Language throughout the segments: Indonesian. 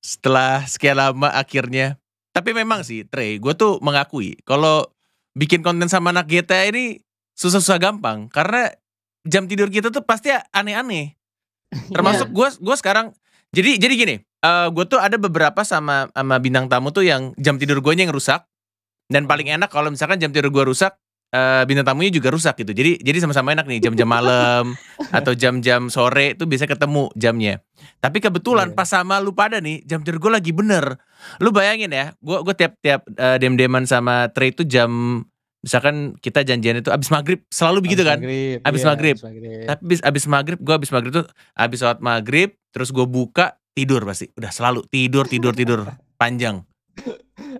Setelah sekian lama akhirnya. Tapi memang sih Trey, gue tuh mengakui kalau bikin konten sama anak GTA ini susah-susah gampang karena jam tidur kita tuh pasti aneh-aneh. Termasuk gue iya. gue sekarang jadi jadi gini, uh, eh, gue tuh ada beberapa sama sama bintang tamu tuh yang jam tidur gue yang rusak dan paling hmm. enak kalau misalkan jam tidur gue rusak uh, bintang tamunya juga rusak gitu. Jadi jadi sama-sama enak nih jam-jam malam atau jam-jam sore itu bisa ketemu jamnya. Tapi kebetulan yeah. pas sama lu pada nih jam tidur gue lagi bener. Lu bayangin ya, gue gue tiap-tiap uh, dem-deman sama Trey itu jam misalkan kita janjian itu abis maghrib selalu begitu kan? Maghrib, abis, iya, maghrib. abis maghrib. Tapi abis, abis maghrib gue abis maghrib tuh abis sholat maghrib terus gue buka tidur pasti. Udah selalu tidur tidur tidur panjang.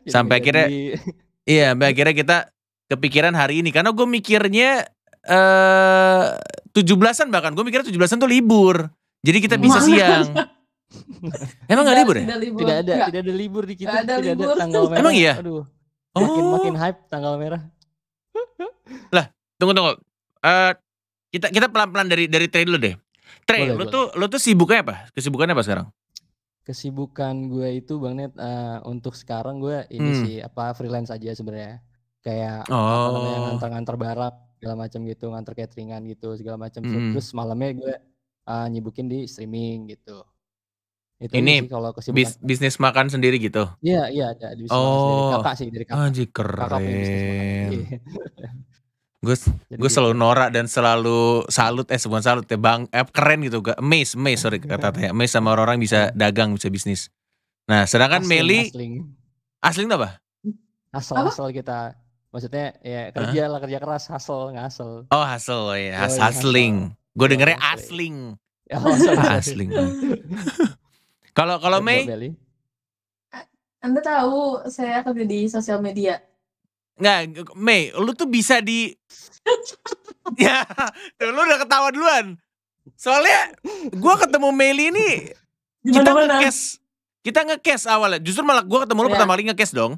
Iya, sampai akhirnya Iya, sampai akhirnya kita kepikiran hari ini karena gue mikirnya eh, tujuh belasan bahkan gue mikirnya tujuh belasan tuh libur. Jadi kita bisa Mana siang. Emang tidak, gak libur ya? Tidak, libur. tidak ada, tidak ada libur di kita. Tidak ada, tidak ada tanggal merah. Emang iya? Aduh. Oh. Makin makin hype tanggal merah. lah, tunggu tunggu. Uh, kita kita pelan-pelan dari dari trade lo deh. trail Lo tuh lo tuh sibuknya apa? Kesibukannya apa sekarang? Kesibukan gue itu Bang Net uh, untuk sekarang gue ini hmm. sih apa freelance aja sebenarnya kayak oh. namanya nganter-nganter barang segala macam gitu nganter cateringan gitu segala macam mm. terus malamnya gue uh, nyibukin di streaming gitu itu ini kalau bis, bisnis makan sendiri gitu iya iya ada bisnis oh. kakak sih dari kakak Anjir, keren gue gue gitu. selalu norak dan selalu salut eh sebuah salut ya bang eh, keren gitu gak amazed amazed sorry kata teh amazed sama orang-orang bisa hmm. dagang bisa bisnis nah sedangkan asling, Meli asling asling apa asal asal kita Maksudnya ya kerja lah kerja keras, hustle nggak oh, hustle. Oh iya, hustle, ya. yeah. oh, hustling. Gue dengernya oh, asling. Oh, asling. Kalau kalau Mei, Anda tahu saya kerja di sosial media. Nggak, Mei, lu tuh bisa di ya, lu udah ketawa duluan. Soalnya gue ketemu Meli ini Gimana kita ngegas kita ngecast awalnya justru malah gue ketemu lu yeah. pertama kali ngecast dong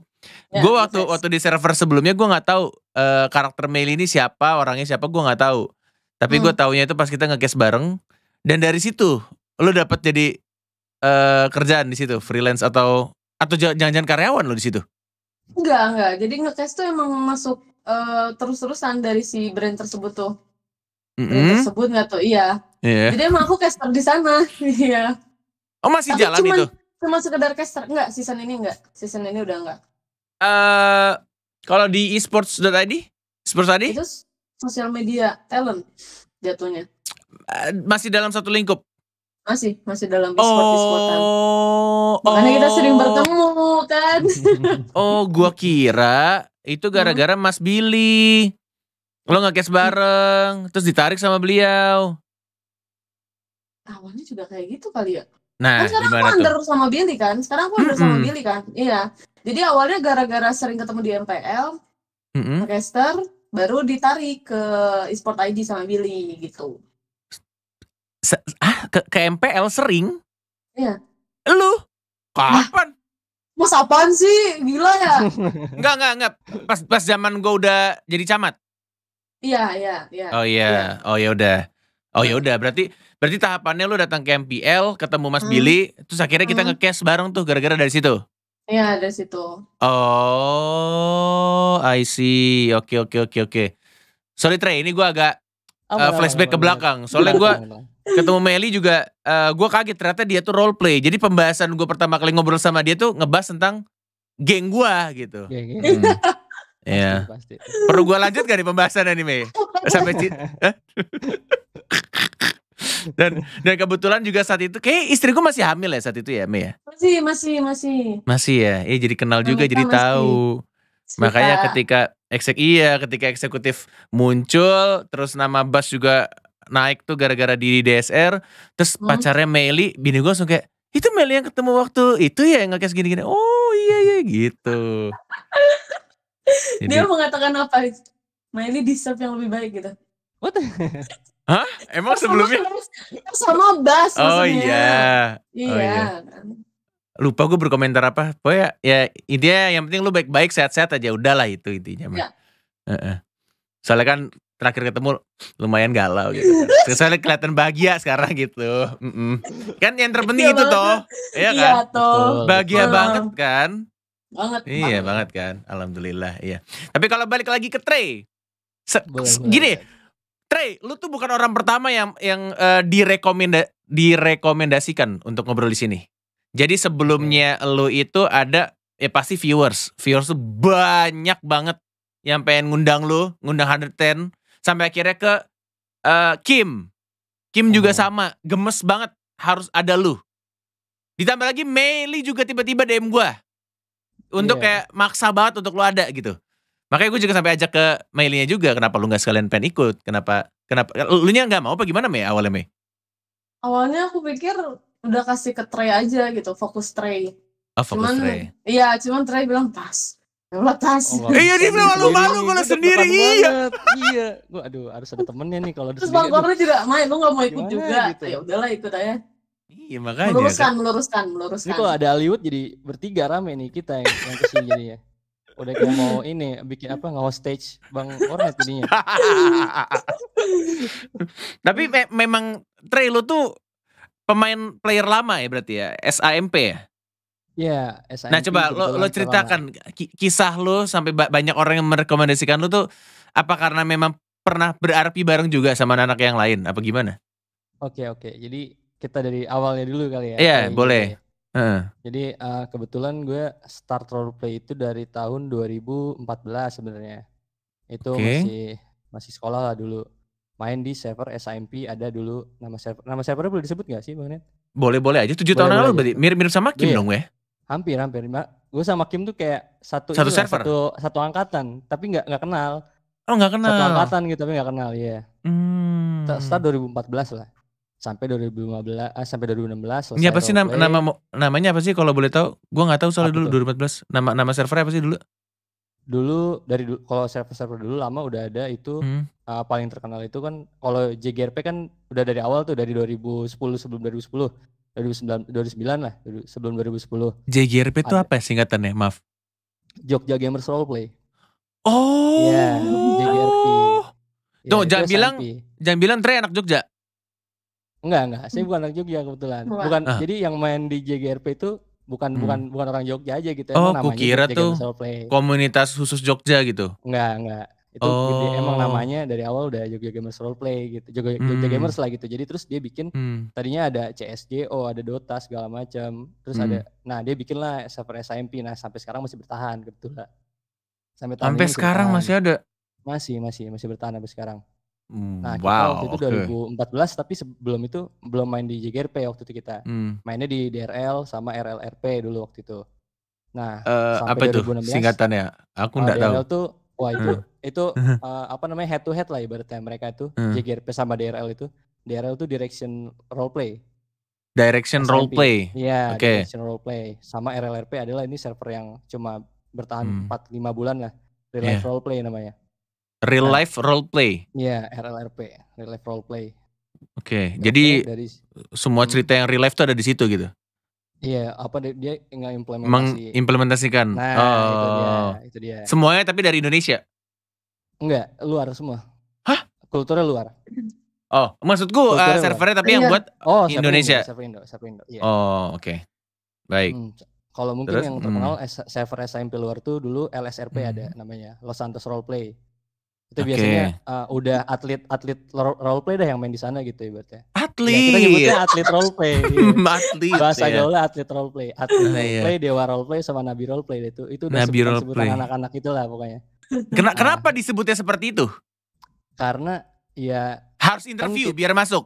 yeah, gue waktu waktu di server sebelumnya gue nggak tahu uh, karakter mail ini siapa orangnya siapa gue nggak tahu tapi hmm. gue taunya itu pas kita ngecast bareng dan dari situ lu dapat jadi uh, kerjaan di situ freelance atau atau jangan-jangan karyawan lo di situ enggak enggak jadi ngecast tuh emang masuk uh, terus-terusan dari si brand tersebut tuh mm -hmm. brand tersebut nggak tuh iya yeah. jadi emang aku caster di sana iya oh masih Tapi jalan cuman, itu cuma sekedar caster enggak season ini enggak season ini udah enggak eh uh, kalau di tadi esports tadi itu sosial media talent jatuhnya uh, masih dalam satu lingkup masih masih dalam esports oh, oh, makanya kita sering oh. bertemu kan oh gua kira itu hmm? gara-gara Mas Billy lo nggak kes hmm. bareng terus ditarik sama beliau awalnya juga kayak gitu kali ya Nah, kan sekarang aku under tuh? sama Billy kan. Sekarang aku under mm -hmm. sama Billy kan. Iya. Jadi awalnya gara-gara sering ketemu di MPL, mm -hmm. caster, baru ditarik ke eSport ID sama Billy gitu. Se ah, ke, ke MPL sering? Iya. Lu? Kapan? Ah, mas apaan sih? Gila ya? enggak, enggak, enggak. Pas pas zaman gue udah jadi camat. Iya, iya, iya. Oh iya, yeah. oh ya udah. Oh ya udah berarti berarti tahapannya lu datang ke MPL ketemu Mas hmm. Billy terus akhirnya kita hmm. nge bareng tuh gara-gara dari situ. Iya, dari situ. Oh, I see. Oke, oke, oke, oke. Sorry Trey, ini gue agak oh, uh, flashback ke belakang. Soalnya gue ketemu Meli juga uh, eh, gue kaget ternyata dia tuh role play. Jadi pembahasan gue pertama kali ngobrol sama dia tuh ngebahas tentang geng gue gitu. Hmm. Iya. Yeah, yeah. Hmm. yeah. Perlu gue lanjut gak nih pembahasan nih Mei? Sampai dan dan kebetulan juga saat itu kayak istriku masih hamil ya saat itu ya Mei ya masih masih masih masih ya iya, jadi kenal nah, juga jadi masih. tahu Sita. makanya ketika eksek iya ketika eksekutif muncul terus nama Bas juga naik tuh gara-gara diri DSR terus hmm. pacarnya Meli bini gue langsung kayak itu Meli yang ketemu waktu itu ya yang nggak kayak gini-gini oh iya iya gitu jadi, dia mengatakan apa Meli deserve yang lebih baik gitu What? Hah? Emang sama, sebelumnya? Sama Bas Oh iya. Iya. Oh, iya. Lupa gue berkomentar apa. Pokoknya ya intinya yang penting lu baik-baik sehat-sehat aja. Udahlah itu intinya. Ya. Uh -uh. Soalnya kan terakhir ketemu lumayan galau gitu. Kan. Soalnya kelihatan bahagia sekarang gitu. Mm -mm. Kan yang terpenting iya itu toh. Iya, iya kan? toh. Bahagia Betul. banget kan? Banget. Iya banget. banget kan. Alhamdulillah, iya. Tapi kalau balik lagi ke tray, gini, boleh Trey, lu tuh bukan orang pertama yang yang uh, direkomenda direkomendasikan untuk ngobrol di sini. Jadi sebelumnya lu itu ada ya pasti viewers, viewers tuh banyak banget yang pengen ngundang lu, ngundang 110 sampai akhirnya ke uh, Kim. Kim juga oh. sama, gemes banget harus ada lu. Ditambah lagi Meli juga tiba-tiba DM gua. Untuk yeah. kayak maksa banget untuk lu ada gitu. Makanya gue juga sampai ajak ke mailnya juga, kenapa lu nggak sekalian pengen ikut? Kenapa? Kenapa? Lu nya nggak mau apa gimana Mei awalnya Mei? Awalnya aku pikir udah kasih ke Trey aja gitu, fokus Trey. Oh, fokus cuman, Trey. Iya, cuman Trey bilang pas. Letas. Oh, iya dia bilang malu-malu kalau sendiri iya. iya. Gua aduh harus ada temennya nih kalau Terus Bang Korna juga main lu nggak mau ikut Gimana juga. Gitu. Ya udahlah ikut aja. Iya makanya. Meluruskan, meluruskan, meluruskan. Ini kalau ada Hollywood jadi bertiga rame nih kita yang, yang kesini jadinya udah kayak mau ini bikin apa nggak stage bang Ornet tadinya tapi me memang Trey lu tuh pemain player lama ya berarti ya SAMP ya Iya, yeah, Nah coba lo, lo ceritakan lama. kisah lo sampai banyak orang yang merekomendasikan lo tuh apa karena memang pernah berarpi bareng juga sama anak, -anak yang lain apa gimana? Oke okay, oke, okay. jadi kita dari awalnya dulu kali ya. Iya yeah, boleh. Uh. Jadi uh, kebetulan gue start role play itu dari tahun 2014 sebenarnya. Itu okay. masih masih sekolah lah dulu. Main di server SMP ada dulu nama server nama servernya boleh disebut gak sih Bang Net? Boleh boleh aja. tujuh tahun lalu berarti mirip-mirip sama Kim yeah. dong ya? Hampir hampir. Gue sama Kim tuh kayak satu satu, satu satu angkatan, tapi nggak nggak kenal. Oh nggak kenal. Satu angkatan gitu tapi nggak kenal, ya. Yeah. Hmm. Start 2014 lah sampai 2015 ah, eh, sampai 2016 Ini apa sih nama, nama namanya apa sih kalau boleh tahu? Gua nggak tahu soalnya dulu itu? 2014. Nama nama server apa sih dulu? Dulu dari dulu, kalau server-server dulu lama udah ada itu hmm. uh, paling terkenal itu kan kalau JGRP kan udah dari awal tuh dari 2010 sebelum 2010. 2009 2009 lah sebelum 2010. JGRP itu apa ya singkatannya? Maaf. Jogja Gamers Roleplay. Oh. Iya, yeah, JGRP. Tuh, ya, jangan bilang, jangan bilang Tre anak Jogja. Enggak, enggak. Saya hmm. bukan orang Jogja kebetulan. Bukan. Ah. Jadi yang main di JGRP itu bukan hmm. bukan bukan orang Jogja aja gitu. oh, namanya kira tuh komunitas khusus Jogja gitu. Enggak, enggak. Itu oh. gitu, emang namanya dari awal udah Jogja Gamers Roleplay gitu. Jogja, hmm. Jogja Gamers lah gitu. Jadi terus dia bikin hmm. tadinya ada CSGO, ada Dota segala macam. Terus hmm. ada nah dia bikin lah server SMP. Nah, sampai sekarang masih bertahan kebetulan. Sampai, sampai sekarang bertahan. masih ada. Masih, masih, masih bertahan sampai sekarang. Hmm, nah kita wow, waktu itu okay. 2014 tapi sebelum itu belum main di JGRP waktu itu kita hmm. mainnya di DRL sama RLRP dulu waktu itu. Nah uh, sampai apa 2016 itu singkatannya? Aku nggak uh, tahu. DRL tuh wah itu hmm. itu uh, apa namanya head to head lah ibaratnya mereka itu hmm. JGRP sama DRL itu DRL itu direction role play. Direction SMP. role play. Iya. Okay. Direction role play sama RLRP adalah ini server yang cuma bertahan hmm. 4-5 bulan lah. Real yeah. Iya. role play namanya. Real nah. life role play. Iya, RLRP, real life role play. Oke, okay. jadi dari, semua hmm. cerita yang real life itu ada di situ gitu. Iya, apa dia dia nggak implementasi. Mengimplementasikan. Nah, oh. itu dia, oh. itu dia. Semuanya tapi dari Indonesia. Enggak, luar semua. Hah? Kulturnya luar. Oh, maksudku uh, servernya tapi iya. yang buat oh, Indonesia. Server Indo, server Indo. Iya. Oh, oke. Okay. Baik. Hmm. Kalau mungkin Terus, yang terkenal hmm. server SMP luar tuh dulu LSRP hmm. ada namanya, Los Santos Roleplay itu okay. biasanya uh, udah atlet atlet role play dah yang main di sana gitu ibaratnya atlet ya, kita nyebutnya atlet role play hmm, atlet bahasa ya. gaulnya atlet role play atlet nah, iya. role play dewa role play sama nabi role play itu itu udah nabi sebutan, sebutan anak-anak itulah pokoknya Kena, nah. kenapa disebutnya seperti itu karena ya harus kan interview kan, biar masuk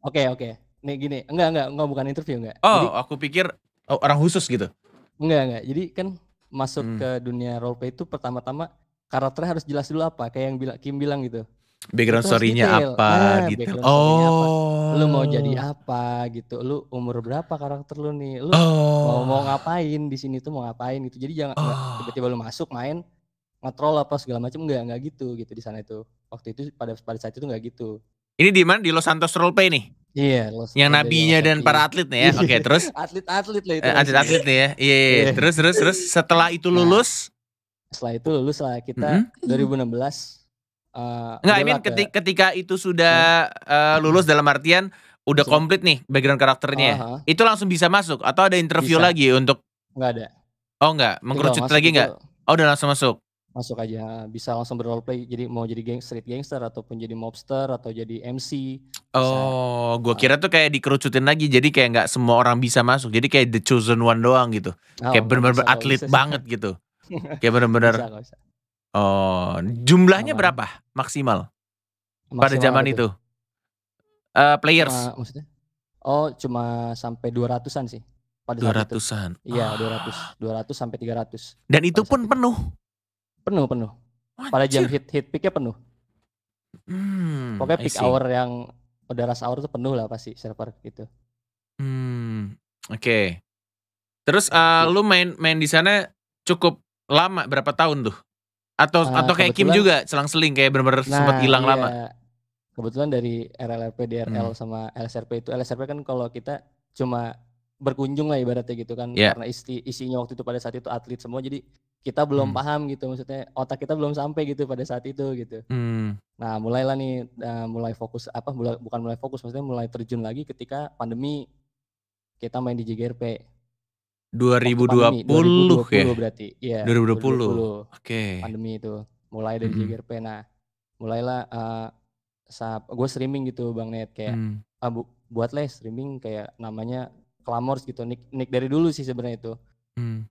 oke okay, oke okay. nih gini enggak enggak enggak bukan interview enggak oh jadi, aku pikir oh, orang khusus gitu enggak enggak jadi kan masuk hmm. ke dunia role play itu pertama-tama karakternya harus jelas dulu apa kayak yang bilang Kim bilang gitu background story-nya apa nah, gitu. Oh. Apa. Lu mau jadi apa gitu. Lu umur berapa karakter lu nih? Lu oh. mau mau oh. ngapain di sini tuh mau ngapain gitu. Jadi jangan oh. tiba-tiba lu masuk main ngetrol apa segala macam enggak enggak gitu gitu di sana itu. Waktu itu pada pada saat itu enggak gitu. Ini di mana? Di Los Santos Roleplay nih. Iya, Los yang nabinya dan para atlet nih ya. Iya. Oke, okay, terus atlet-atlet lah itu. Eh, atlet-atlet nih ya. Iya, yeah, yeah. Iya. terus terus terus setelah itu nah. lulus setelah itu lulus lah kita mm -hmm. 2016 Uh, Nggak, I mean ya. ke... ketika, itu sudah uh, lulus dalam artian udah komplit nih background karakternya, uh -huh. itu langsung bisa masuk atau ada interview bisa. lagi untuk? Nggak ada. Oh nggak, mengkerucut lagi nggak? Oh udah langsung masuk. Masuk aja, bisa langsung berroleplay Jadi mau jadi gang street gangster ataupun jadi mobster atau jadi MC. Bisa. Oh, gua ah. kira tuh kayak dikerucutin lagi. Jadi kayak nggak semua orang bisa masuk. Jadi kayak the chosen one doang gitu. Oh, kayak benar-benar atlet bisa, banget gitu. Kayak bener-bener. Oh, jumlahnya Aman. berapa maksimal, maksimal pada zaman itu? itu? Uh, players. Cuma, maksudnya? Oh, cuma sampai 200-an sih. Pada 200-an. Iya, ah. 200. 200 sampai 300. Dan itu pun penuh. Penuh, penuh. Anjir. Pada jam hit hit peaknya penuh. Hmm, Pokoknya peak hour yang udah rush hour itu penuh lah pasti server gitu. Hmm, oke. Okay. Terus uh, lu main main di sana cukup lama berapa tahun tuh? Atau uh, atau kayak Kim juga selang-seling kayak benar-benar nah, sempat hilang iya. lama. Kebetulan dari RLRP, DRL hmm. sama LSRP itu LSRP kan kalau kita cuma berkunjung lah ibaratnya gitu kan yeah. karena isi isinya waktu itu pada saat itu atlet semua jadi kita belum hmm. paham gitu maksudnya otak kita belum sampai gitu pada saat itu gitu hmm. nah mulailah nih uh, mulai fokus apa mulai, bukan mulai fokus maksudnya mulai terjun lagi ketika pandemi kita main di JGRP 2020, 2020 ya. berarti. Iya. 2020. 2020. Oke. Okay. Pandemi itu mulai dari hmm. JGRP. Nah, mulailah uh, saat gue streaming gitu Bang Net kayak hmm. ah, bu buat les streaming kayak namanya Clamors gitu. Nick nick dari dulu sih sebenarnya itu. Hmm.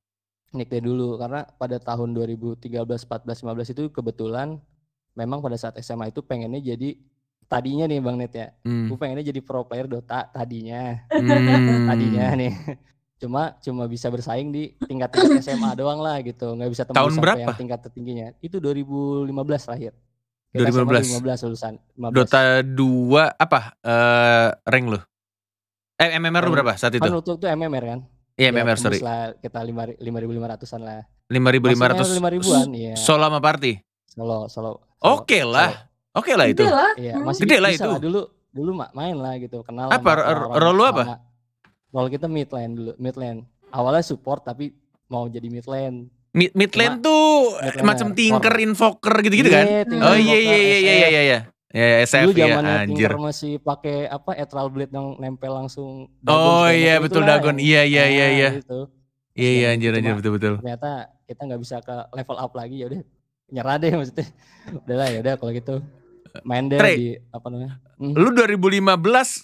Nick dari dulu karena pada tahun 2013, 14, 15 itu kebetulan memang pada saat SMA itu pengennya jadi tadinya nih Bang Net ya. Hmm. Gue pengennya jadi pro player Dota tadinya. Hmm. tadinya nih cuma cuma bisa bersaing di tingkat tingkat SMA doang lah gitu nggak bisa tembus tahun berapa yang tingkat tertingginya itu 2015 lahir kita 2015 15 lulusan 15. Dota 2 apa uh, rank lo eh MMR lo berapa saat kan itu kan waktu itu MMR kan Iya yeah, MMR iya, sorry lah kita lima lima ribu lima ratusan lah lima ribu lima ratus lima ribuan iya solo sama party solo solo, solo oke okay lah oke okay lah itu gede lah, iya, masih gede lah itu lah. dulu dulu main lah gitu kenal apa role apa kalau kita mid lane dulu, mid lane. Awalnya support tapi mau jadi mid lane. Mid mid lane Cuma, tuh macam tinker, invoker gitu-gitu iya, kan? oh iya, iya iya iya iya iya iya. Ya, ya SF Dulu ya, anjir. Tinker masih pakai apa Etral Blade yang nempel langsung. Oh iya gitu betul Dagon. Iya iya nah, iya iya. Gitu. Iya iya anjir anjir betul betul. Ternyata kita nggak bisa ke level up lagi ya udah nyerah deh maksudnya. udah lah ya udah kalau gitu main deh di apa namanya. Hmm. Lu 2015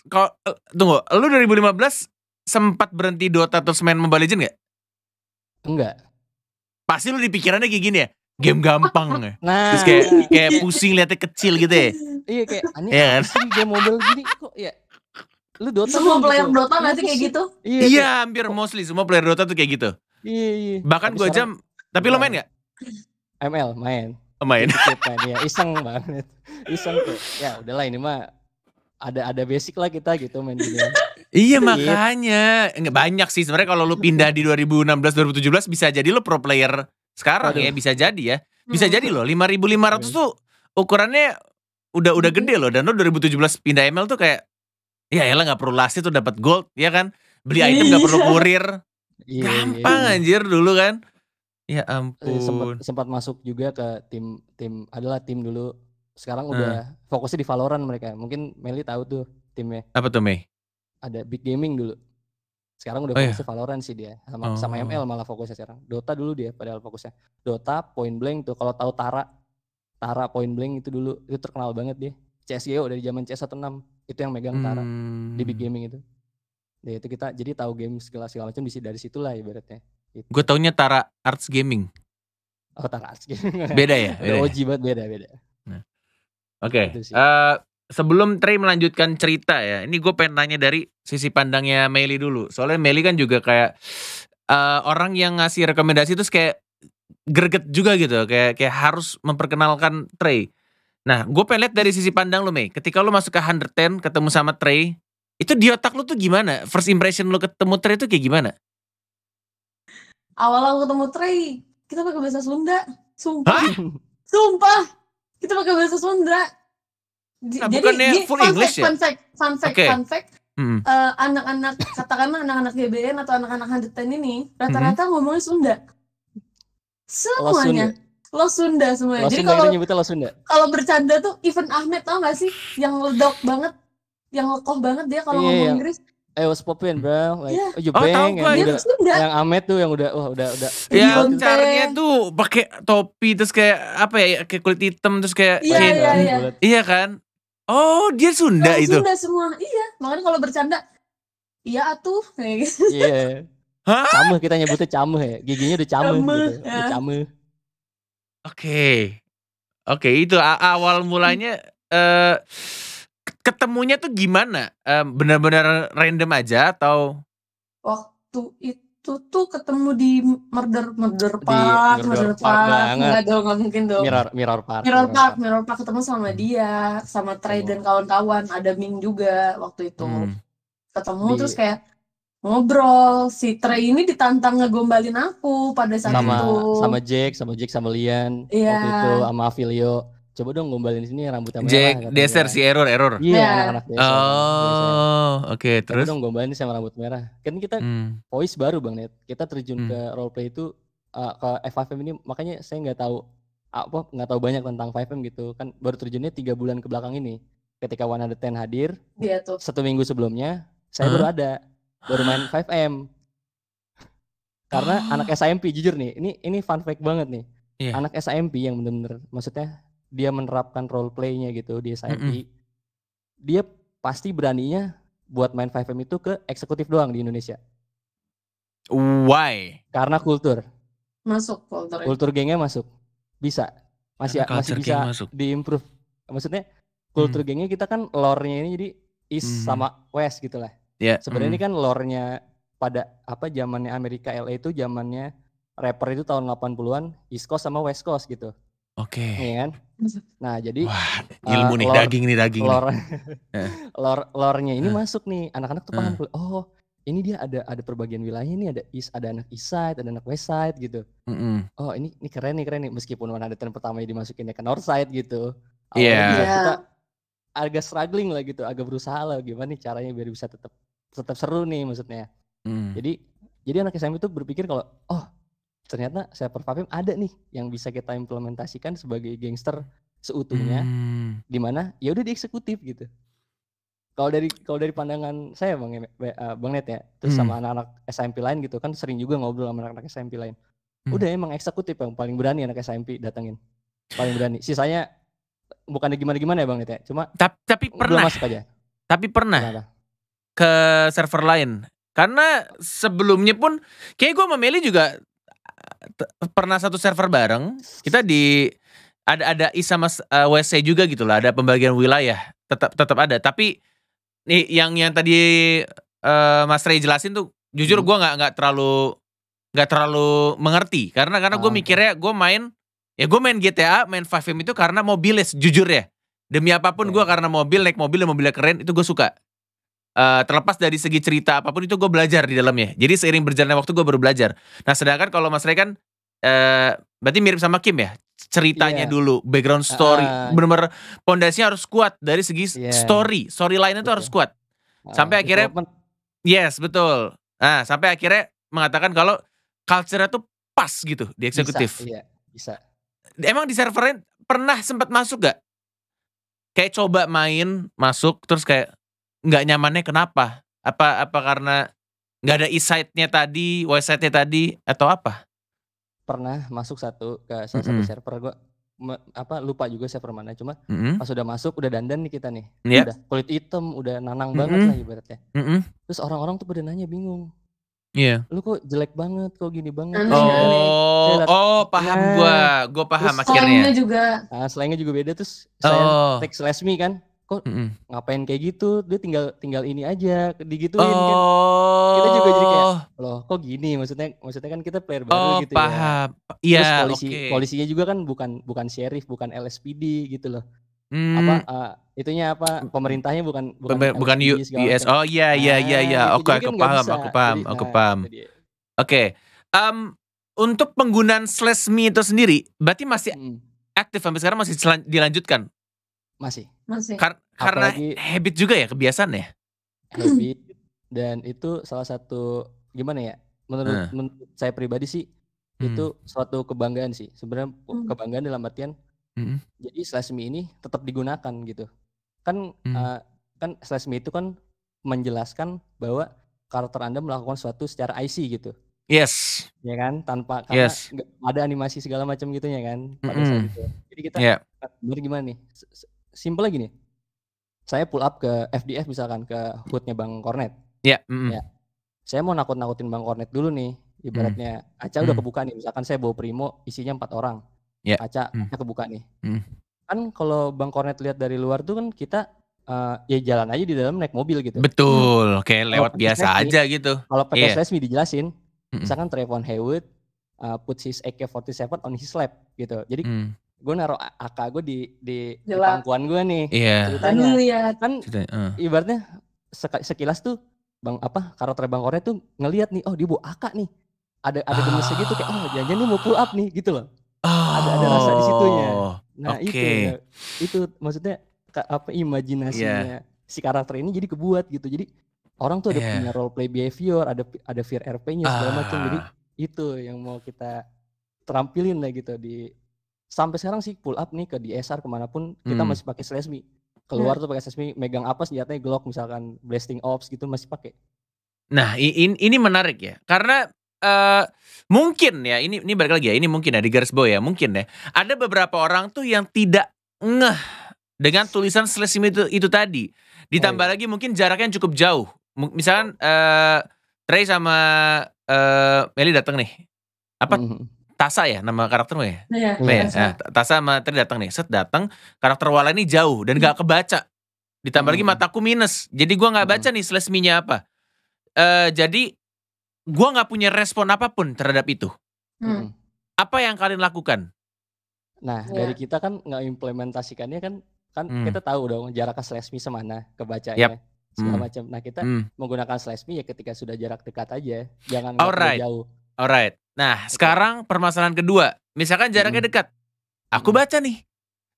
kalau eh, tunggu, lu 2015 sempat berhenti Dota terus main Mobile Legends gak? Enggak. Pasti lu di pikirannya kayak gini ya, game gampang ya. Nah. Terus kayak kayak pusing liatnya kecil gitu ya. Iya kayak aneh yeah. Kan? game mobile gini kok ya. Lu Dota semua kan player gitu. Dota nanti iya, kayak gitu. Iya, iya kayak, hampir kok. mostly semua player Dota tuh kayak gitu. Iya, iya. Bahkan gue jam tapi lo main gak? ML main. Oh, main. main ya. Iseng banget. Iseng tuh. Ya udahlah ini mah ada ada basic lah kita gitu main gitu. Iya, gitu, iya makanya nggak banyak sih sebenarnya kalau lu pindah di 2016 2017 bisa jadi lu pro player sekarang Aduh. ya bisa jadi ya. Bisa hmm. jadi loh 5500 tuh ukurannya udah udah hmm. gede loh dan lu 2017 pindah ML tuh kayak ya elah ya nggak perlu lasi tuh dapat gold ya kan. Beli item nggak perlu iya. kurir. Iya, Gampang anjir dulu kan. Ya ampun. Sempat, sempat masuk juga ke tim tim adalah tim dulu. Sekarang udah hmm. fokusnya di Valorant mereka. Mungkin Meli tahu tuh timnya. Apa tuh Mei? ada big gaming dulu. Sekarang udah oh, iya? fokusnya iya? Valorant sih dia sama, oh. sama ML malah fokusnya sekarang. Dota dulu dia padahal fokusnya. Dota, Point Blank tuh kalau tahu Tara, Tara Point Blank itu dulu itu terkenal banget dia. CS:GO dari zaman CS16 itu yang megang Tara hmm. di big gaming itu. Ya itu kita jadi tahu game segala segala macam dari situlah ibaratnya. Gitu. Gue taunya Tara Arts Gaming. Oh Tara Arts Gaming. Beda ya? Beda ya? OG banget beda beda. Nah. Oke. Okay. Gitu sebelum Trey melanjutkan cerita ya, ini gue pengen nanya dari sisi pandangnya Meli dulu. Soalnya Meli kan juga kayak uh, orang yang ngasih rekomendasi itu kayak greget juga gitu, kayak kayak harus memperkenalkan Trey. Nah, gue pengen lihat dari sisi pandang lo, Mei. Ketika lo masuk ke Ten, ketemu sama Trey, itu di otak lo tuh gimana? First impression lo ketemu Trey itu kayak gimana? Awal aku ketemu Trey, kita pakai bahasa Sunda. Sumpah. Hah? Sumpah. Kita pakai bahasa Sunda Nah, jadi bukannya dia, full fun English fact, ya? Fun fact, fun fact, okay. fun fact. Mm. Uh, anak-anak katakanlah anak-anak GBN atau anak-anak handetan ini rata-rata hmm. ngomongnya Sunda. Semuanya. Lo Sunda, lo Sunda semuanya. Jadi kalau nyebutnya lo Sunda. Kalau bercanda tuh even Ahmed tau gak sih yang ledok banget, yang lekoh banget dia kalau yeah, ngomong yeah. Inggris. Eh, was popin, bro? Like, yeah. oh, you bang, oh, yang, yang, udah, yang Ahmed tuh yang udah, wah oh, udah, udah. Ya, caranya tuh pakai topi terus kayak apa ya, kayak kulit hitam terus kayak. Iya, iya, iya. Iya kan? Oh, dia Sunda itu. Sunda semua. Iya, makanya kalau bercanda iya atuh gitu. Iya. Yeah. Hah? Camu kita nyebutnya camu, ya. Giginya udah camu, gitu. Udah ya. camu. Oke. Oke, itu awal mulanya eh ketemunya tuh gimana? Eh Benar-benar random aja atau waktu itu itu tuh ketemu di murder murder park di murder, murder park, park nggak dong nggak mungkin dong mirror mirror park mirror, park, park mirror park ketemu sama hmm. dia sama Trey oh. dan hmm. kawan-kawan ada Ming juga waktu itu hmm. ketemu di... terus kayak ngobrol si Trey ini ditantang ngegombalin aku pada saat sama, itu sama jack sama jack sama Lian yeah. waktu itu sama Filio coba dong gombalin sini rambut merah. Jack Deser si error error. Iya yeah, iya. anak-anak Oh, oke okay, terus. Coba dong gombalin sama rambut merah. Kan kita hmm. voice baru Bang Net. Kita terjun hmm. ke role play itu uh, ke F5M ini makanya saya nggak tahu apa nggak tahu banyak tentang 5M gitu kan baru terjunnya tiga bulan ke belakang ini ketika One Hundred Ten hadir Iya tuh. satu minggu sebelumnya saya huh? baru ada baru main 5M karena oh. anak SMP jujur nih ini ini fun fact banget nih yeah. anak SMP yang bener-bener maksudnya dia menerapkan role playnya gitu di SIP, mm -hmm. dia pasti beraninya buat main 5M itu ke eksekutif doang di Indonesia. Why? Karena kultur. Masuk kultur. Kultur gengnya masuk. Bisa. Masih masih bisa masuk. diimprove. Maksudnya kultur hmm. gengnya kita kan lore-nya ini jadi is hmm. sama West gitu lah. Yeah. Sebenarnya hmm. ini kan lore-nya pada apa zamannya Amerika LA itu zamannya rapper itu tahun 80-an East Coast sama West Coast gitu. Oke. Okay. Iya kan? Nah jadi Wah, eh, ilmu uh, nih lore, daging nih daging lore, nih. lore, eh. lore-nya ini uh. masuk nih anak-anak tuh paham uh. oh ini dia ada ada perbagian wilayah ini ada east, ada anak east side ada anak west side gitu mm -hmm. oh ini ini keren nih keren nih meskipun mana ada tren pertama yang dimasukinnya ke north side gitu Iya. Yeah. kita agak struggling lah gitu agak berusaha lah gimana nih caranya biar bisa tetap tetap seru nih maksudnya mm. jadi jadi anak SMP itu berpikir kalau oh ternyata saya vamping ada nih yang bisa kita implementasikan sebagai gangster seutuhnya hmm. di mana ya udah di eksekutif gitu. Kalau dari kalau dari pandangan saya Bang ya, eh, Bang Net ya, terus hmm. sama anak-anak SMP lain gitu kan sering juga ngobrol sama anak-anak SMP lain. Hmm. Udah emang eksekutif yang paling berani anak SMP datengin. Paling berani. Sisanya bukannya gimana-gimana ya Bang Net ya, cuma tapi, tapi pernah masuk aja. Tapi pernah. Kenapa? Ke server lain karena sebelumnya pun kayak gue memilih juga pernah satu server bareng. Kita di ada ada I sama uh, eh, WC juga gitu lah, ada pembagian wilayah. Tetap tetap ada, tapi nih yang yang tadi uh, Mas Ray jelasin tuh jujur hmm. gua nggak nggak terlalu nggak terlalu mengerti karena karena gue ah, mikirnya gue main ya gue main GTA main 5M itu karena mobilnya jujur ya demi apapun yeah. gue karena mobil naik mobil dan mobilnya keren itu gue suka Uh, terlepas dari segi cerita apapun itu gue belajar di dalamnya. Jadi seiring berjalannya waktu gue baru belajar. Nah sedangkan kalau Mas Ray kan uh, berarti mirip sama Kim ya ceritanya yeah. dulu background story uh, benar-benar pondasinya harus kuat dari segi yeah. story story itu tuh harus kuat sampai uh, akhirnya yes betul nah sampai akhirnya mengatakan kalau culture itu pas gitu di eksekutif bisa, iya, bisa. emang di servernya pernah sempat masuk gak kayak coba main masuk terus kayak nggak nyamannya kenapa? Apa apa karena nggak ada insight-nya tadi, website-nya tadi atau apa? Pernah masuk satu ke salah satu mm -hmm. server gua me, apa lupa juga server mana cuma mm -hmm. pas udah masuk udah dandan nih kita nih yeah. udah kulit hitam udah nanang mm -hmm. banget lah ibaratnya mm -hmm. terus orang-orang tuh pada nanya bingung Iya. Yeah. Lu kok jelek banget, kok gini banget. oh, oh, iya. paham nah. gua. Gua paham terus akhirnya. juga. Nah, slangnya juga beda terus. Oh. Saya teks lesmi kan kok mm -hmm. ngapain kayak gitu dia tinggal tinggal ini aja digituin oh. kan kita juga jadi kayak oh. loh kok gini maksudnya maksudnya kan kita player baru oh, gitu ya. paham. ya yeah, terus iya, polisi okay. polisinya juga kan bukan bukan sheriff bukan LSPD gitu loh mm. apa uh, itunya apa pemerintahnya bukan bukan Pem bukan US US oh iya iya iya iya nah, oke kan aku paham aku nah, paham aku paham oke um, untuk penggunaan slash me itu sendiri berarti masih hmm. aktif sampai sekarang masih dilanjutkan masih. Masih. Kar karena Apalagi, habit juga ya, kebiasaan ya? Habit dan itu salah satu gimana ya? Menurut, hmm. menurut saya pribadi sih hmm. itu suatu kebanggaan sih. Sebenarnya hmm. kebanggaan dalam artian hmm. jadi slash ini tetap digunakan gitu. Kan hmm. uh, kan slash itu kan menjelaskan bahwa karakter Anda melakukan suatu secara IC gitu. Yes. Ya kan, tanpa karena yes. ada animasi segala macam gitunya kan pada mm -hmm. saat itu. Jadi kita yeah. Iya. gimana nih? lagi nih, Saya pull up ke FDF misalkan ke hoodnya Bang Cornet. Iya. Yeah. Mm -hmm. Saya mau nakut-nakutin Bang Cornet dulu nih. Ibaratnya mm. Aca mm. udah kebuka nih. Misalkan saya bawa Primo isinya empat orang. Yeah. Aca, mm. kebuka nih. Mm. Kan kalau Bang Cornet lihat dari luar tuh kan kita uh, ya jalan aja di dalam naik mobil gitu. Betul, hmm. kayak lewat kalo biasa resmi, aja gitu. Kalau pakai yeah. resmi dijelasin, mm -hmm. misalkan Trevon Haywood uh, eh, puts his AK-47 on his lap gitu. Jadi mm gue naruh AK gue di di, di pangkuan gue nih. Iya. Yeah. Kan Ceritanya, uh. ibaratnya sekilas tuh bang apa karakter bang Korea tuh ngelihat nih oh dia bawa AK nih. Ada ada gemes ah. gitu kayak oh jangan jangan nih mau pull up nih gitu loh. Oh. Ada ada rasa di situnya. Oh, nah, okay. itu itu maksudnya apa imajinasinya yeah. si karakter ini jadi kebuat gitu. Jadi orang tuh ada yeah. punya role play behavior, ada ada fear RP-nya segala ah. macam. Jadi ah. itu yang mau kita terampilin lah gitu di sampai sekarang sih pull up nih ke di DSR kemanapun kita hmm. masih pakai Slashmi keluar hmm. tuh pakai Slashmi megang apa senjatanya Glock misalkan blasting ops gitu masih pakai nah ini ini menarik ya karena Uh, mungkin ya ini ini balik lagi ya ini mungkin ya di garis bawah ya mungkin ya ada beberapa orang tuh yang tidak ngeh dengan tulisan slash itu itu tadi ditambah oh, iya. lagi mungkin jaraknya cukup jauh misalkan uh, Trey sama uh, eh, Meli datang nih apa mm -hmm. hmm, hmm. Tasa ya nama karaktermu ya? Iya. Ya, ya. Tasa sama Tri datang nih, set datang, karakter Wala ini jauh dan gak hmm. kebaca. Ditambah hmm. lagi mataku minus, jadi gua gak baca hmm. nih selesminya apa. Uh, jadi gua gak punya respon apapun terhadap itu. Hmm. hmm. Apa yang kalian lakukan? Nah, ya. dari kita kan nggak implementasikannya kan kan hmm. kita tahu dong jarak selesmi semana kebacanya. Yep segala hmm. macam. Nah kita hmm. menggunakan slash me ya ketika sudah jarak dekat aja, jangan right. jauh. Alright. Nah, okay. sekarang permasalahan kedua. Misalkan jaraknya hmm. dekat. Aku hmm. baca nih.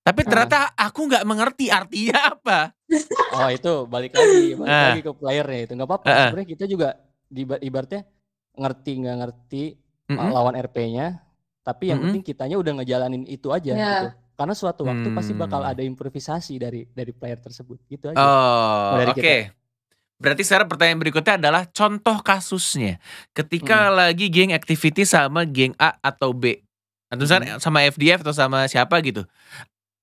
Tapi ah. ternyata aku nggak mengerti artinya apa. Oh itu balik lagi, balik uh. lagi ke playernya itu nggak apa-apa. Uh -uh. Sebenarnya kita juga ibaratnya ngerti nggak ngerti mm -hmm. lawan RP-nya, tapi yang mm -hmm. penting kitanya udah ngejalanin itu aja. Yeah. Gitu. Karena suatu waktu hmm. pasti bakal hmm. ada improvisasi dari dari player tersebut gitu aja. Oh, oke. Okay. Berarti sekarang pertanyaan berikutnya adalah contoh kasusnya. Ketika hmm. lagi geng activity sama geng A atau B. Atau misalnya hmm. sama FDF atau sama siapa gitu.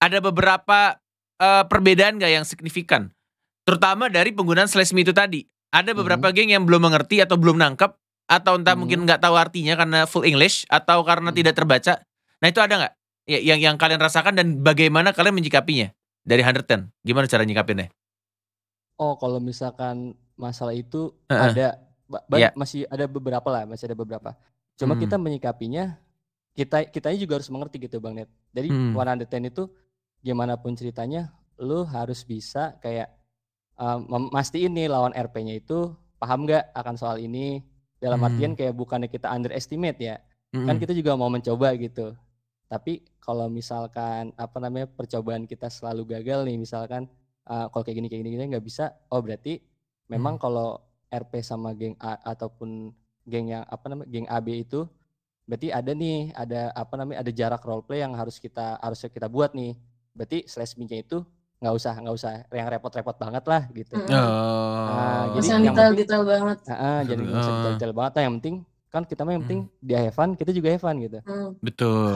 Ada beberapa uh, perbedaan gak yang signifikan? Terutama dari penggunaan slash me itu tadi. Ada beberapa hmm. geng yang belum mengerti atau belum nangkep. Atau entah hmm. mungkin gak tahu artinya karena full English. Atau karena hmm. tidak terbaca. Nah itu ada gak? Ya, yang, yang kalian rasakan dan bagaimana kalian menyikapinya? Dari 110. Gimana cara nyikapinnya? oh kalau misalkan masalah itu uh-uh. ada yeah. masih ada beberapa lah, masih ada beberapa. Cuma hmm. kita menyikapinya kita kita juga harus mengerti gitu Bang Net. Jadi hmm. one itu gimana pun ceritanya lu harus bisa kayak um, nih lawan RP-nya itu paham nggak akan soal ini dalam hmm. artian kayak bukannya kita underestimate ya. Kan hmm. Kan kita juga mau mencoba gitu. Tapi kalau misalkan apa namanya percobaan kita selalu gagal nih misalkan uh, kalau kayak gini kayak gini kita nggak bisa oh berarti memang hmm. kalau RP sama geng A ataupun geng yang apa namanya geng AB itu berarti ada nih ada apa namanya ada jarak role play yang harus kita harus kita buat nih berarti slash minnya itu nggak usah nggak usah yang repot-repot banget lah gitu hmm. nah, oh. nah, jadi Masa yang detail penting, detail banget nah, uh, jadi hmm. uh. bisa detail, detail banget nah, yang penting kan kita mah yang penting hmm. dia have kita juga Heaven gitu hmm. betul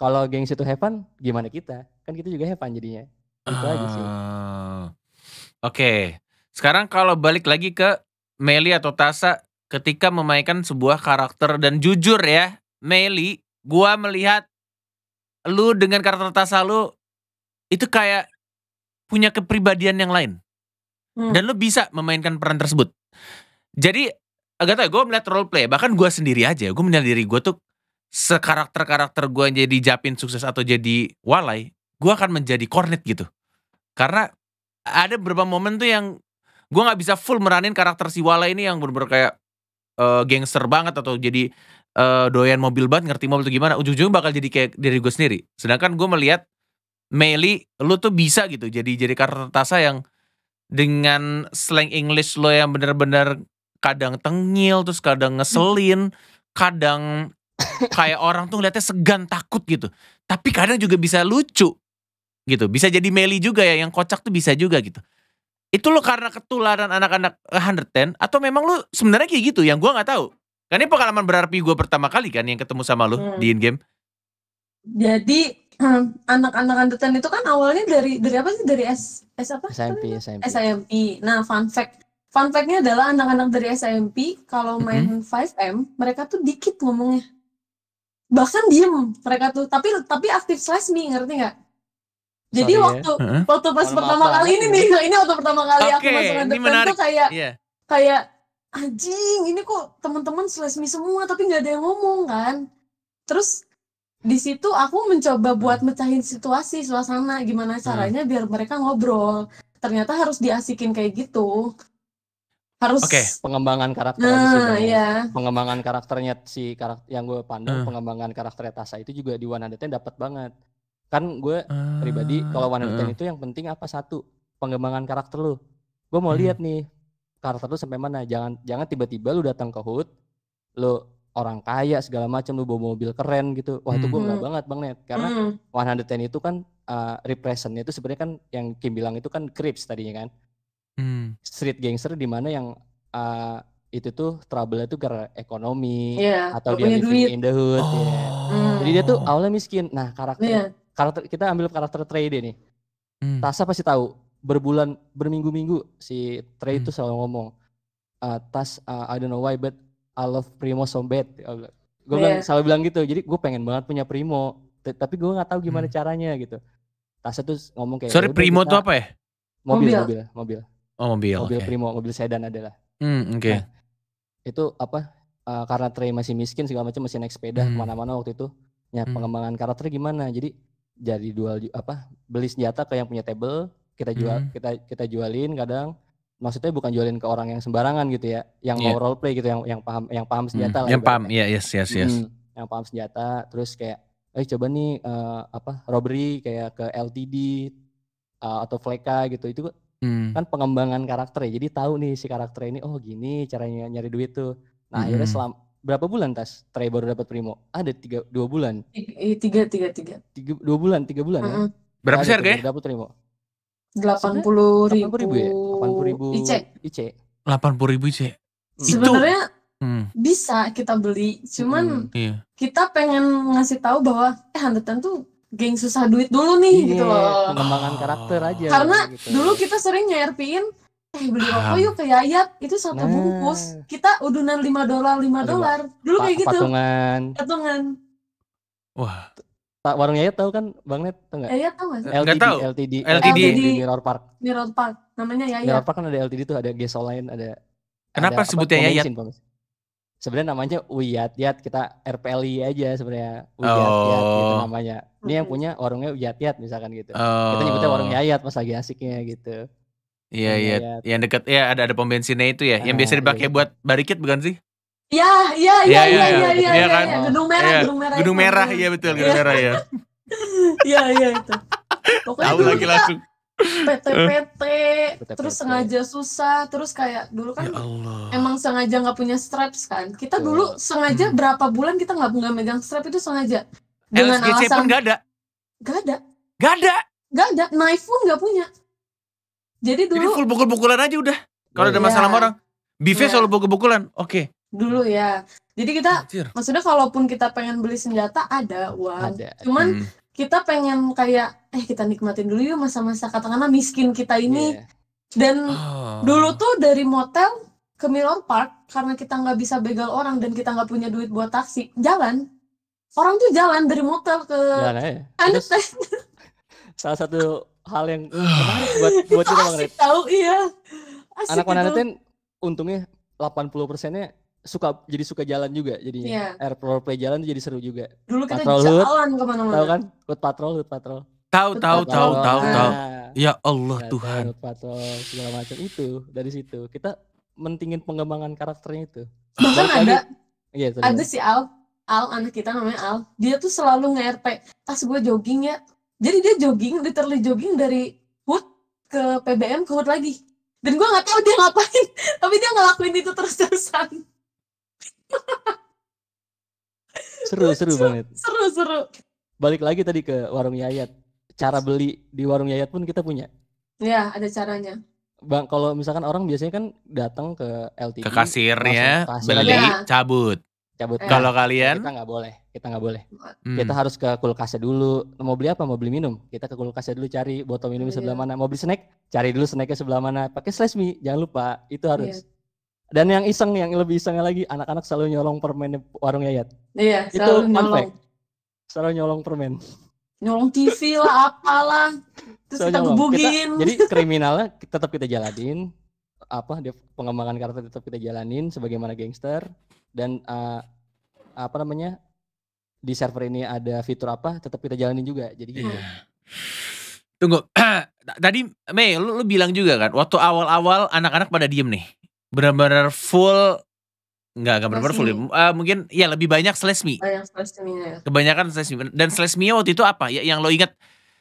kalau geng situ Heaven gimana kita kan kita juga Heaven jadinya itu uh. aja sih ah. Oke. Sekarang kalau balik lagi ke Meli atau Tasa ketika memainkan sebuah karakter dan jujur ya, Meli, gua melihat lu dengan karakter Tasa lu itu kayak punya kepribadian yang lain. Hmm. Dan lu bisa memainkan peran tersebut. Jadi agak tau gue melihat role play, bahkan gue sendiri aja, gue melihat diri gue tuh sekarakter-karakter gue jadi Japin sukses atau jadi Walai, gue akan menjadi Cornet gitu. Karena ada beberapa momen tuh yang gue nggak bisa full meranin karakter si Wala ini yang bener-bener kayak uh, gangster banget atau jadi uh, doyan mobil banget ngerti mobil tuh gimana ujung-ujungnya bakal jadi kayak diri gue sendiri sedangkan gue melihat Meli lu tuh bisa gitu jadi jadi karakter Tasa yang dengan slang English lo yang bener-bener kadang tengil terus kadang ngeselin kadang kayak orang tuh ngeliatnya segan takut gitu tapi kadang juga bisa lucu gitu. Bisa jadi Meli juga ya yang kocak tuh bisa juga gitu. Itu lo karena ketularan anak-anak 110 eh, atau memang lo sebenarnya kayak gitu yang gua nggak tahu. kan ini pengalaman berarti gue pertama kali kan yang ketemu sama lo hmm. di in game. Jadi anak-anak ten itu kan awalnya dari dari apa sih dari S S apa? SMP, SMP. SMP. Nah, fun fact fun factnya adalah anak-anak dari SMP kalau hmm. main mm -hmm. 5M mereka tuh dikit ngomongnya. Bahkan diem mereka tuh, tapi tapi aktif slice me, ngerti nggak? Jadi Sorry, waktu ya. waktu pas oh, pertama apa? kali ini nih, ini waktu pertama kali okay, aku masuk depan tuh kayak yeah. kayak anjing ini kok teman-teman selesmi semua tapi nggak ada yang ngomong kan. Terus di situ aku mencoba hmm. buat mecahin situasi suasana gimana hmm. caranya hmm. biar mereka ngobrol. Ternyata harus diasikin kayak gitu harus okay. pengembangan karakternya nah, sih, yeah. Iya. pengembangan karakternya si karakter yang gue pandang, hmm. pengembangan karakternya Tasa itu juga di One Hundred dapat banget kan gue ah, pribadi kalau one uh, itu yang penting apa satu pengembangan karakter lu gue mau hmm. lihat nih karakter lu sampai mana jangan jangan tiba-tiba lu datang ke hood lu orang kaya segala macam lu bawa mobil keren gitu wah itu gue hmm. nggak banget bang net karena hmm. one hundred ten itu kan uh, eh, repressionnya itu sebenarnya kan yang Kim bilang itu kan crips tadinya kan hmm. street gangster di mana yang uh, itu tuh trouble itu karena ekonomi yeah, atau dia living duit. in the hood ya. oh. yeah. mm. jadi dia tuh awalnya miskin nah karakter yeah karakter kita ambil karakter Trey deh nih. Hmm. Tasa pasti tahu berbulan berminggu-minggu si Trey itu hmm. selalu ngomong uh, Tas uh, I don't know why but I love Primo so bad. Gue yeah. bilang iya. selalu bilang gitu. Jadi gue pengen banget punya Primo, tapi gue nggak tahu gimana hmm. caranya gitu. Tasa tuh ngomong kayak. Sorry gitu, Primo tuh apa ya? Mobil, mobil, mobil, mobil. Oh mobil. Mobil okay. Primo, mobil sedan adalah. Hmm, oke. Okay. Nah, itu apa? Uh, karena Trey masih miskin segala macam masih naik sepeda hmm. kemana-mana waktu itu. Ya hmm. pengembangan karakter gimana? Jadi jadi dual apa beli senjata ke yang punya table kita jual hmm. kita kita jualin kadang maksudnya bukan jualin ke orang yang sembarangan gitu ya yang yeah. mau iya. role play gitu yang yang paham yang paham hmm, senjata hmm. lah yang paham iya yeah, yes yes yes hmm, yang paham senjata terus kayak eh coba nih uh, apa robbery kayak ke LTD uh, eh, atau fleka gitu itu hmm. kan pengembangan karakter ya jadi tahu nih si karakter ini oh gini caranya nyari duit tuh nah hmm. akhirnya selama berapa bulan tas Trey baru dapat Primo? Ada tiga dua bulan. Tiga eh, tiga tiga. tiga dua bulan tiga bulan uh-huh. ya. Berapa sih harganya? Dapat Primo. Delapan puluh ribu. Delapan ribu ya. Delapan puluh ribu. IC. IC. Delapan puluh ribu IC. Sebenarnya hmm. bisa kita beli, cuman hmm, iya. kita pengen ngasih tahu bahwa eh handetan tuh geng susah duit dulu nih yeah, gitu loh. Pengembangan oh. karakter aja. Karena gitu. dulu kita sering nyerpin eh beli rokok yuk ke Yayat itu satu nah. bungkus kita udunan lima dolar lima dolar dulu kayak gitu patungan patungan wah Pak warung Yayat tahu kan Bang Net tahu nggak? Eh, Yayat tahu nggak? LTD, tahu. LTD, LTD, LTD, Mirror Park. Mirror Park, namanya Yayat. Mirror Park kan ada LTD tuh, ada gas lain, ada. Kenapa ada, sebutnya Yayat? Sebenarnya namanya Uyat Yat, kita RPLI aja sebenarnya Uyat gitu oh. gitu namanya. Ini yang punya warungnya Uyat Yat misalkan gitu. Oh. Kita nyebutnya warung Yayat pas lagi asiknya gitu. Iya iya, iya iya, yang dekat ya ada ada pom bensinnya itu ya, yang ah, biasa dipakai iya. buat barikit bukan sih? Iya iya iya iya iya iya ya, kan? gedung merah gedung merah gedung merah iya betul gedung merah ya. Iya iya itu. Pokoknya Tahu lagi langsung. PT-PT terus sengaja susah terus kayak dulu kan ya Allah. emang sengaja nggak punya straps kan kita dulu sengaja hmm. berapa bulan kita nggak nggak megang strap itu sengaja dengan LSGC alasan nggak ada gak ada gak ada gak ada knife pun nggak punya jadi dulu Jadi full pukul-pukulan aja udah. Kalau ada iya. masalah ya. orang, beefnya ya. selalu pukul-pukulan. Oke. Okay. Dulu ya. Jadi kita Anjir. maksudnya kalaupun kita pengen beli senjata ada, uang. Ada. Cuman hmm. kita pengen kayak eh kita nikmatin dulu yuk masa-masa katakanlah miskin kita ini. Yeah. Dan oh. dulu tuh dari motel ke Miller Park karena kita nggak bisa begal orang dan kita nggak punya duit buat taksi jalan orang tuh jalan dari motel ke jalan ya. salah satu hal yang menarik buat buat kita Bang Red. Tahu iya. Asik Anak itu. untungnya 80 persennya suka jadi suka jalan juga jadinya. Yeah. Air play jalan jadi seru juga. Dulu kita patrol jalan kemana-mana. Tahu kan? Hut patrol, hut patrol. Tahu, tahu, tahu, tahu, tahu. Ya Allah ya, Tuhan. Hut patrol segala macam itu dari situ. Kita mentingin pengembangan karakternya itu. Bahkan ada Iya, ada si Al Al anak kita namanya Al dia tuh selalu nge-RP pas gue jogging ya jadi dia jogging literally jogging dari hood ke PBM ke hood lagi dan gue nggak tahu dia ngapain tapi dia ngelakuin itu terus terusan seru seru banget seru seru balik lagi tadi ke warung Yayat cara beli di warung Yayat pun kita punya ya ada caranya Bang, kalau misalkan orang biasanya kan datang ke LTD e, ke kasirnya, kasir, beli, ya. cabut cabut. Eh, kalau kalian kita nggak boleh, kita nggak boleh. Hmm. Kita harus ke kulkasnya dulu. Mau beli apa? Mau beli minum? Kita ke kulkasnya dulu cari botol minum oh, sebelah iya. mana. Mau beli snack? Cari dulu snacknya sebelah mana. Pakai slash mie, jangan lupa. Itu iya. harus. Iya. Dan yang iseng, yang lebih isengnya lagi, anak-anak selalu nyolong permen warung Yayat. Iya, itu selalu nyolong. Fact. Selalu nyolong permen. Nyolong TV lah, apalah. Terus selalu kita gebugin. jadi kriminalnya tetap kita jalanin. Apa, dia pengembangan karakter tetap kita jalanin sebagaimana gangster dan uh, apa namanya di server ini ada fitur apa tetap kita jalanin juga jadi gitu tunggu tadi Mei lu, lu bilang juga kan waktu awal-awal anak-anak pada diem nih benar-benar full nggak, nggak benar-benar full. Uh, mungkin ya lebih banyak selesmi. me. Oh, yang ya. Kebanyakan slash Dan selesmi waktu itu apa? Ya, yang lo ingat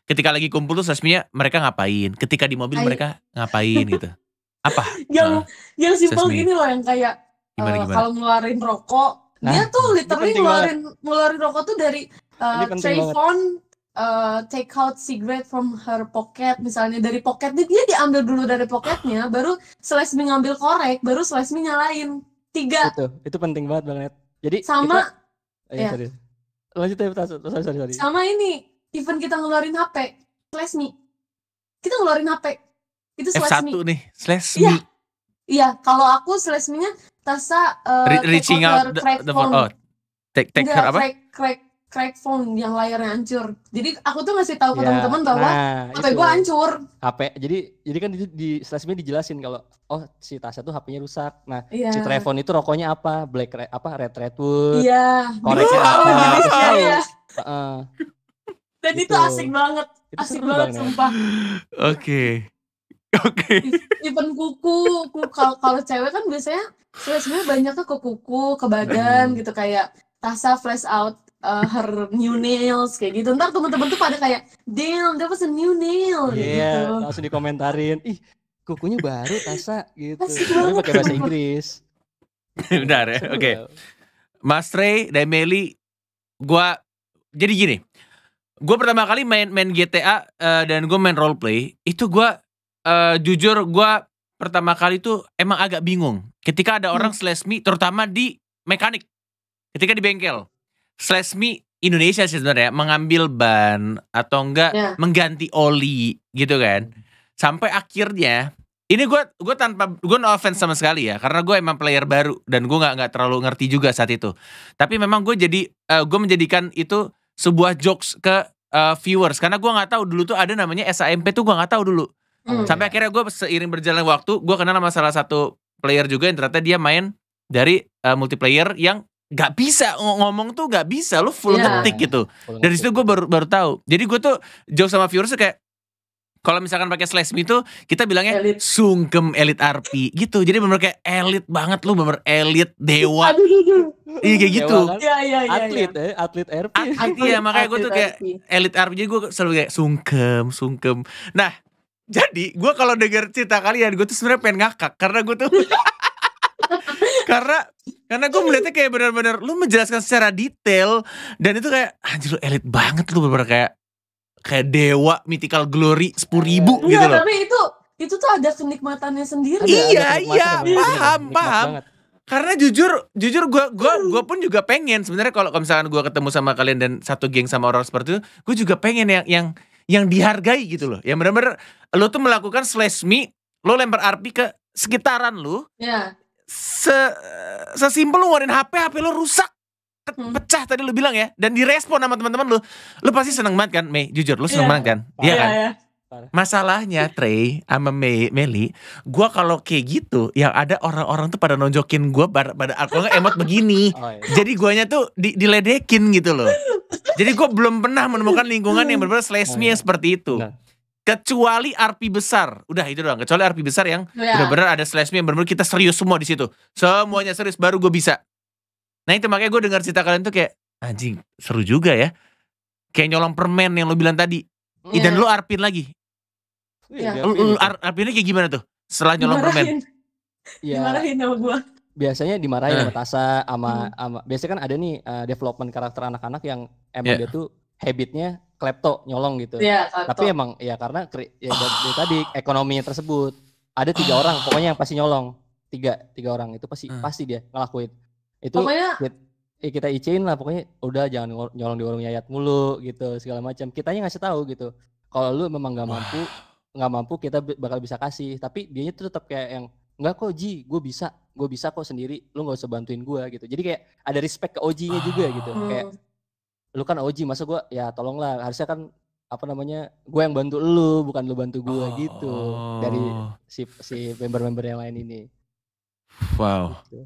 ketika lagi kumpul tuh slash mereka ngapain? Ketika di mobil Ayo. mereka ngapain gitu. Apa? yang nah, yang simpel gini loh yang kayak gimana, uh, gimana? kalau ngeluarin rokok nah, dia tuh nah, literally ngeluarin banget. ngeluarin rokok tuh dari uh, uh, take out cigarette from her pocket misalnya dari pocket dia, diambil dulu dari pocketnya baru slice ngambil korek baru slice nyalain tiga itu itu penting banget banget jadi sama kita, oh, ya. Iya. Sorry. lanjut ya sorry, sorry, sama ini even kita ngeluarin HP slice kita ngeluarin HP itu slice F1 nih slice iya iya kalau aku slice Tasa uh, Re reaching out the, the phone. Oh, take take Enggak, her apa? Crack, crack crack phone yang layarnya hancur. Jadi aku tuh ngasih tahu ke yeah. teman-teman bahwa nah, HP gue hancur. HP jadi jadi kan di, di slashnya dijelasin kalau oh si Tasya tuh HP-nya rusak. Nah, yeah. si telepon itu rokoknya apa? Black re, apa Red Redwood. Iya. Koreksi apa? Ya. Dan gitu. itu asik banget. Itu asik banget sumpah. Oke. okay. Oke. Okay. Even kuku, kuku kalau cewek kan biasanya sebenarnya banyak tuh ke kuku ke badan hmm. gitu kayak Tasa flash out uh, her new nails kayak gitu ntar temen-temen tuh pada kayak damn that was a new nail yeah, iya, gitu langsung dikomentarin ih kukunya baru Tasa gitu tapi pakai bahasa Inggris benar ya oke okay. Mas Ray dan Meli gua jadi gini gue pertama kali main main GTA uh, eh, dan gue main role play itu gue uh, jujur gue pertama kali itu emang agak bingung. Ketika ada hmm. orang hmm. slash me, terutama di mekanik, ketika di bengkel, slash me Indonesia sih sebenarnya mengambil ban atau enggak yeah. mengganti oli gitu kan. Sampai akhirnya ini gue gue tanpa gue no offense sama sekali ya karena gue emang player baru dan gue nggak nggak terlalu ngerti juga saat itu. Tapi memang gue jadi uh, eh, gue menjadikan itu sebuah jokes ke uh, viewers karena gue nggak tahu dulu tuh ada namanya SAMP tuh gue nggak tahu dulu Hmm. Sampai akhirnya gue seiring berjalan waktu, gue kenal sama salah satu player juga yang ternyata dia main dari uh, multiplayer yang gak bisa ngomong tuh gak bisa lu full yeah. ngetik gitu. Dari situ gue baru baru tahu. Jadi gue tuh jauh sama viewers kayak kalau misalkan pakai slash me itu kita bilangnya elite. sungkem elit RP gitu. Jadi benar kayak elit banget lu benar elit dewa. Iya kayak gitu. Kan? Iya, iya iya iya. Atlet ya, atlet RP. Iya, atlet ya makanya gue tuh kayak elit RP. Jadi gue selalu kayak sungkem, sungkem. Nah, jadi gue kalau denger cerita kalian gue tuh sebenarnya pengen ngakak karena gue tuh karena karena gue melihatnya kayak benar-benar lu menjelaskan secara detail dan itu kayak anjir lu elit banget lu bener, kayak kayak dewa mythical glory sepuluh ribu Nggak, iya, gitu loh. tapi itu itu tuh ada kenikmatannya sendiri. Iya iya paham paham. Karena jujur jujur gue gua hmm. gua pun juga pengen sebenarnya kalau misalkan gue ketemu sama kalian dan satu geng sama orang seperti itu, gue juga pengen yang yang yang dihargai gitu loh. Yang benar-benar lo tuh melakukan slash me, lo lempar RP ke sekitaran lo. ya. Se sesimpel lo ngeluarin HP, HP lo rusak hmm. pecah tadi lo bilang ya dan direspon sama teman-teman lo, lo pasti seneng banget kan Mei jujur lo seneng yeah. banget kan iya, iya kan yeah, masalahnya Trey sama Mei Meli gua kalau kayak gitu yang ada orang-orang tuh pada nonjokin gua pada, pada aku nggak emot begini oh, iya. jadi guanya tuh di, diledekin gitu loh jadi gue belum pernah menemukan lingkungan yang benar-benar slash me yang hmm. seperti itu. Nah. Kecuali RP besar. Udah itu doang. Kecuali RP besar yang ya. benar-benar ada slash me yang benar-benar kita serius semua di situ. Semuanya serius baru gue bisa. Nah itu makanya gue dengar cerita kalian tuh kayak anjing seru juga ya. Kayak nyolong permen yang lo bilang tadi. Ya. Dan lo arpin lagi. Lo iya. iya, Arpinnya kayak gimana tuh? Setelah nyolong permen. Dimarahin iya. sama gue biasanya dimarahin nah. sama Tasa sama hmm. biasanya kan ada nih uh, development karakter anak-anak yang emang yeah. dia tuh habitnya klepto nyolong gitu. Yeah, klepto. Tapi emang ya karena ya, oh. tadi ekonominya tersebut ada tiga orang ah. pokoknya yang pasti nyolong tiga tiga orang itu pasti hmm. pasti dia ngelakuin itu pokoknya... Ya kita, kita icein lah pokoknya udah jangan nyolong di warung yayat mulu gitu segala macam kitanya ngasih tahu gitu kalau lu memang nggak mampu nggak mampu kita bakal bisa kasih tapi dia tuh tetap kayak yang nggak kok Ji gue bisa gue bisa kok sendiri lu nggak usah bantuin gue gitu jadi kayak ada respect ke Oji-nya juga gitu hmm. kayak lu kan Oji masa gue ya tolonglah harusnya kan apa namanya gue yang bantu lu bukan lu bantu gue oh. gitu dari oh. si si member-member yang lain ini wow gitu.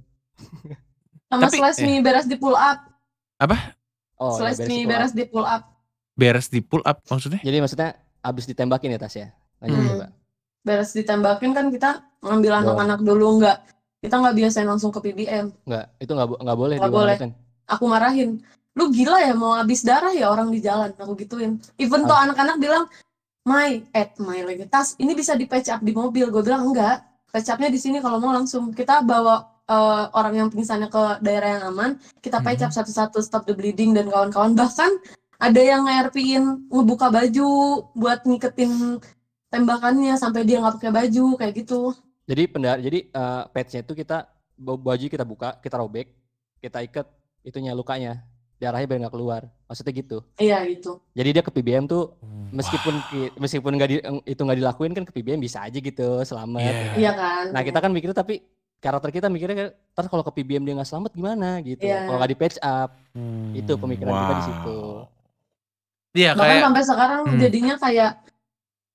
sama gitu. slash eh. beres di pull up apa oh, slash ya, beres, beres di pull up beres di pull up maksudnya jadi maksudnya abis ditembakin ya tas ya lanjut hmm. coba beres ditembakin kan kita ngambil anak-anak iya. dulu nggak kita nggak biasain langsung ke PBM nggak itu nggak nggak boleh nggak boleh aku marahin lu gila ya mau habis darah ya orang di jalan aku gituin even ah. tuh anak-anak bilang my at my lagi tas ini bisa di patch up di mobil gue bilang enggak patch upnya di sini kalau mau langsung kita bawa uh, orang yang pingsannya ke daerah yang aman kita patch up mhm. satu-satu stop the bleeding dan kawan-kawan bahkan ada yang ngerpiin ngebuka baju buat ngiketin tembakannya sampai dia nggak pakai baju kayak gitu. Jadi pendar, jadi uh, patchnya itu kita baju kita buka, kita robek, kita ikat itunya lukanya darahnya biar nggak keluar. Maksudnya gitu. Iya gitu. Jadi dia ke PBM tuh hmm, meskipun wow. meskipun nggak di, eh, itu nggak dilakuin kan ke PBM bisa aja gitu selamat. Iya yeah. Iya kan. Nah kita kan mikir tapi karakter kita mikirnya kan ntar kalau ke PBM dia nggak selamat gimana gitu. Yeah. Kalau nggak di patch up hmm. itu pemikiran wow. kita di situ. Iya, kayak... Bahkan sampai sekarang hmm. jadinya kayak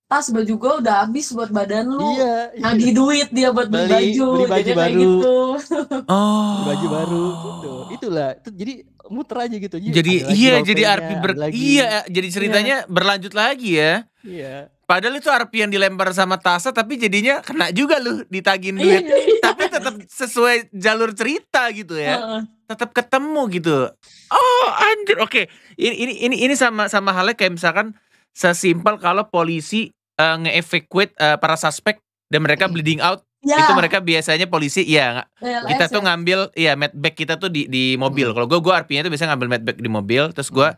tas baju gue udah habis buat badan lu iya, iya. duit dia buat beli, beli baju beli baju baru gitu. oh beli baju baru gitu itulah itu jadi muter aja gitu jadi, jadi iya jadi arpi ber iya jadi ceritanya iya. berlanjut lagi ya iya Padahal itu arpi yang dilempar sama Tasa tapi jadinya kena juga loh ditagin iya. duit. tapi tetap sesuai jalur cerita gitu ya. Uh -uh. Tetap ketemu gitu. Oh, anjir. Oke. Okay. ini ini ini sama sama halnya kayak misalkan sesimpel kalau polisi uh, nge-evacuate uh, para suspek dan mereka hmm. bleeding out. Yeah. Itu mereka biasanya polisi iya ya Yeah, kita ya, tuh ya. ngambil ya medbag kita tuh di di mobil. Hmm. Kalau gua gua RP-nya tuh biasanya ngambil medbag di mobil terus gua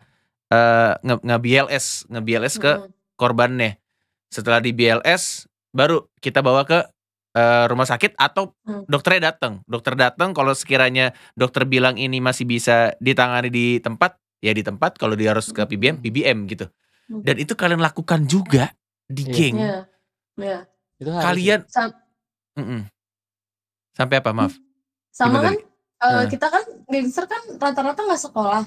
uh, nge, nge BLS, nge BLS ke korbannya. Setelah di BLS baru kita bawa ke uh, rumah sakit atau hmm. dokternya datang. Dokter datang kalau sekiranya dokter bilang ini masih bisa ditangani di tempat, ya di tempat. Kalau dia harus ke PBM, PBM gitu. Dan itu kalian lakukan juga di yeah. geng. Yeah. Yeah. Itu Kalian Sam mm -mm. sampai apa maaf? Sama kan uh, kita kan gangster kan rata-rata nggak sekolah,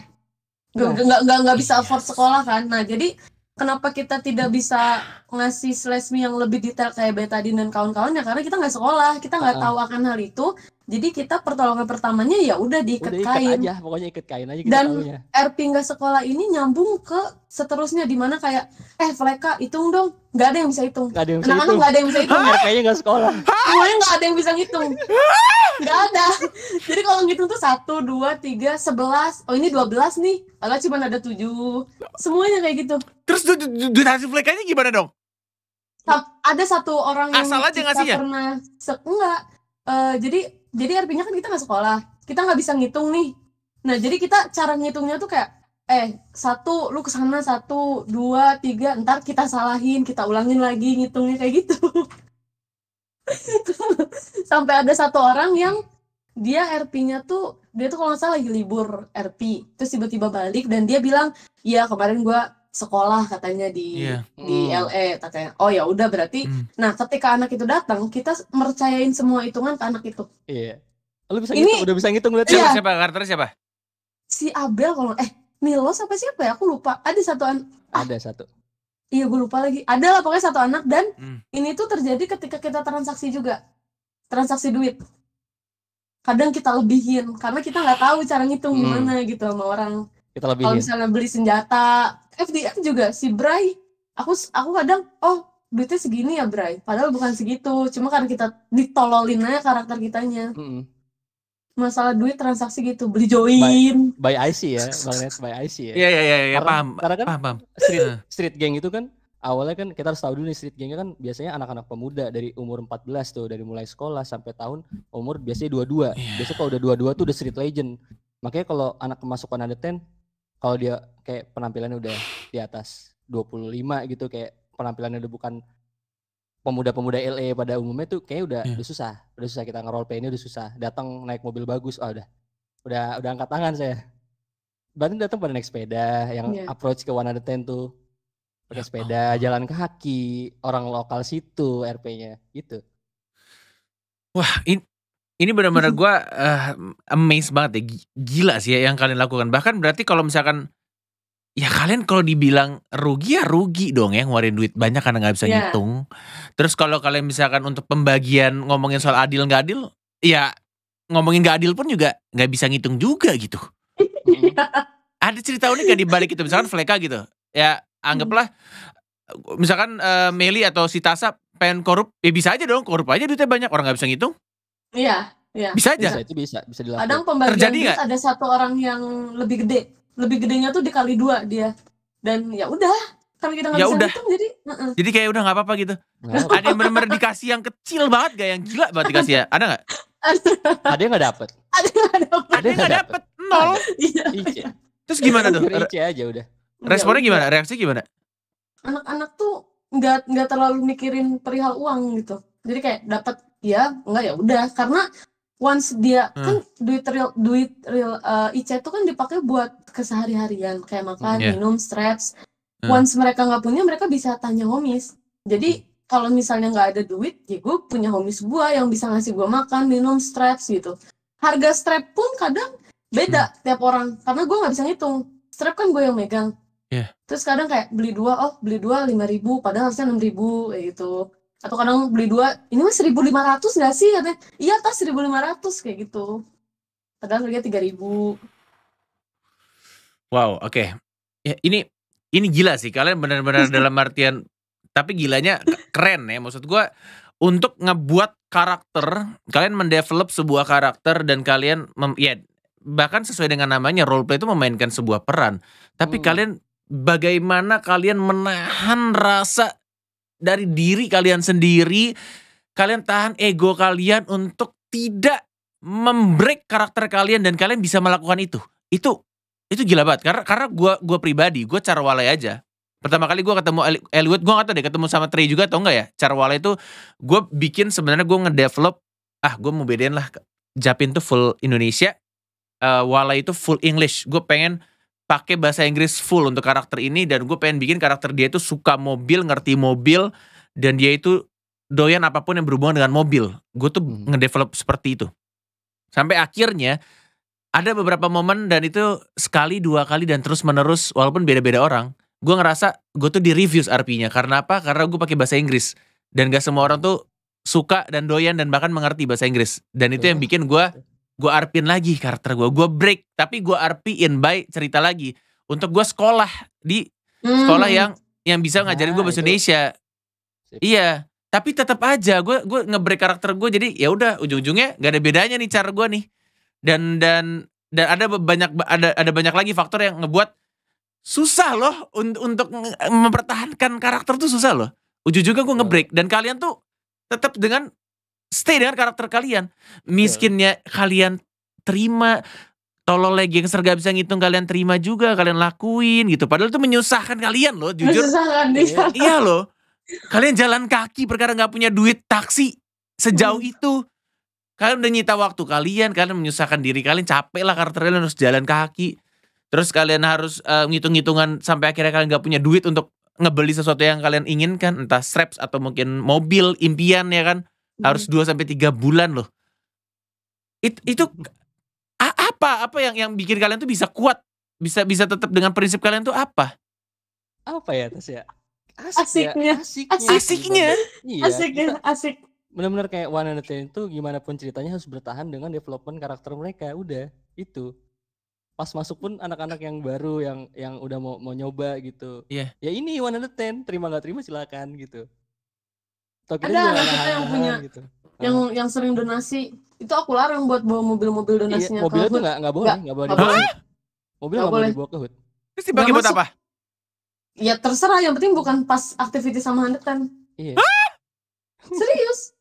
nggak iya. nggak nggak bisa iya. afford sekolah kan. Nah jadi kenapa kita tidak bisa ngasih slash me yang lebih detail kayak Betadine dan kawan-kawannya karena kita nggak sekolah, kita nggak uh -huh. tahu akan hal itu jadi kita pertolongan pertamanya ya udah diikat udah kain. aja, pokoknya ikat kain aja Dan tahunya. RP nggak sekolah ini nyambung ke seterusnya di mana kayak eh Fleka hitung dong, nggak ada yang bisa hitung. anak nggak ada yang bisa hitung. Kayaknya nggak sekolah. Semuanya nggak ada yang bisa hitung. Nggak ada. Jadi kalau ngitung tuh satu, dua, tiga, sebelas. Oh ini dua belas nih. Kalau cuma ada tujuh. Semuanya kayak gitu. Terus duit hasil Flekanya gimana dong? Ada satu orang yang Asal aja ngasihnya? pernah enggak. Uh, jadi jadi artinya kan kita nggak sekolah kita nggak bisa ngitung nih nah jadi kita cara ngitungnya tuh kayak eh satu lu sana, satu dua tiga ntar kita salahin kita ulangin lagi ngitungnya kayak gitu sampai ada satu orang yang dia RP-nya tuh dia tuh kalau nggak salah lagi libur RP terus tiba-tiba balik dan dia bilang iya kemarin gue sekolah katanya di yeah. di mm. LA e, katanya. Oh ya udah berarti. Mm. Nah, ketika anak itu datang, kita mercayain semua hitungan ke anak itu. Iya. Yeah. Lu bisa Ini, ngitung, udah bisa ngitung lihat siapa, siapa karakternya siapa? Si Abel kalau eh milo siapa siapa ya? Aku lupa. Ada satu an ah. ada satu. Iya, gue lupa lagi. Ada lah pokoknya satu anak dan mm. ini tuh terjadi ketika kita transaksi juga. Transaksi duit kadang kita lebihin karena kita nggak tahu cara ngitung hmm. gimana gitu sama orang. Kalau misalnya beli senjata, FDM juga si Bray aku aku kadang oh duitnya segini ya Bray padahal bukan segitu cuma karena kita ditololin aja karakter kitanya mm -hmm. masalah duit transaksi gitu beli join by, by IC ya bang Net by IC ya iya iya iya, iya paham karena kan paham, paham. street street gang itu kan awalnya kan kita harus tahu dulu nih street gangnya kan biasanya anak-anak pemuda dari umur 14 tuh dari mulai sekolah sampai tahun umur biasanya 22 yeah. biasanya kalau udah 22 tuh udah street legend makanya kalau anak kemasukan under 10 kalau dia kayak penampilannya udah di atas 25 gitu kayak penampilannya udah bukan pemuda-pemuda LA pada umumnya tuh kayak udah yeah. udah susah, udah susah kita ngerol ini udah susah. Datang naik mobil bagus, oh udah, udah udah angkat tangan saya. Berarti datang pada naik sepeda, yang yeah. approach ke one ada ten tuh pakai yeah. sepeda, oh. jalan kaki, orang lokal situ RP-nya gitu. Wah, in, ini benar-benar gue uh, amazed banget ya gila sih ya yang kalian lakukan bahkan berarti kalau misalkan ya kalian kalau dibilang rugi ya rugi dong ya ngeluarin duit banyak karena nggak bisa yeah. ngitung terus kalau kalian misalkan untuk pembagian ngomongin soal adil nggak adil ya ngomongin nggak adil pun juga nggak bisa ngitung juga gitu iya. ada cerita unik gak dibalik itu misalkan Fleka gitu ya anggaplah misalkan uh, Meli atau si Tasa pengen korup ya bisa aja dong korup aja duitnya banyak orang nggak bisa ngitung Iya, iya. Bisa aja. Bisa, itu bisa, bisa dilakukan. Kadang pembagian Terjadi bis ada satu orang yang lebih gede. Lebih gedenya tuh dikali dua dia. Dan ya udah, karena kita gak ya bisa udah. hitung jadi uh -uh. jadi kayak udah nggak apa-apa gitu ada yang benar-benar dikasih yang kecil banget gak yang gila banget dikasih ya ada nggak ada yang nggak dapet ada yang nggak dapet ada yang nggak dapet nol iya, iya. iya. terus gimana tuh Ice aja udah responnya ya gimana reaksi gimana anak-anak tuh nggak nggak terlalu mikirin perihal uang gitu jadi kayak dapat ya enggak ya udah karena once dia hmm. kan duit real duit real uh, eh, IC itu kan dipakai buat kesehari-harian kayak makan yeah. minum straps hmm. once mereka nggak punya mereka bisa tanya homies jadi hmm. kalau misalnya nggak ada duit ya gue punya homies gue yang bisa ngasih gue makan minum straps gitu harga strap pun kadang beda hmm. tiap orang karena gue nggak bisa ngitung strap kan gue yang megang yeah. terus kadang kayak beli dua oh beli dua lima ribu padahal harusnya enam ribu kayak gitu atau kadang beli dua ini mah seribu lima ratus nggak sih katanya iya tas seribu lima ratus kayak gitu padahal tiga ribu wow oke okay. ya, ini ini gila sih kalian benar-benar dalam artian tapi gilanya keren ya maksud gue untuk ngebuat karakter kalian mendevelop sebuah karakter dan kalian mem, ya bahkan sesuai dengan namanya role play itu memainkan sebuah peran tapi hmm. kalian bagaimana kalian menahan rasa dari diri kalian sendiri. Kalian tahan ego kalian untuk tidak membreak karakter kalian dan kalian bisa melakukan itu. Itu itu gila banget karena karena gue gua pribadi, gue cara walai aja. Pertama kali gue ketemu Elliot, gue gak tau deh ketemu sama Trey juga atau enggak ya. Carwala itu gue bikin sebenarnya gue ngedevelop, ah gue mau bedain lah. Japin tuh full Indonesia, uh, Wala itu full English. Gue pengen pakai bahasa Inggris full untuk karakter ini dan gue pengen bikin karakter dia itu suka mobil, ngerti mobil dan dia itu doyan apapun yang berhubungan dengan mobil. Gue tuh hmm. ngedevelop seperti itu. Sampai akhirnya ada beberapa momen dan itu sekali, dua kali dan terus menerus walaupun beda-beda orang. Gue ngerasa gue tuh di reviews RP-nya karena apa? Karena gue pakai bahasa Inggris dan gak semua orang tuh suka dan doyan dan bahkan mengerti bahasa Inggris. Dan itu yang iya. bikin gue gue arpin lagi karakter gue gue break tapi gue arpin baik cerita lagi untuk gue sekolah di hmm. sekolah yang yang bisa ngajarin nah, gue bahasa Indonesia Sip. iya tapi tetap aja gue gue ngebreak karakter gue jadi ya udah ujung-ujungnya gak ada bedanya nih cara gue nih dan dan dan ada banyak ada ada banyak lagi faktor yang ngebuat susah loh untuk untuk mempertahankan karakter tuh susah loh ujung ujungnya gue ngebreak dan kalian tuh tetap dengan stay dengan karakter kalian. Iya. Miskinnya yeah. kalian terima, tololnya yang gak bisa ngitung kalian terima juga, kalian lakuin gitu. Padahal itu menyusahkan kalian loh, jujur. Menyusahkan Yeah. iya loh. Kalian jalan kaki perkara nggak punya duit taksi sejauh hmm. itu. Kalian udah nyita waktu kalian, kalian menyusahkan diri kalian, capek lah karakter kalian harus jalan kaki. Terus kalian harus uh, ngitung-ngitungan sampai akhirnya kalian gak punya duit untuk ngebeli sesuatu yang kalian inginkan, entah straps atau mungkin mobil impian ya kan Hmm. harus 2 sampai tiga bulan loh. It, itu hmm. apa apa yang yang bikin kalian tuh bisa kuat, bisa bisa tetap dengan prinsip kalian tuh apa? Apa ya Tas ya? Asik asiknya. Ya, asiknya. Asiknya. asiknya, iya. asik. Benar-benar kayak One and Ten itu gimana pun ceritanya harus bertahan dengan development karakter mereka. Udah, itu pas masuk pun anak-anak yang baru yang yang udah mau mau nyoba gitu. Yeah. Ya ini one and ten, terima nggak terima silakan gitu. Tapi ada anak kita yang punya gitu. yang hmm. yang sering donasi itu aku larang buat bawa mobil-mobil iya, donasinya iya, mobil tuh nggak nggak boleh nggak boleh mobil nggak boleh dibawa ke hut terus dibagi buat apa ya terserah yang penting bukan pas aktivitas sama kan iya. serius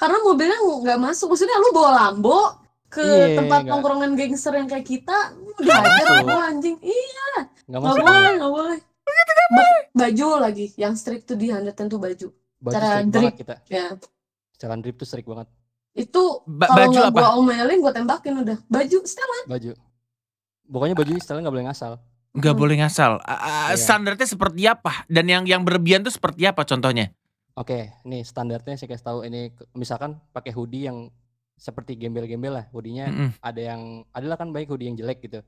karena mobilnya nggak masuk maksudnya lu bawa lambo ke iya, iya tempat enggak. nongkrongan gangster yang kayak kita nggak ada lambo anjing iya nggak boleh nggak boleh baju lagi yang strict tuh di handetan tuh baju baju cara drip kita. Ya. cara drip tuh serik banget. Itu ba kalau baju apa? Gua omelin gua tembakin udah. Baju setelan. Baju. Pokoknya baju setelan nggak boleh ngasal. Nggak hmm. boleh ngasal. Uh, iya. Standarnya seperti apa? Dan yang yang berlebihan tuh seperti apa contohnya? Oke, okay, nih standarnya saya kasih tau ini misalkan pakai hoodie yang seperti gembel-gembel lah hoodie-nya mm -hmm. ada yang adalah kan baik hoodie yang jelek gitu.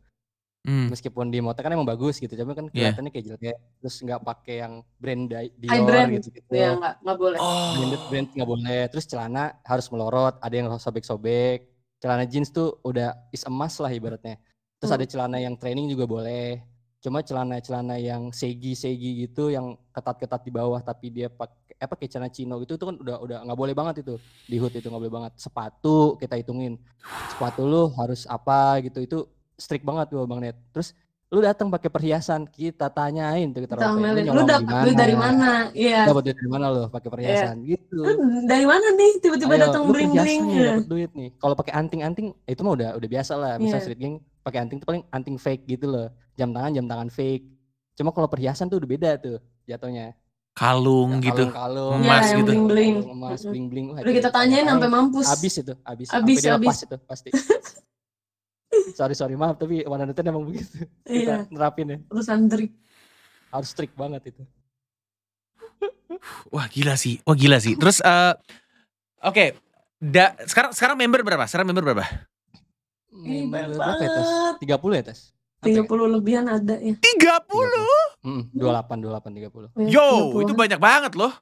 Hmm. Meskipun di motor kan emang bagus gitu, tapi kan iya. kelihatannya yeah. kayak jelek. Terus nggak pakai yang brand Dior High brand. gitu gitu. Ya nggak nggak boleh. Oh. Branded brand nggak boleh. Terus celana harus melorot, ada yang sobek-sobek. Celana jeans tuh udah is emas lah ibaratnya. Terus hmm. ada celana yang training juga boleh. Cuma celana-celana yang segi-segi gitu yang ketat-ketat di bawah tapi dia pakai apa eh, kayak celana chino gitu itu kan udah udah nggak boleh banget itu. Di hood itu nggak boleh banget. Sepatu kita hitungin. Sepatu lu harus apa gitu itu strict banget gue bang Net terus lu datang pakai perhiasan kita tanyain tuh kita lu dapat duit dari mana iya yeah. dapat duit dari mana lu pakai perhiasan yeah. gitu dari mana nih tiba-tiba datang bling bling duit nih kalau pakai anting anting itu mah udah udah biasa lah misal yeah. street gang pakai anting tuh paling anting fake gitu loh jam tangan jam tangan fake cuma kalau perhiasan tuh udah beda tuh jatuhnya kalung ya, gitu kalung, emas ya, gitu bling bling emas bling bling udah kita gitu. tanyain sampai mampus habis itu habis habis, habis. itu pasti sorry sorry maaf tapi one night emang begitu iya. kita nerapin ya Terus santri harus strict banget itu wah gila sih wah gila sih terus uh, oke okay. Da, sekarang sekarang member berapa sekarang member berapa berapa ya tes tiga puluh ya tes ya? tiga puluh lebihan ada ya tiga puluh dua delapan dua delapan tiga puluh iya, yo 30. itu banyak banget loh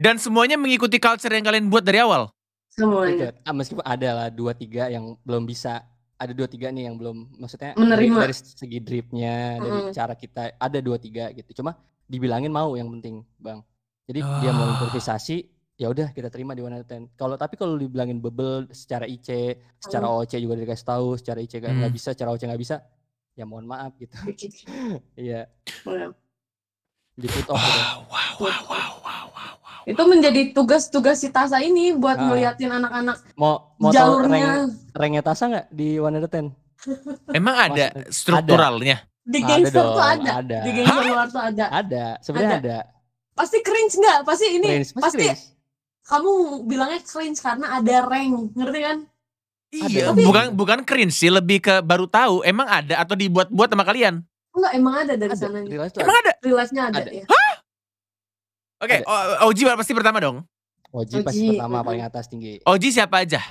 dan semuanya mengikuti culture yang kalian buat dari awal semuanya ah, meskipun ada lah dua tiga yang belum bisa ada dua tiga nih yang belum maksudnya Menerima. dari segi dripnya dari cara kita ada dua tiga gitu cuma dibilangin mau yang penting bang jadi oh. dia mau ah. improvisasi ya udah kita terima di one ten kalau tapi kalau dibilangin bebel secara IC secara mm. OC juga dikasih tahu secara IC nggak hmm. bisa secara OC nggak bisa ya mohon maaf gitu iya yeah. di wow, wow, wow, wow, wow, wow, itu menjadi tugas-tugas si Tasa ini buat nah. ngeliatin anak-anak mau, mau jalurnya reng, rengnya Tasa nggak di One Ten? Emang ada strukturalnya? Ada. Di gangster ada tuh ada. ada. Di gangster luar tuh ada. Ada, sebenarnya ada. ada. Pasti cringe nggak? Pasti ini cringe. pasti, pasti cringe. kamu bilangnya cringe karena ada reng ngerti kan? Iya, Tapi, bukan bukan cringe sih, lebih ke baru tahu emang ada atau dibuat-buat sama kalian. Enggak, emang ada dari sana. Emang ada? realize ada, ada. ya. Hah? Oke, okay, Oji pasti pertama dong. Oji, pasti pertama paling atas tinggi. Oji siapa aja?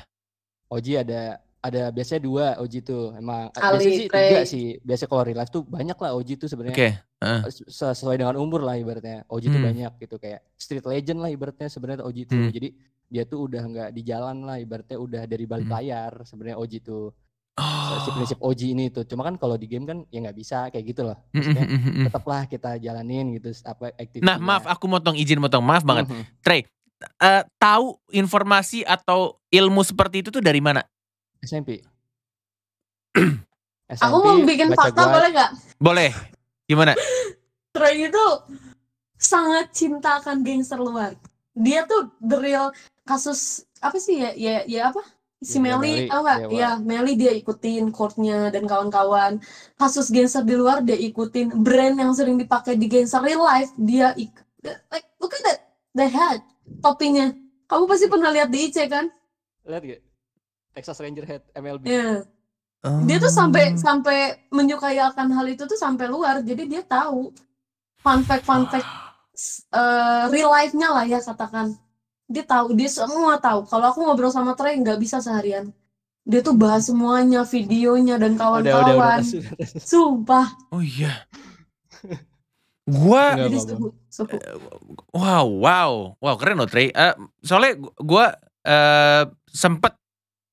Oji ada ada biasanya dua Oji tuh emang Ali, biasanya sih tiga sih biasa kalau real tuh banyak lah Oji tuh sebenarnya okay. uh. sesuai dengan umur lah ibaratnya Oji hmm. tuh banyak gitu kayak street legend lah ibaratnya sebenarnya Oji tuh hmm. jadi dia tuh udah nggak di jalan lah ibaratnya udah dari balik hmm. layar sebenarnya Oji tuh oh. si prinsip OG ini tuh. Cuma kan kalau di game kan ya nggak bisa kayak gitu loh. tetaplah kita jalanin gitu apa aktif. Nah, maaf aku motong izin motong, maaf banget. Mm -hmm. Trey, uh, tahu informasi atau ilmu seperti itu tuh dari mana? SMP. SMP aku mau bikin fakta gua. boleh nggak? Boleh. Gimana? Trey itu sangat cinta akan gangster luar. Dia tuh the real kasus apa sih ya ya ya apa? si ya, Meli, Meli tau gak? ya iya, Meli dia ikutin courtnya dan kawan-kawan. Kasus genser di luar dia ikutin. Brand yang sering dipakai di genser real life dia ikut. Like, look at that, the head topinya. Kamu pasti pernah lihat di IC kan? Lihat gak? Texas Ranger head MLB. Iya. Yeah. Um... Dia tuh sampai ah. sampai menyukai akan hal itu tuh sampai luar. Jadi dia tahu fun fact fun fact uh, real life-nya lah ya katakan dia tahu dia semua tahu kalau aku ngobrol sama Trey nggak bisa seharian dia tuh bahas semuanya videonya dan kawan-kawan sumpah oh iya gua Jadi, eh, wow wow wow keren loh Trey uh, soalnya gua uh, sempet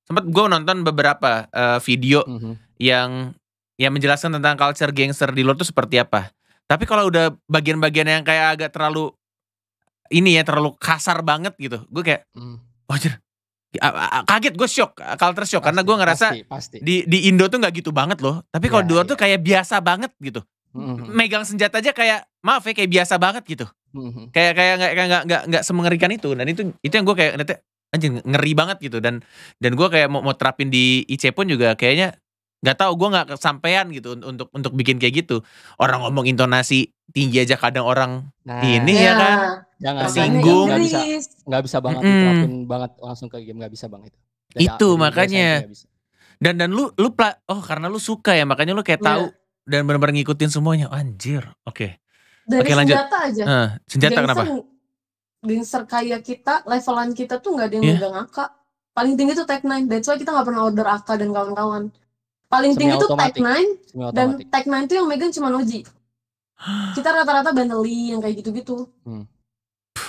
sempet gua nonton beberapa uh, video mm -hmm. yang yang menjelaskan tentang culture gangster di luar tuh seperti apa tapi kalau udah bagian-bagian yang kayak agak terlalu ini ya terlalu kasar banget gitu gue kayak hmm. wajar kaget gue shock culture shock karena gue ngerasa pasti, pasti. di di Indo tuh nggak gitu banget loh tapi kalau ya, di luar ya. tuh kayak biasa banget gitu hmm, hmm, hmm. megang senjata aja kayak maaf ya kayak biasa banget gitu hmm. hmm. kayak kayak nggak nggak nggak nggak semengerikan itu dan itu itu yang gue kayak nanti anjing ngeri banget gitu dan dan gue kayak mau, mau terapin di IC pun juga kayaknya nggak tahu gue nggak kesampaian gitu untuk untuk bikin kayak gitu orang ngomong intonasi tinggi aja kadang orang nah, ini ya, ya kan jangan singgung nggak bisa nggak bisa banget mm. diterapin banget langsung ke game nggak bisa banget itu itu makanya dan dan lu lu pla oh karena lu suka ya makanya lu kayak yeah. tahu dan benar-benar ngikutin semuanya oh, anjir oke okay. oke okay, lanjut senjata aja uh, senjata gangster, kenapa gangster kayak kita levelan kita tuh nggak ada yang yeah. megang AK paling tinggi tuh Tech nine that's why kita nggak pernah order AK dan kawan-kawan paling Semi tinggi tuh Tech nine dan Tech nine tuh yang megang cuma Oji kita rata-rata bandeli yang kayak gitu-gitu hmm.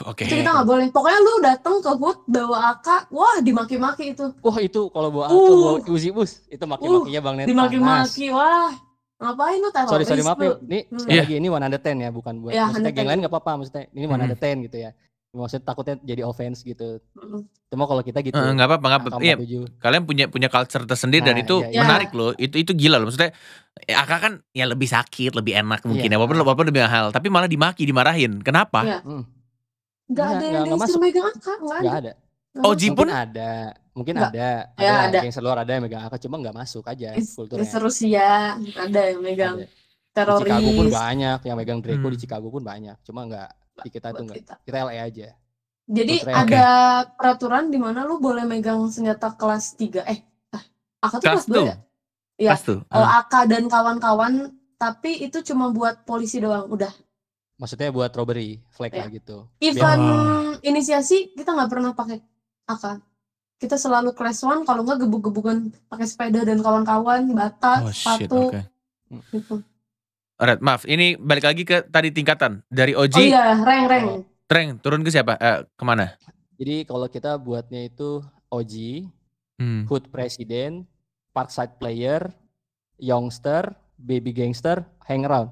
Oke. Okay. Itu kita nggak boleh. Pokoknya lu datang ke hut bawa aka, wah dimaki-maki itu. Wah itu kalau bawa AK, uh. bawa uzi bus, itu maki-makinya uh. bang Neta. Dimaki-maki, wah. Ngapain lu teroris? Sorry, sorry, maaf ya. Ini hmm. yeah. lagi, ini one under ten ya, bukan buat. Yeah, maksudnya geng lain nggak apa-apa, maksudnya ini one under hmm. ten gitu ya. Maksudnya takutnya jadi offense gitu. Hmm. Cuma kalau kita gitu. Eh, nggak apa-apa, enggak apa-apa. Iya, kalian punya punya culture tersendiri nah, dan itu iya, iya. menarik loh. Itu itu gila loh. Maksudnya eh, akak kan ya lebih sakit, lebih enak iya. mungkin yeah. ya. Walaupun, walaupun lebih mahal, tapi malah dimaki, dimarahin. Kenapa? Yeah. Hmm. Gak ada yang dari masuk. megang AK, gak ada. ada. Oh, Jipun ada. Mungkin gak. ada. Ada, ya, ada. yang seluar ada yang megang AK, cuma gak masuk aja Is, kulturnya. Is Rusia ya. ada yang megang ada. teroris. Di Chicago pun banyak, yang megang Draco hmm. di Chicago pun banyak. Cuma nggak di kita tuh nggak. Kita. LA aja. Jadi ada okay. peraturan di mana lu boleh megang senjata kelas 3. Eh, AK ah, tuh kelas, kelas ya? Iya. Kelas 2. Uh. AK dan kawan-kawan, tapi itu cuma buat polisi doang, udah maksudnya buat robbery flag yeah. lah iya. gitu event oh. inisiasi kita nggak pernah pakai AK kita selalu class one kalau nggak gebuk-gebukan pakai sepeda dan kawan-kawan bata oh, sepatu okay. gitu Alright, maaf. Ini balik lagi ke tadi tingkatan dari OG. Oh iya, reng-reng. Reng turun ke siapa? Eh, kemana? Jadi kalau kita buatnya itu OG, hmm. Hood President, Parkside Player, Youngster, Baby Gangster, Hangaround.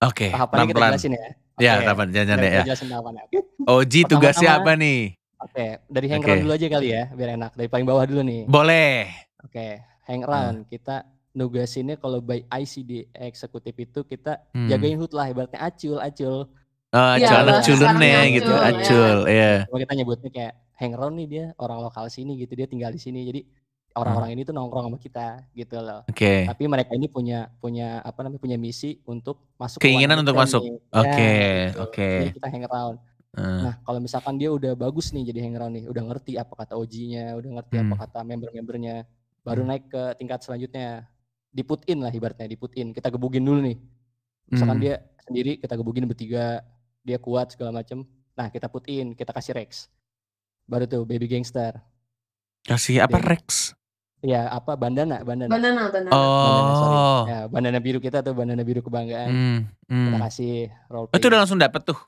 Oke, okay, tahapannya kita jelasin ya. Okay. Ya, tahapan jangan ya. ya. Jelasin tahapannya. Okay. Oh, Pertama tugasnya apa nih? Oke, okay, dari hang okay. dulu aja kali ya, biar enak. Dari paling bawah dulu nih. Boleh. Oke, okay, hang hmm. kita nugasinnya kalau by ICD eksekutif itu kita hmm. jagain hut lah ibaratnya acul acul. Oh, ya, acul nih gitu, acul, ya. Yeah. Kalau kita nyebutnya kayak hang nih dia orang lokal sini gitu, dia tinggal di sini. Jadi orang-orang ini tuh nongkrong sama kita gitu loh. Oke. Okay. Tapi mereka ini punya punya apa namanya punya misi untuk masuk keinginan untuk masuk. Ya, oke, gitu. oke. kita hang Uh. Nah, kalau misalkan dia udah bagus nih jadi hang nih, udah ngerti apa kata OG-nya, udah ngerti hmm. apa kata member-membernya, baru hmm. naik ke tingkat selanjutnya. diputin in lah ibaratnya, diputin. in. Kita gebugin dulu nih. Misalkan hmm. dia sendiri kita gebugin bertiga, dia kuat segala macem. Nah, kita put in, kita kasih Rex. Baru tuh baby gangster. Kasih apa Rex? ya apa bandana bandana bandana bandana oh bandana, Ya, bandana biru kita tuh bandana biru kebanggaan hmm, hmm. terima kasih role oh, itu udah langsung dapet tuh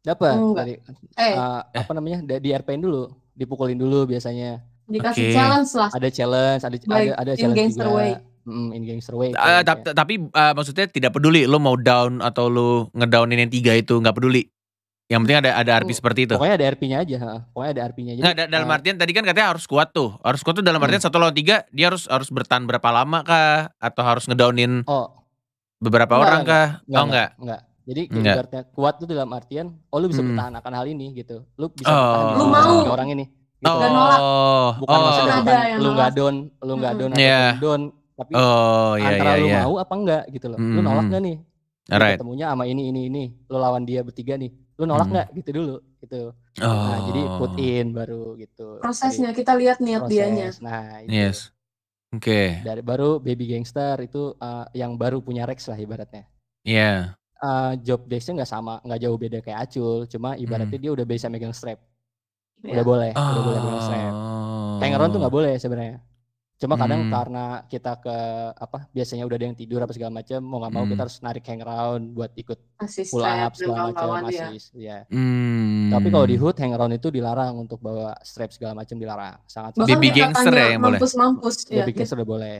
dapet hmm, dari eh. Uh, apa eh. namanya di, di RPN dulu dipukulin dulu biasanya dikasih okay. challenge lah ada challenge ada ada, ada in challenge gangster juga way. Mm, in gangster way uh, tapi, ya. tapi uh, maksudnya tidak peduli lo mau down atau lo ngedownin yang tiga itu nggak peduli yang penting ada ada RP oh, seperti itu. Pokoknya ada RP-nya aja. Pokoknya ada RP-nya aja. Nggak, dalam uh, artian tadi kan katanya harus kuat tuh. Harus kuat tuh dalam hmm. artian satu lawan tiga dia harus harus bertahan berapa lama kah? Atau harus ngedownin oh, beberapa enggak, orang kah? Enggak, oh enggak. Enggak. Jadi enggak. kuat tuh dalam artian oh lu bisa hmm. bertahan akan hal ini gitu. Lu bisa oh. bertahan lu mau orang ini. Gitu. Oh. Bukan oh. maksudnya bukan lu enggak down, lu enggak down hmm. atau yeah. down, tapi oh, iya, antara iya, lu iya. mau apa enggak gitu loh. Hmm. Lu nolak enggak nih? Right. Ketemunya sama ini ini ini. Lu lawan dia bertiga nih lu nolak hmm. nggak hmm. gitu dulu gitu oh. nah jadi oh. put in baru gitu prosesnya jadi, kita lihat niat proses. dianya nah itu. yes oke okay. dari baru baby gangster itu uh, yang baru punya Rex lah ibaratnya iya yeah. uh, job desknya nggak sama nggak jauh beda kayak Acul cuma hmm. ibaratnya hmm. dia udah bisa megang strap yeah. udah boleh udah boleh megang strap Tangeron tuh nggak oh. boleh sebenarnya Cuma kadang hmm. karena kita ke apa biasanya udah ada yang tidur apa segala macam mau nggak mau hmm. kita harus narik hangaround buat ikut Asis pull up segala macam asis ya. yeah. Iya. Hmm. Tapi kalau di hood hangaround itu dilarang untuk bawa strap segala macam dilarang. Sangat Bahkan BB gangster ya yang boleh. Mampus mampus ya. baby iya. gangster udah boleh.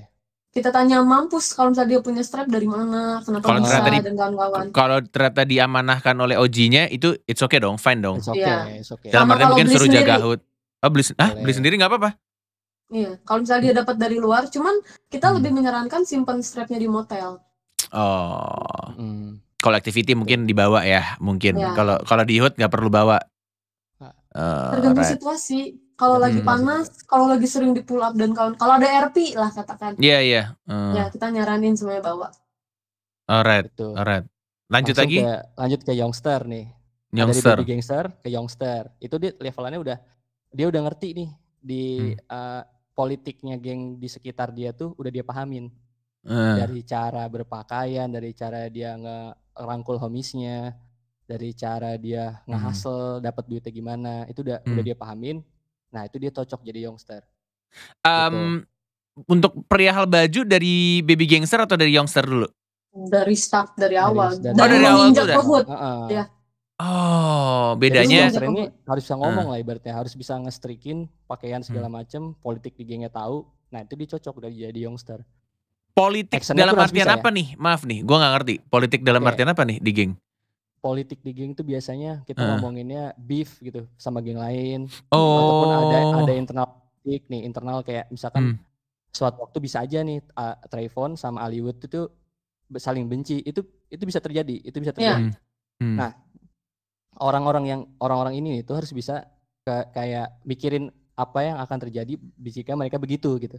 Kita tanya mampus kalau misalnya dia punya strap dari mana, kenapa kalo bisa di, dan kawan-kawan. Kalau ternyata diamanahkan oleh OG-nya itu it's okay dong, fine dong. It's okay, yeah. it's okay. Dalam artian mungkin suruh sendiri. jaga hood. Oh, beli, ah, beli sendiri nggak apa-apa. Iya, kalau misalnya dia hmm. dapat dari luar, cuman kita hmm. lebih menyarankan simpen strapnya di motel. Oh, hmm. kalau mungkin dibawa ya, mungkin iya. kalau ya. kalau di hut nggak perlu bawa. Uh, Tergantung right. situasi. Kalau hmm. lagi hmm, panas, kalau lagi sering di pull up dan kalau kalau ada RP lah katakan. Iya yeah, iya. Yeah. Ya kita nyaranin semuanya bawa. Alright, oh, tuh. Oh, alright. Lanjut Langsung lagi. Ke, lanjut ke Youngster nih. Youngster. Dari Baby Gangster ke Youngster. Itu dia levelannya udah dia udah ngerti nih di hmm. uh, politiknya geng di sekitar dia tuh udah dia pahamin uh. dari cara berpakaian dari cara dia ngerangkul homisnya dari cara dia ngehasil hmm. dapat duitnya gimana itu udah hmm. udah dia pahamin nah itu dia cocok jadi youngster um, gitu. untuk perihal baju dari baby gangster atau dari youngster dulu dari staff dari awal dari, oh, dari, dari, awal tuh Uh, uh. Ya. Oh, bedanya Jadi, ini harus bisa ngomong uh. lah ibaratnya, harus bisa ngestrikin pakaian hmm. segala macem, politik di gengnya tahu. Nah, itu dicocok dari jadi youngster. Politik Action dalam artian apa ya? nih? Maaf nih, gua nggak ngerti. Politik dalam okay. artian apa nih di geng? Politik di geng itu biasanya kita uh. ngomonginnya beef gitu sama geng lain oh. ataupun ada oh. ada internal politik nih, internal kayak misalkan hmm. suatu waktu bisa aja nih uh, Trayvon sama Hollywood itu saling benci. Itu itu bisa terjadi, itu bisa iya. terjadi. Yeah. Hmm. Hmm. Nah, orang-orang yang orang-orang ini itu harus bisa ke, kayak mikirin apa yang akan terjadi jika mereka begitu gitu.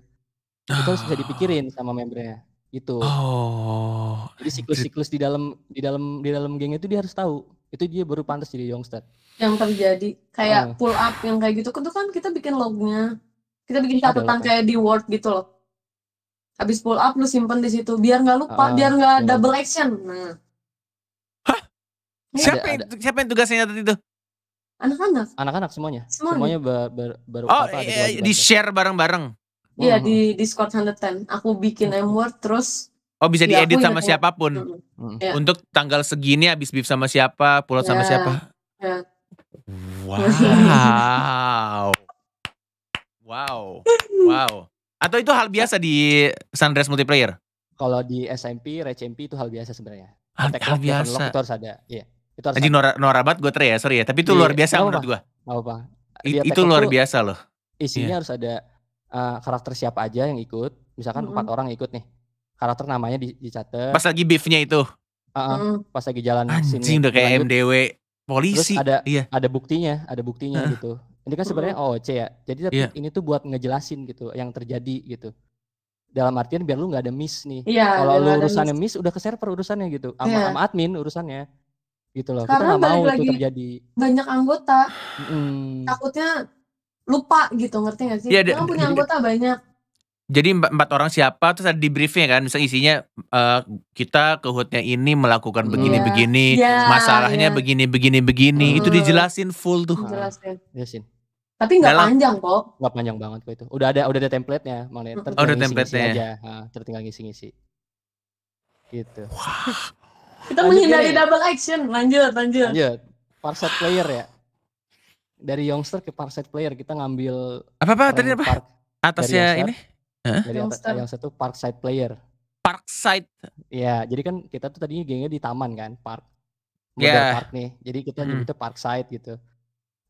Itu harus bisa dipikirin sama membernya itu. Oh. Jadi siklus-siklus di dalam di dalam di dalam geng itu dia harus tahu. Itu dia baru pantas jadi youngster. Yang terjadi kayak oh. pull up yang kayak gitu itu kan kita bikin lognya. Kita bikin catatan kayak di Word gitu loh. Habis pull up lu simpen di situ biar nggak lupa, oh. biar nggak double action. Nah. Siapa ada, ada. siapa yang tugasnya nyatet itu? Anak-anak. Anak-anak semuanya. Semuanya, semuanya ber, ber, ber, Oh, apa, iya, di share bareng-bareng. Iya, -bareng. hmm. di Discord 110. Aku bikin hmm. M-word terus Oh bisa ya, diedit sama siapapun. Hmm. Iya. Untuk tanggal segini habis beef sama siapa, pulau ya. sama iya. siapa. Ya. Wow. wow. Wow. Atau itu hal biasa di Sunrise multiplayer? Kalau di SMP, Rage itu hal biasa sebenarnya. Hal, hal biasa. harus ada. Iya. Itu harus Anjing Nora, Nora gue teri ya, sorry ya. Tapi itu di, iya, luar biasa menurut gue. apa, apa. It, itu luar biasa loh. Isinya yeah. harus ada uh, karakter siapa aja yang ikut. Misalkan empat mm -hmm. orang ikut nih. Karakter namanya di, dicatat. Pas lagi beefnya itu. Uh, uh, mm Pas lagi jalan Anjing sini. udah kayak MDW polisi. Terus ada, yeah. ada buktinya, ada buktinya uh. gitu. Ini kan sebenarnya OOC ya. Jadi yeah. ini tuh buat ngejelasin gitu yang terjadi gitu. Dalam artian biar lu nggak ada miss nih. Yeah, Kalau lu urusannya miss. miss udah ke server urusannya gitu. Sama yeah. admin urusannya gitu loh karena kita mau lagi itu terjadi banyak anggota hmm. takutnya lupa gitu ngerti gak sih ya, kita punya anggota banyak jadi empat, orang siapa terus ada di briefnya kan misalnya isinya uh, kita ke ini melakukan begini-begini yeah. Iya. Iya, yeah, masalahnya begini-begini iya. yeah. begini, begini, begini. itu dijelasin full tuh jelasin jelasin tapi nggak panjang kok nggak panjang banget kok itu udah ada udah ada templatenya mang mm. oh, udah templatenya aja ha, tertinggal ngisi-ngisi gitu kita menghindari ya. double action. Lanjut, lanjut. Lanjut. Iya, parset player ya. Dari youngster ke parset player kita ngambil apa apa tadi eh, apa? Park. Atasnya ini. Jadi Dari youngster. yang satu parkside player. Parkside. Ya, jadi kan kita tuh tadinya gengnya di taman kan, park. Model yeah. park nih. Jadi kita hmm. nyebutnya parkside gitu.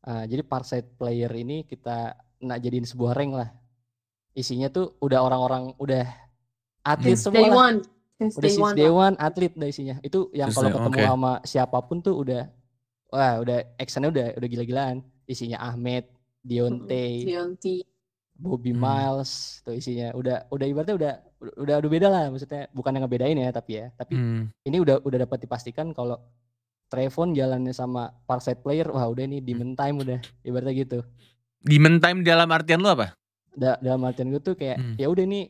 Uh, jadi parkside player ini kita nak jadiin sebuah ring lah. Isinya tuh udah orang-orang udah atlet hmm. semua. Day one. Since day one, day one atlet dah isinya. Itu yang kalau ketemu okay. sama siapapun tuh udah wah udah actionnya udah udah gila-gilaan. Isinya Ahmed, Dionte, Bobby hmm. Miles tuh isinya. Udah udah ibaratnya udah udah udah beda lah maksudnya bukan yang ngebedain ya tapi ya tapi hmm. ini udah udah dapat dipastikan kalau Trevon jalannya sama Parset player wah udah ini demon hmm. time udah ibaratnya gitu demon time dalam artian lu apa da dalam artian gue tuh kayak hmm. ya udah ini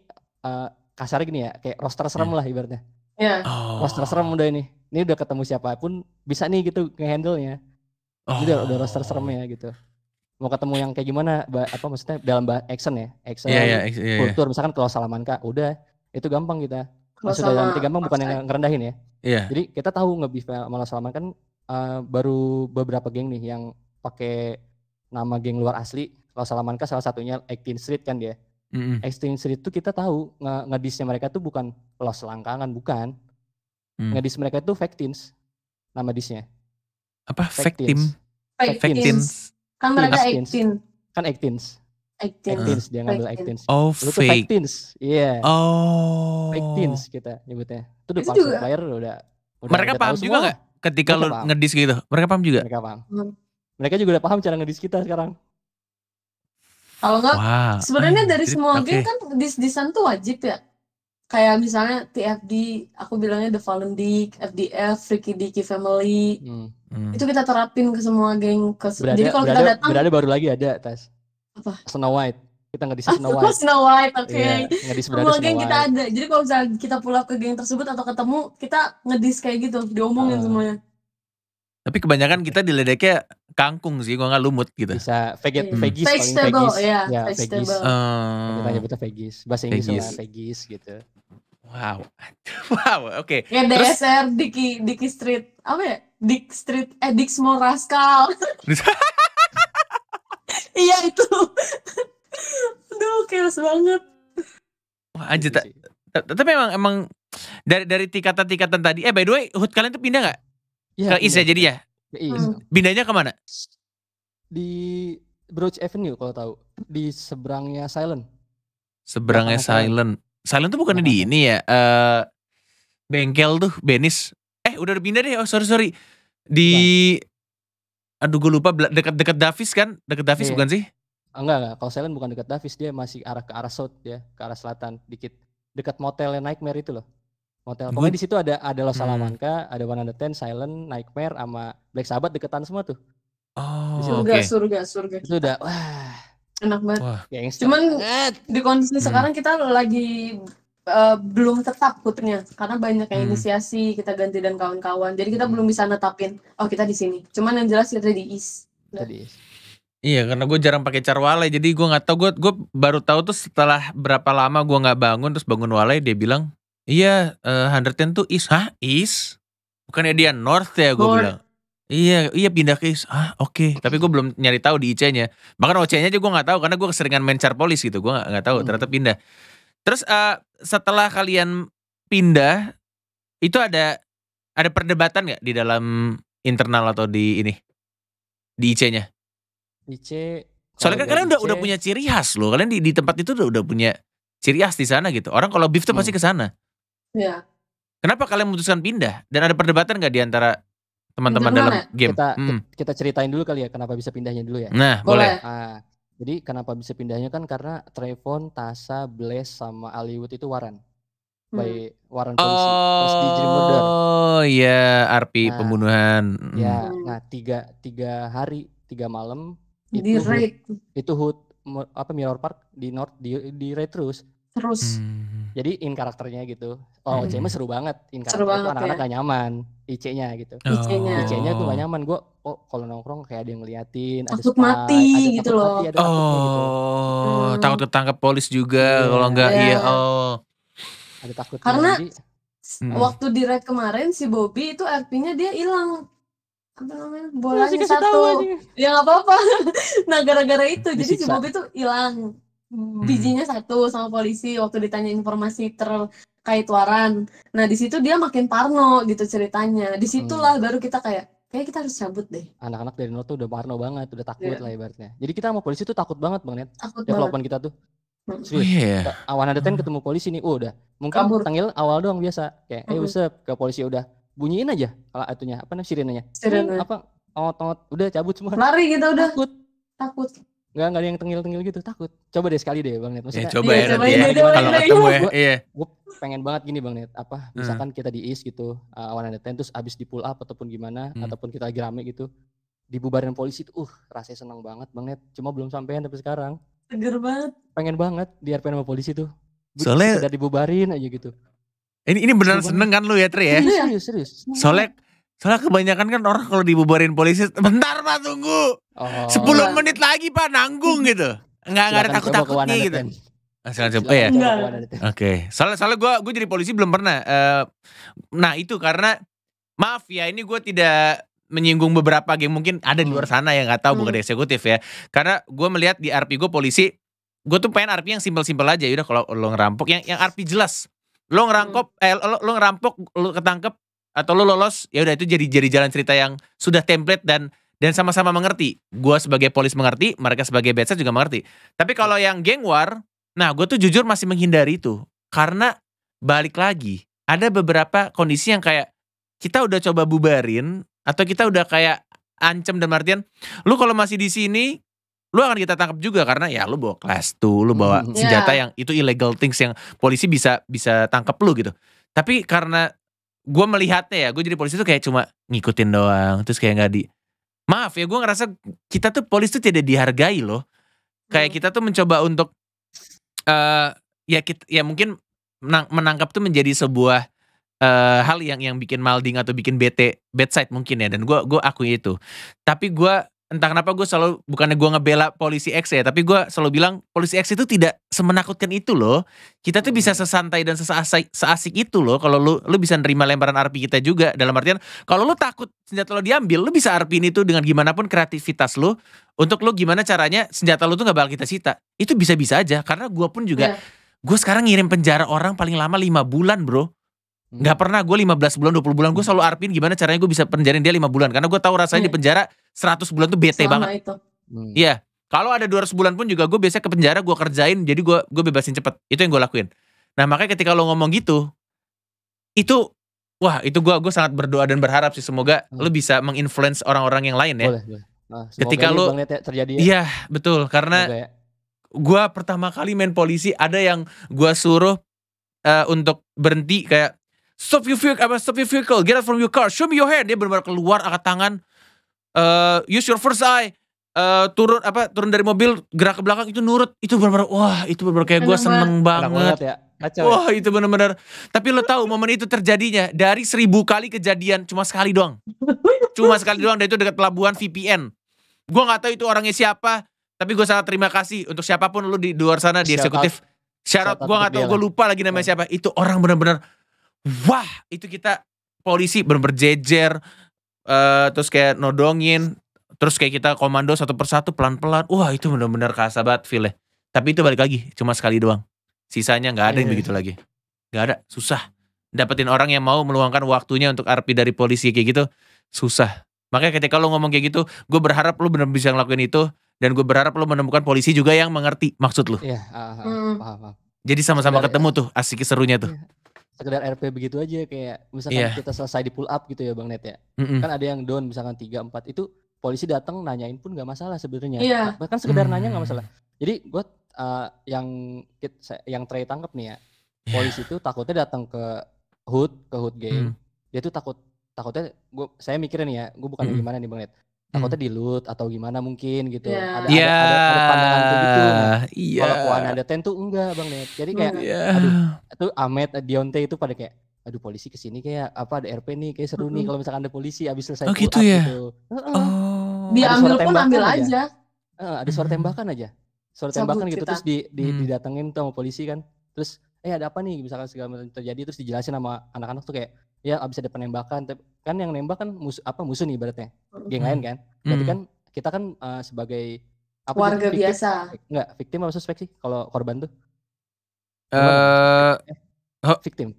uh, eh, kasar gini ya, kayak roster serem yeah. lah ibaratnya. Yeah. Oh. Roster serem udah ini. Ini udah ketemu siapapun bisa nih gitu ngehandle-nya. Oh. udah, udah roster ya gitu. Mau ketemu yang kayak gimana apa maksudnya dalam bahasa action ya, action yeah, yeah, yeah, yeah, kultur yeah. misalkan kalau salaman kak, udah itu gampang kita. Maksudnya dalam gampang bukan yang ngerendahin ya. Yeah. Jadi kita tahu nge bisa malah salaman kan uh, baru beberapa geng nih yang pakai nama geng luar asli. Kalau salaman kak salah satunya 18 Street kan dia. Mm-hmm. Extreme street itu kita tahu ngedisnya mereka tuh bukan los langkangan, bukan. Mm. Ngedis mereka tuh victims nama disnya. Apa? Victim. Victims. Kan mereka actin. Kan actins. Actins, dia ngambil actins. Oh, Lu factins, iya. Yeah. Oh. Factins kita nyebutnya. Itu udah pasti supplier udah, udah Mereka udah paham juga gak ketika lo ngedis gitu? Mereka paham juga? Mereka paham. Mm. Mereka juga udah paham cara ngedis kita sekarang. Kalau enggak, wow. sebenarnya dari Jadi, semua okay. kan dis-disan tuh wajib ya. Kayak misalnya TFD, aku bilangnya The Fallen Dick, FDF, Freaky Dicky Family. Hmm. Hmm. Itu kita terapin ke semua geng. Ke... Berada, Jadi kalau kita datang... Berada baru lagi ada, Tas. Apa? Snow White. Kita nggak ngedis oh, Snow White. Snow White, oke. Okay. Iya, yeah, semua geng kita ada. Jadi kalau misalnya kita pulang ke geng tersebut atau ketemu, kita ngedis kayak gitu. Diomongin uh. semuanya. Tapi kebanyakan kita diledeknya kangkung sih gua nggak lumut gitu bisa veget hmm. Iya. vegis vegetable paling veggies. Iya, ya, vegetable. Eh. kita nyebutnya vegis bahasa Inggris veggies. vegis gitu wow wow oke okay. ya DSR Diki Diki Street apa ya Dick Street eh Dick Small Rascal iya itu aduh chaos banget wah anjir iya tapi emang emang dari dari tingkatan-tingkatan tadi eh by the way hut kalian tuh pindah nggak ya, ke Is ya jadi ya Iya. Hmm. Pindahnya kemana? Di Broach Avenue kalau tahu. Di seberangnya Silent. Seberangnya Silent. Silent tuh bukannya di ini ya? Uh, bengkel tuh Benis. Eh udah pindah deh. Oh sorry sorry. Di Ya. aduh gue lupa dekat-dekat Davis kan? Dekat Davis iya. bukan sih? Ah, enggak enggak. Kalau Silent bukan dekat Davis dia masih arah ke arah south ya, ke arah selatan dikit. Dekat motelnya Nightmare itu loh. Hotel. Pokoknya di situ ada ada Los hmm. Salamanca, hmm. ada One Ten, Silent, Nightmare, sama Black Sabbath deketan semua tuh. Oh, surga, okay. surga, surga. Itu udah, wah. Enak banget. Wah. Cuman di kondisi hmm. sekarang kita lagi uh, belum tetap putrinya karena banyak yang hmm. inisiasi kita ganti dan kawan-kawan. Jadi kita hmm. belum bisa netapin. Oh kita di sini. Cuman yang jelas kita di east. Tadi Iya karena gue jarang pakai car walai jadi gue nggak tau gue gue baru tahu tuh setelah berapa lama gue nggak bangun terus bangun walai dia bilang Iya, uh, eh, 110 tuh east. Hah, east? Bukannya dia north ya gue bilang. Iya iya pindah ke is, Ah oke, tapi gue belum nyari tahu di IC-nya. Bahkan OC-nya aja gue nggak tahu karena gue keseringan mencar Charpolis gitu, gue gak, nggak tahu hmm. ternyata pindah. Terus, uh, setelah kalian pindah, itu ada ada perdebatan gak di dalam internal atau di ini, di IC-nya? IC, Soalnya kan kalian kalian udah udah punya ciri khas loh, kalian di di tempat itu udah udah punya ciri khas di sana gitu. Orang kalau beef tuh hmm. pasti ke sana. Iya. Kenapa kalian memutuskan pindah? Dan ada perdebatan nggak di antara teman-teman dalam game? Kita, hmm. kita ceritain dulu kali ya kenapa bisa pindahnya dulu ya. Nah, boleh. boleh. Ah, jadi kenapa bisa pindahnya kan karena Trevon, Tasa, Blaze sama Aliwood itu waran. Hmm. By waran polisi, oh, terus Oh yeah, iya, RP nah, pembunuhan. Hmm. Ya, nah tiga tiga hari, tiga malam itu itu hood apa Mirror Park di North di di Red terus. Terus. Hmm jadi in karakternya gitu. Oh, hmm. seru banget. In karakter anak-anak ya? gak nyaman. IC-nya gitu. Oh. IC-nya. IC-nya tuh gak nyaman. Gue oh, kalau nongkrong kayak ada yang ngeliatin. Takut ada spy, mati ada gitu loh. Mati, ada gitu. oh, gitu. takut ketangkep polis juga yeah. kalau enggak. Yeah. Iya, oh. Ada takut. Karena hmm. waktu di kemarin si Bobby itu artinya dia hilang apa namanya bolanya satu ya nggak apa-apa nah gara-gara itu jadi si Bobby tuh hilang hmm. bijinya satu sama polisi waktu ditanya informasi terkait waran nah di situ dia makin parno gitu ceritanya disitulah hmm. baru kita kayak kayak kita harus cabut deh anak-anak dari nol tuh udah parno banget udah takut yeah. lah ibaratnya jadi kita sama polisi tuh takut banget bang net takut development kita tuh hmm. Oh, Yeah. Iya. Awan ada ten hmm. ketemu polisi nih. Oh, udah. Mungkin Kabur. tanggil awal doang biasa. Kayak, eh hmm. usah ke polisi udah. Bunyiin aja kalau atunya apa namanya sirenanya. Sirene. Apa? Otot, udah cabut semua. Lari kita gitu udah. Takut. Takut nggak nggak ada yang tengil-tengil gitu takut coba deh sekali deh bang net maksudnya ya, coba ya, iya, nanti ya, kalau ketemu ya iya gue pengen banget gini bang net apa hmm. misalkan hmm. kita di is gitu uh, awan ada abis di pull up ataupun gimana hmm. ataupun kita lagi rame gitu dibubarin polisi tuh uh rasanya senang banget bang net cuma belum sampean tapi sekarang seger banget pengen banget di RPN sama polisi tuh soalnya udah dibubarin aja gitu ini ini benar seneng kan lu ya Tri ya? Iya, serius, serius. serius. Soalnya Soalnya kebanyakan kan orang kalau dibubarin polisi, bentar pak tunggu, oh. 10 enggak. menit lagi pak nanggung gitu. gitu. Ah, iya. Enggak, enggak ada takut-takutnya gitu. Silahkan coba ya. Oke. Okay. Soalnya soalnya gue gue jadi polisi belum pernah. Uh, nah itu karena maaf ya ini gue tidak menyinggung beberapa game mungkin ada di luar hmm. sana yang nggak tahu hmm. bukan eksekutif ya. Karena gue melihat di RP gue polisi gue tuh pengen RP yang simpel-simpel aja. Ya udah kalau lo ngerampok yang yang RP jelas. Lo ngerampok hmm. eh lo, lo ngerampok lo ketangkep atau lo lolos ya udah itu jadi jadi jalan cerita yang sudah template dan dan sama-sama mengerti. gue sebagai polis mengerti, mereka sebagai bedset juga mengerti. Tapi kalau yang geng war, nah gue tuh jujur masih menghindari itu karena balik lagi ada beberapa kondisi yang kayak kita udah coba bubarin atau kita udah kayak ancam dan artian lu kalau masih di sini lu akan kita tangkap juga karena ya lu bawa kelas tuh lu bawa hmm. senjata yeah. yang itu illegal things yang polisi bisa bisa tangkap lu gitu tapi karena gue melihatnya ya gue jadi polisi tuh kayak cuma ngikutin doang terus kayak gak di maaf ya gue ngerasa kita tuh polisi tuh tidak dihargai loh kayak hmm. kita tuh mencoba untuk uh, ya kita ya mungkin menang, menangkap tuh menjadi sebuah uh, hal yang yang bikin malding atau bikin bete bedside mungkin ya dan gue gue akui itu tapi gue entah kenapa gue selalu bukannya gue ngebela polisi X ya tapi gue selalu bilang polisi X itu tidak semenakutkan itu loh kita tuh bisa hmm. sesantai dan sesasai seasik itu loh kalau lu lu bisa nerima lemparan RP kita juga dalam artian kalau lu takut senjata lo diambil lu bisa RP itu dengan gimana pun kreativitas lu untuk lu gimana caranya senjata lu tuh gak bakal kita sita itu bisa-bisa aja karena gue pun juga yeah. gue sekarang ngirim penjara orang paling lama lima bulan bro Hmm. Nggak pernah gue 15 bulan 20 bulan gue selalu arpin gimana caranya gue bisa penjarain dia 5 bulan karena gue tahu rasanya di hmm. penjara 100 bulan tuh bete Selama banget. Hmm. Iya. Hmm. Yeah. Kalau ada 200 bulan pun juga gue biasanya ke penjara gue kerjain jadi gue gue bebasin cepet itu yang gue lakuin. Nah makanya ketika lo ngomong gitu itu wah itu gue gue sangat berdoa dan berharap sih semoga hmm. lo bisa menginfluence orang-orang yang lain ya. Boleh, boleh. Nah, ketika lo ya. Iya betul karena ya. gue pertama kali main polisi ada yang gue suruh uh, untuk berhenti kayak stop your vehicle, stop your vehicle, get out from your car, show me your hand. Dia benar-benar keluar angkat tangan, uh, use your first eye, uh, turun apa turun dari mobil gerak ke belakang itu nurut itu benar-benar wah itu benar-benar kayak gue seneng banget, banget ya. Kacau, ya. wah itu benar-benar tapi lo tahu momen itu terjadinya dari seribu kali kejadian cuma sekali doang cuma sekali doang dan itu dekat pelabuhan VPN gue gak tahu itu orangnya siapa tapi gue sangat terima kasih untuk siapapun lo di luar sana di eksekutif syarat gue gak tahu gue lupa lagi namanya iya. siapa itu orang benar-benar wah itu kita polisi berjejer uh, eh, terus kayak nodongin terus kayak kita komando satu persatu pelan-pelan wah itu benar-benar kerasa banget tapi itu balik lagi cuma sekali doang sisanya nggak ada yang iya. begitu lagi nggak ada susah dapetin orang yang mau meluangkan waktunya untuk RP dari polisi kayak gitu susah makanya ketika lo ngomong kayak gitu gue berharap lo benar bisa ngelakuin itu dan gue berharap lo menemukan polisi juga yang mengerti maksud lo yeah, uh, uh, jadi sama-sama ketemu tuh asik serunya tuh yeah sekedar RP begitu aja kayak misalkan yeah. kita selesai di pull up gitu ya Bang Net ya. Mm -mm. Kan ada yang down misalkan 3 4 itu polisi datang nanyain pun nggak masalah sebenarnya. Yeah. Bahkan sekedar mm. nanya nggak hmm. masalah. Jadi gua uh, yang yang Trey tangkap nih ya. Iya. Polisi itu takutnya datang ke hood ke hood game. Mm. Dia tuh takut takutnya gua saya mikirin ya, gua bukan mm. gimana nih Bang Net takutnya hmm. di loot atau gimana mungkin gitu. Yeah. Ada, yeah. ada, ada, iya. pandangan gitu. Yeah. Kalau Puan ada Ten tuh enggak Bang Net. Jadi kayak yeah. aduh itu Ahmed Dionte itu pada kayak aduh polisi kesini kayak apa ada RP nih kayak seru mm -hmm. nih kalau misalkan ada polisi abis selesai oh, gitu ya. Gitu. Uh Oh. Diambil pun ambil aja. aja. Uh, ada suara hmm. tembakan aja. Suara Cabut tembakan gitu kita. terus di, di hmm. didatengin sama polisi kan. Terus eh ada apa nih misalkan segala macam terjadi terus dijelasin sama anak-anak tuh kayak ya abis ada penembakan tapi kan yang nembak kan musuh apa musuh nih ibaratnya hmm. geng lain kan hmm. berarti kan kita kan uh, sebagai apa warga gitu, biasa enggak victim apa suspek sih kalau korban tuh uh, eh, victim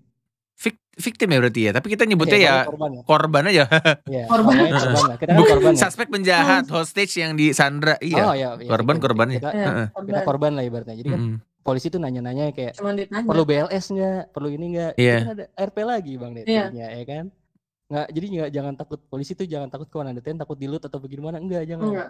victim ya berarti ya tapi kita nyebutnya iya, ya, ya korban, ya. korban aja yeah. korban, korban lah. kita kan korban ya. suspek iya. penjahat hostage yang di sandra iya oh, ya, ya. korban korban ya kita, ya. kita korban lah ibaratnya jadi kan mm polisi tuh nanya-nanya kayak perlu BLS nggak perlu ini nggak yeah. Iya. ada RP lagi bang detailnya iya. yeah. ya kan nggak jadi nggak jangan takut polisi tuh jangan takut kemana ada ya, takut dilut atau bagaimana enggak jangan enggak.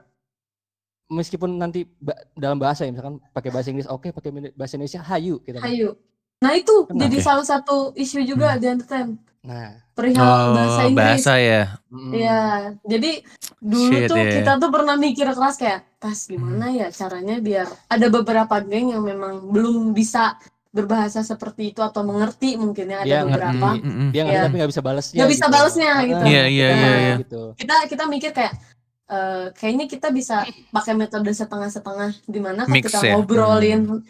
meskipun nanti ba dalam bahasa ya misalkan pakai bahasa Inggris oke okay, pakai bahasa Indonesia hayu kita gitu kan. hayu nah itu Kenapa? jadi salah satu isu juga hmm. di entertain Nah, perihal oh, bahasa Inggris. Bahasa ya. Iya, mm. jadi dulu Shit, tuh yeah. kita tuh pernah mikir keras kayak, "Tas gimana ya caranya biar ada beberapa geng yang memang belum bisa berbahasa seperti itu atau mengerti mungkin ya ada yeah, iya, beberapa Mm, mm, mm, dia iya. tapi nggak bisa balasnya bisa gitu. balasnya ah, gitu iya iya gitu. iya, nah, iya. Gitu. kita kita mikir kayak uh, kayaknya kita bisa pakai metode setengah-setengah di mana kita ya? ngobrolin hmm.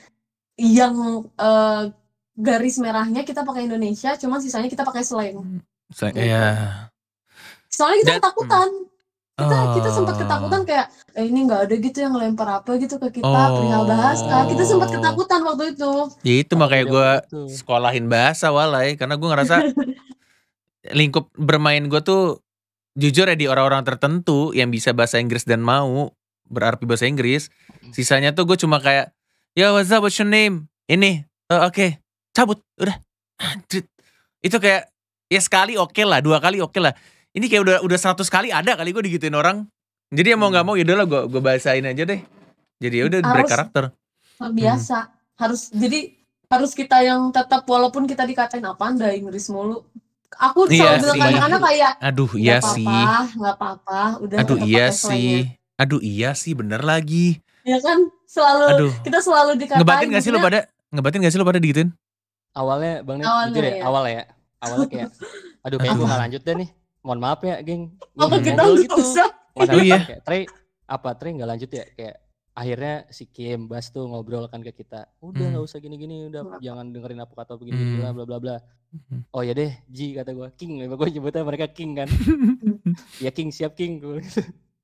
yang uh, garis merahnya kita pakai Indonesia, cuman sisanya kita pakai slang. Hmm, slang, so, gitu. iya. Soalnya kita That, ketakutan. Kita, oh. kita sempat ketakutan kayak eh, ini nggak ada gitu yang lempar apa gitu ke kita oh. perihal bahasa. Kita sempat ketakutan waktu itu. Ya itu makanya gue sekolahin bahasa walai karena gue ngerasa lingkup bermain gue tuh jujur ya di orang-orang tertentu yang bisa bahasa Inggris dan mau berarti bahasa Inggris. Sisanya tuh gue cuma kayak ya what's up what's your name? Ini. uh, oke. Okay cabut udah Anjir. itu kayak ya sekali oke okay lah dua kali oke okay lah ini kayak udah udah seratus kali ada kali gue digituin orang jadi yang mau nggak hmm. mau ya udahlah gue gue bahasain aja deh jadi ya udah break karakter biasa hmm. harus jadi harus kita yang tetap walaupun kita dikatain apa anda Inggris mulu aku iya, selalu iya bilang anak-anak kayak aduh iya apa -apa, sih nggak apa-apa udah aduh iya sih selanya. aduh iya sih bener lagi ya kan selalu aduh. kita selalu dikatain ngebatin gak sih lo pada ngebatin gak sih lo pada digituin awalnya Bang nih awalnya, jujur ya, ya, awalnya ya. Awalnya kayak aduh kayak gue gak lanjut deh nih. Mohon maaf ya, geng. Oh, gue kita gitu. Usah. Masa oh, iya. kayak, Trey, apa Trey gak lanjut ya? Kayak akhirnya si Kim Bas tuh ngobrol kan ke kita udah hmm. nggak hmm. usah gini-gini udah jangan dengerin apa kata begini hmm. bla bla bla bla hmm. oh ya deh Ji kata gue King gue nyebutnya mereka King kan ya King siap King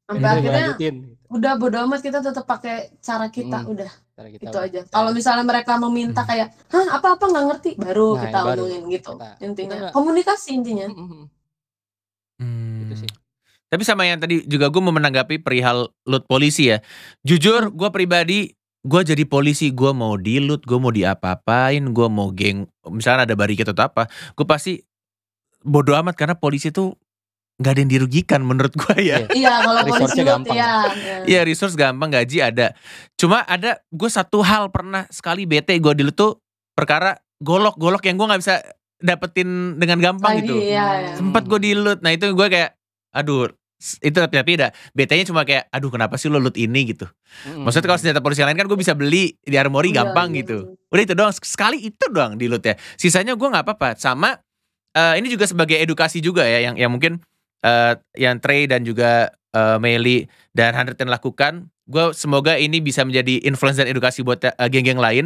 sampai ya, akhirnya lanjutin, gitu. udah bodo amat kita tetap pakai cara kita hmm, udah cara kita itu aja kalau misalnya mereka meminta hmm. kayak hah apa apa nggak ngerti baru nah, kita omongin gitu kita, intinya kita komunikasi intinya hmm. hmm, hmm. hmm. tapi sama yang tadi juga gue mau menanggapi perihal loot polisi ya jujur gue pribadi gue jadi polisi gue mau di loot gue mau diapa-apain gue mau geng misalnya ada barikade atau apa gue pasti bodoh amat karena polisi tuh nggak ada yang dirugikan menurut gue ya. Iya, iya kalau resource gampang. Iya, ya, resource gampang gaji ada. Cuma ada gue satu hal pernah sekali bete gue dulu tuh perkara golok-golok yang gue nggak bisa dapetin dengan gampang Lagi, gitu. Iya, iya. Sempat gue dilut. Nah, itu gue kayak aduh itu tapi ada betanya cuma kayak aduh kenapa sih lo loot ini gitu mm. maksudnya kalau senjata polisi lain kan gue bisa beli di armory iya, udah, gampang iya, gitu udah itu doang sekali itu doang di loot ya sisanya gue nggak apa-apa sama uh, ini juga sebagai edukasi juga ya yang yang mungkin uh, yang Trey dan juga uh, eh, Meli dan Hunterton lakukan. Gue semoga ini bisa menjadi influence dan edukasi buat geng eh, geng-geng lain.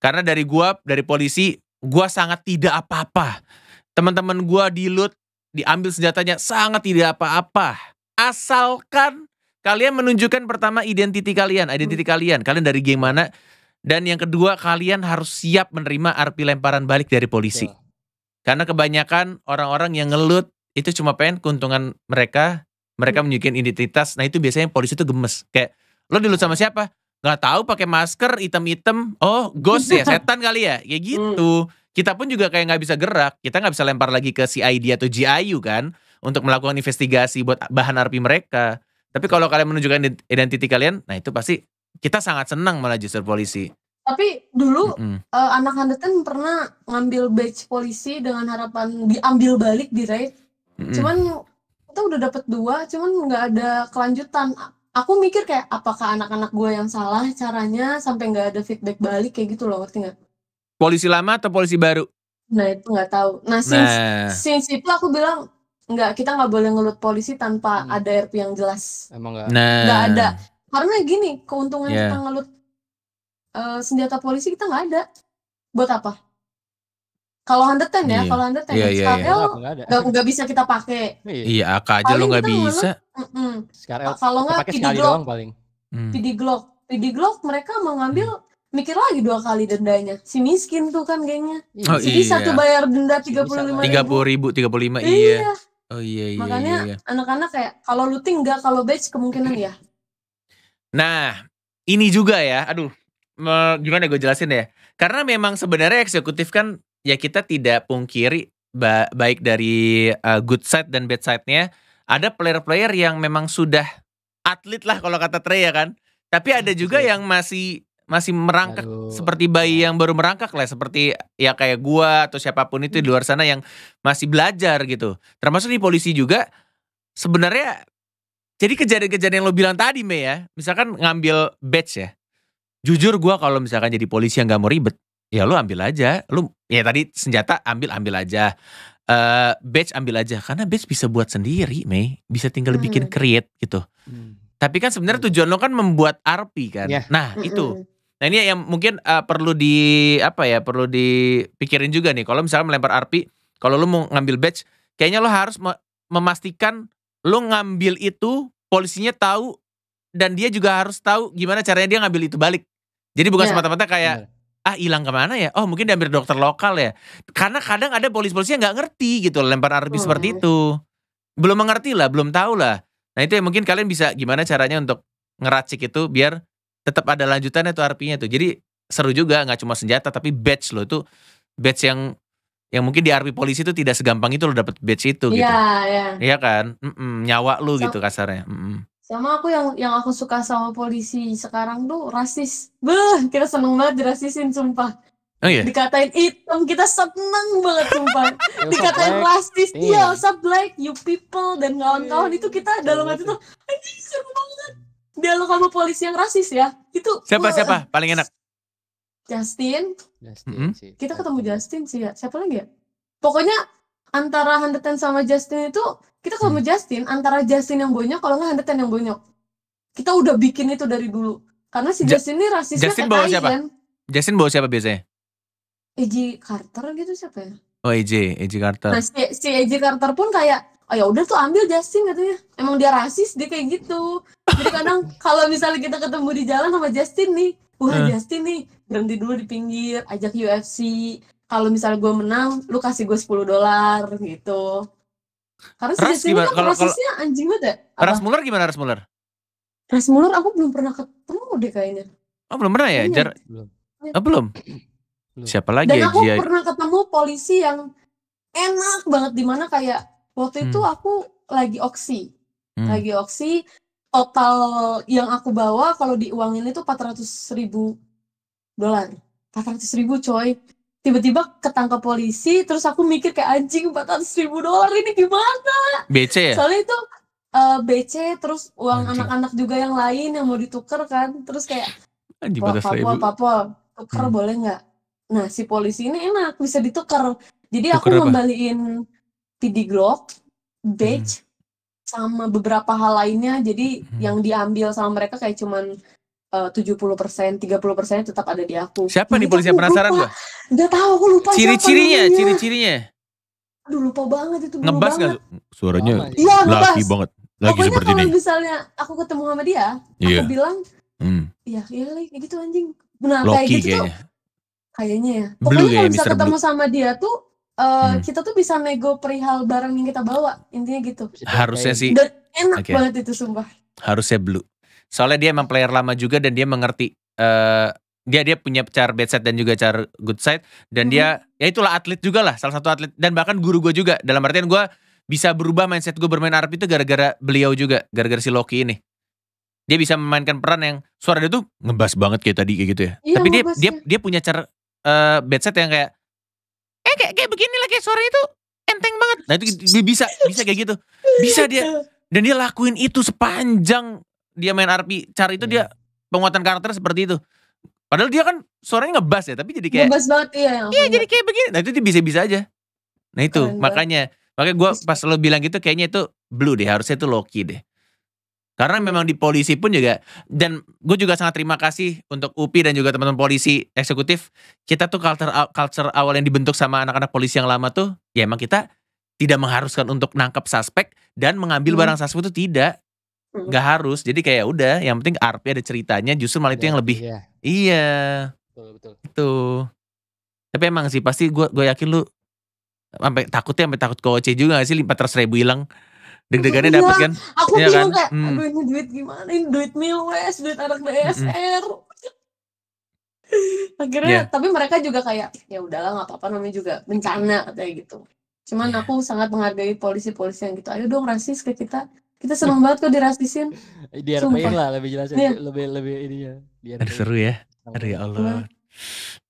Karena dari gue, dari polisi, gue sangat tidak apa-apa. Teman-teman gue di loot, diambil senjatanya sangat tidak apa-apa. Asalkan kalian menunjukkan pertama identiti kalian, identiti hmm. kalian. Kalian dari geng mana? Dan yang kedua, kalian harus siap menerima arpi lemparan balik dari polisi. Ya. Karena kebanyakan orang-orang yang ngelut itu cuma pengen keuntungan mereka mereka hmm. menunjukkan identitas nah itu biasanya polisi itu gemes kayak lo dulu sama siapa nggak tahu pakai masker item-item oh ghost ya setan kali ya kayak gitu hmm. kita pun juga kayak nggak bisa gerak kita nggak bisa lempar lagi ke CID atau GIU kan untuk melakukan investigasi buat bahan arpi mereka tapi kalau kalian menunjukkan identiti kalian nah itu pasti kita sangat senang malah justru polisi tapi dulu mm -hmm. uh, eh, anak Hunterton kan pernah ngambil badge polisi dengan harapan diambil balik di gitu raid ya hmm Cuman kita udah dapet dua, cuman nggak ada kelanjutan. Aku mikir kayak apakah anak-anak gue yang salah caranya sampai nggak ada feedback balik kayak gitu loh, ngerti nggak? Polisi lama atau polisi baru? Nah itu nggak tahu. Nah, since, nah. since itu aku bilang nggak kita nggak boleh ngelut polisi tanpa hmm. ada RP yang jelas. Emang nggak? Nah. Nggak ada. Karena gini keuntungan yeah. kita ngelut uh, senjata polisi kita nggak ada. Buat apa? Kalau hundred Ten ya, yeah. kalau hundred Ten yeah, yeah, Skarel yeah. nggak bisa kita pakai. Iya, iya AK aja lo nggak bisa. Mm Kalau nggak PD Glock paling. Hmm. PD Glock, PD Glock mereka ngambil hmm mikir lagi dua kali dendanya si miskin tuh kan gengnya iya. oh, si iya. tuh bayar denda tiga puluh lima tiga puluh ribu tiga puluh lima iya. iya oh iya iya makanya iya, iya. anak-anak kayak kalau looting tinggal kalau badge kemungkinan ya nah ini juga ya aduh gimana ya gue jelasin ya karena memang sebenarnya eksekutif kan ya kita tidak pungkiri baik dari uh, good side dan bad side-nya ada player-player yang memang sudah atlet lah kalau kata Trey ya kan. Tapi ada juga yang masih masih merangkak Aduh. seperti bayi yang baru merangkak lah seperti ya kayak gua atau siapapun itu di hmm. luar sana yang masih belajar gitu. Termasuk di polisi juga sebenarnya jadi kejadian-kejadian yang lo bilang tadi Me ya, misalkan ngambil badge ya. Jujur gua kalau misalkan jadi polisi yang gak mau ribet, ya lu ambil aja lu ya tadi senjata ambil ambil aja uh, badge ambil aja karena badge bisa buat sendiri Mei bisa tinggal hmm. bikin create gitu hmm. tapi kan sebenarnya tujuan lo kan membuat RP kan yeah. nah mm itu nah ini yang mungkin uh, perlu di apa ya perlu dipikirin juga nih kalau misalnya melempar RP kalau lu mau ngambil badge kayaknya lo harus memastikan lo ngambil itu polisinya tahu dan dia juga harus tahu gimana caranya dia ngambil itu balik jadi bukan yeah. semata-mata kayak yeah ah hilang kemana ya? Oh mungkin diambil dokter lokal ya. Karena kadang ada polisi-polisi yang nggak ngerti gitu lempar arpi hmm. Oh, seperti iya. itu. Belum mengerti lah, belum tahu lah. Nah itu yang mungkin kalian bisa gimana caranya untuk ngeracik itu biar tetap ada lanjutannya tuh RP-nya tuh. Jadi seru juga nggak cuma senjata tapi badge loh itu badge yang yang mungkin di arpi polisi itu tidak segampang itu lo dapet badge itu iya, gitu. Iya, iya. Iya kan? Mm -mm, nyawa lu so, gitu kasarnya. Mm -mm sama aku yang yang aku suka sama polisi sekarang tuh rasis beh kita seneng banget dirasisin sumpah oh, iya? Yeah. dikatain hitam kita seneng banget sumpah dikatain rasis iya yeah. yeah, black you people dan kawan-kawan itu kita iya. dalam hati tuh seneng seru banget dialog sama polisi yang rasis ya itu siapa uh, siapa paling enak Justin, Justin mm -hmm. kita ketemu Justin sih ya siapa lagi ya pokoknya antara Hunterton sama Justin itu kita sama hmm. Justin antara Justin yang bonyok kalau nggak Hunterton yang bonyok kita udah bikin itu dari dulu karena si ja Justin ini rasisnya Justin bawa siapa? Kan? Justin bawa siapa biasanya? EJ Carter gitu siapa ya? Oh EJ, EJ Carter. Nah si, si EJ Carter pun kayak oh ya udah tuh ambil Justin katanya emang dia rasis dia kayak gitu jadi kadang kalau misalnya kita ketemu di jalan sama Justin nih wah hmm. Justin nih berhenti dulu di pinggir ajak UFC kalau misalnya gue menang lu kasih gue 10 dolar gitu karena Ras sih Kan prosesnya kalo, anjing banget ya Ras Muller gimana Ras Muller? Ras Muller aku belum pernah ketemu deh kayaknya oh belum pernah ya? Iya. Jar belum. Oh, belum. belum siapa lagi dan ya, aku pernah ketemu polisi yang enak banget dimana kayak waktu hmm. itu aku lagi oksi hmm. lagi oksi total yang aku bawa kalau diuangin itu 400 ribu dolar 400 ribu coy tiba-tiba ketangkap polisi terus aku mikir kayak anjing 400 ribu dolar ini gimana BC ya soalnya itu uh, eh, BC terus uang anak-anak juga yang lain yang mau ditukar kan terus kayak papa papa apa tuker hmm. boleh nggak nah si polisi ini enak bisa ditukar jadi tuker aku apa? ngembaliin PD Glock badge hmm. sama beberapa hal lainnya jadi hmm. yang diambil sama mereka kayak cuman Eh, tujuh puluh persen, tiga puluh persen tetap ada di aku. Siapa nih polisi penasaran gua? Gak tahu, aku lupa. Ciri-cirinya, ciri-cirinya. Aduh lupa banget itu. Ngebas nggak? Suaranya ya. iya, laki banget. Lagi Pokoknya seperti kalau ini. misalnya aku ketemu sama dia, yeah. aku iya. bilang, hmm. ya iya, iya gitu anjing. Nah Loki kayak gitu kayaknya. tuh, kayaknya ya. Pokoknya kalau bisa ketemu Blue. sama dia tuh, uh, hmm. kita tuh bisa nego perihal barang yang kita bawa, intinya gitu. Harusnya sih. Dan enak okay. banget itu sumpah. Harusnya blue. Soalnya dia emang player lama juga dan dia mengerti uh, dia dia punya cara bad side dan juga cara good side dan mm -hmm. dia mm-hmm. ya itulah atlet juga lah salah satu atlet dan bahkan guru gue juga dalam artian gue bisa berubah mindset gue bermain RP itu gara-gara beliau juga gara-gara si Loki ini dia bisa memainkan peran yang suara dia tuh ngebas banget kayak tadi kayak gitu ya iya, tapi dia dia iya. dia punya cara uh, bad set yang kayak eh kayak kayak begini lah kayak suara itu enteng banget nah itu bisa bisa kayak gitu bisa dia dan dia lakuin itu sepanjang dia main RP Char itu yeah. dia iya. penguatan karakter seperti itu. Padahal dia kan suaranya ngebas ya, tapi jadi kayak ngebas banget iya. Iya, jadi kayak begini. Nah, itu dia bisa-bisa aja. Nah, itu Keren makanya makanya gua pas lo bilang gitu kayaknya itu Blue deh, harusnya itu Loki deh. Karena memang di polisi pun juga dan gue juga sangat terima kasih untuk UPI dan juga teman-teman polisi eksekutif. Kita tuh culture culture awal yang dibentuk sama anak-anak polisi yang lama tuh ya emang kita tidak mengharuskan untuk nangkap suspek dan mengambil hmm. barang suspek itu tidak. Hmm. nggak harus jadi kayak udah yang penting RP ada ceritanya justru malah itu iya, yang lebih iya, iya. betul betul itu tapi emang sih pasti gue gue yakin lu sampai takutnya sampai takut ke OC juga gak sih lima ratus ribu hilang deg-degannya iya, dapat kan aku ya bingung kan? kayak hmm. aduh ini duit gimana ini duit milwes duit anak DSR hmm. akhirnya yeah. tapi mereka juga kayak ya udahlah nggak apa-apa namanya juga bencana kayak gitu cuman yeah. aku sangat menghargai polisi-polisi yang gitu ayo dong rasis ke kita kita seneng banget kok dirasisin. Diharapin lah lebih jelasnya, yeah. lebih lebih ya. Aduh seru ya. Aduh ya Allah. hmm.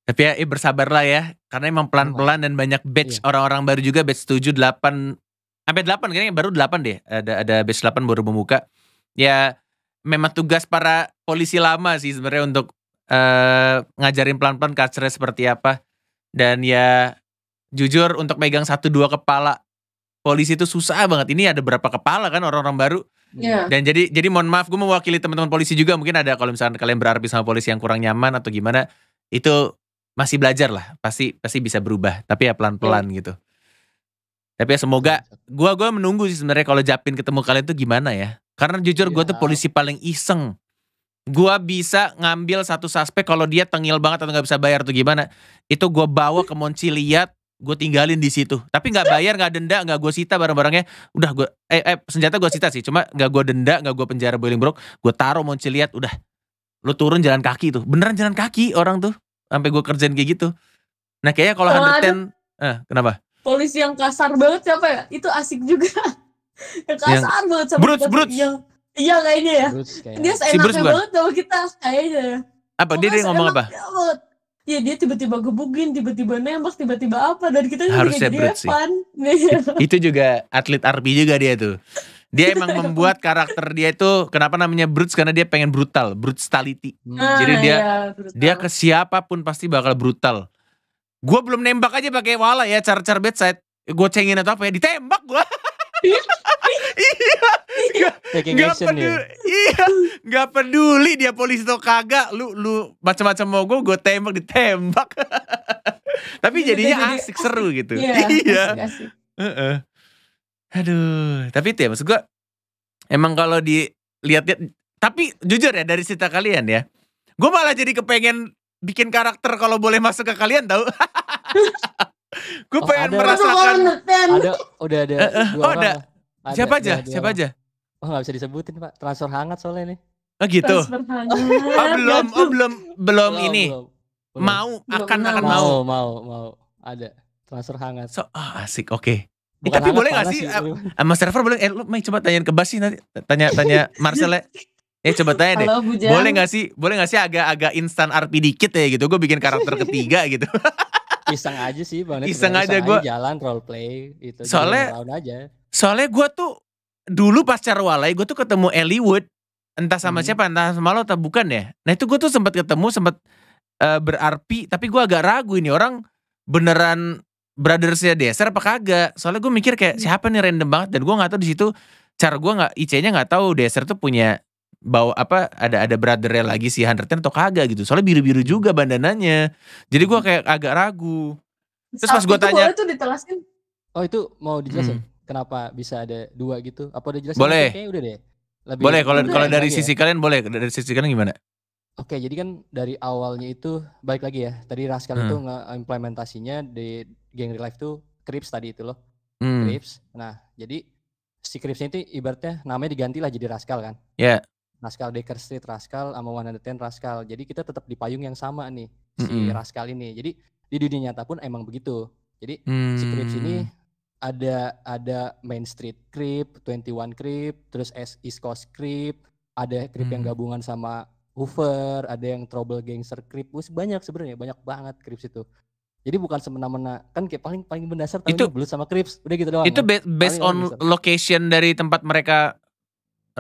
Tapi ya, ya bersabarlah ya, karena emang pelan-pelan dan banyak batch yeah. orang-orang baru juga batch 7, 8 sampai 8 kayaknya baru delapan deh. Ada ada batch delapan baru membuka. Ya memang tugas para polisi lama sih sebenarnya untuk uh, ngajarin pelan-pelan culture seperti apa. Dan ya jujur untuk megang satu dua kepala polisi itu susah banget. Ini ada berapa kepala kan orang-orang baru. Yeah. Dan jadi jadi mohon maaf gue mewakili teman-teman polisi juga mungkin ada kalau misalnya kalian berharap sama polisi yang kurang nyaman atau gimana itu masih belajar lah pasti pasti bisa berubah tapi ya pelan-pelan yeah. gitu. Tapi ya semoga iya. gua gua menunggu sih sebenarnya kalau Japin ketemu kalian tuh gimana ya. Karena jujur yeah. gue tuh iya. polisi paling iseng. Gua bisa ngambil satu suspek kalau dia tengil banget atau nggak bisa bayar tuh gimana. Itu gua bawa ke Monci lihat gue tinggalin di situ tapi nggak bayar nggak denda nggak gue sita barang-barangnya udah gue eh, eh senjata gue sita sih cuma nggak gue denda nggak gue penjara brok. gue taruh mau lihat udah lu turun jalan kaki tuh beneran jalan kaki orang tuh sampai gue kerjain kayak gitu nah kayaknya kalau ten eh, kenapa polisi yang kasar banget siapa ya itu asik juga yang kasar yang, banget sama Bruce, kita, yang iya kayaknya ya Bruce, kayaknya. dia seenaknya si banget sama kita kayaknya apa Pokoknya dia, dia ngomong apa banget ya dia tiba-tiba gebugin tiba-tiba nembak tiba-tiba apa dan kita harusnya jadi fun itu juga atlet RP juga dia tuh dia emang membuat karakter dia itu kenapa namanya brutes karena dia pengen brutal brutality ah, jadi dia ya, dia ke siapapun pasti bakal brutal Gua belum nembak aja pakai wala ya cara-cara bedside gue cengin atau apa ya ditembak gue iya, iya. nggak gak peduli iya nggak peduli dia polisi atau kagak lu lu macam-macam mau gue gue tembak ditembak tapi iya, jadinya asik seru gitu iya, iya. Asik, asik. Uh -uh. aduh tapi itu ya maksud gue emang kalau dilihat-lihat tapi jujur ya dari cerita kalian ya gue malah jadi kepengen bikin karakter kalau boleh masuk ke kalian tahu gue oh, pengen ada, merasakan ada udah ada dua eh, eh, oh, ada. ada siapa aja ada, siapa aja oh nggak bisa disebutin pak transfer hangat soalnya ini oh gitu oh belum oh belum belum ini belum, belum. mau belum, akan akan mau mau mau, ada transfer hangat so oh, asik oke okay. Eh, tapi boleh gak sih, sih uh, Mas boleh eh lu main coba tanyain ke basi nanti tanya tanya Marcel ya. Eh coba tanya deh. Halo, boleh gak sih? Boleh gak sih agak-agak instan RP dikit ya gitu. Gue bikin karakter ketiga gitu. Iseng aja sih Bang Net. Iseng, aja gue. Jalan role play itu. Soalnya, aja. soalnya gue tuh dulu pas Carwalai gue tuh ketemu Ellie Wood. Entah sama hmm. siapa, entah sama lo atau bukan ya. Nah itu gue tuh sempat ketemu, sempat uh, eh, berarpi. Tapi gue agak ragu ini orang beneran brothersnya Deser apa kagak soalnya gue mikir kayak hmm. siapa nih random banget dan gue nggak tahu di situ cara gue nggak IC-nya nggak tahu Deser tuh punya bawa apa ada ada brothernya lagi si Hunterton atau kagak gitu soalnya biru biru hmm. juga bandananya jadi gua kayak agak ragu terus pas gue tanya itu oh itu mau hmm. dijelasin hmm. kenapa bisa ada dua gitu apa udah jelasin boleh Oke, udah deh lebih boleh kalau kalau dari sisi ya. kalian boleh dari sisi kalian gimana Oke, jadi kan dari awalnya itu baik lagi ya. Tadi Rascal hmm. itu ngeimplementasinya di Gang Life tuh Crips tadi itu loh. Hmm. Crips. Nah, jadi si Cripsnya itu ibaratnya namanya diganti lah jadi Rascal kan. Ya. Yeah. Rascal Decker Street Rascal sama 110 Rascal. Jadi kita tetap di payung yang sama nih si mm -hmm. Rascal ini. Jadi di dunia nyata pun emang begitu. Jadi mm. si hmm. Crips ini ada ada Main Street Crip, 21 Crip, terus East Coast Crip, ada Crip mm. yang hmm. gabungan sama Hoover, ada yang Trouble Gangster Crip. Wih, banyak sebenarnya, banyak banget Crips itu. Jadi bukan semena-mena kan kayak paling paling mendasar tapi itu belum sama Crips, udah gitu doang. Itu based on location dari tempat mereka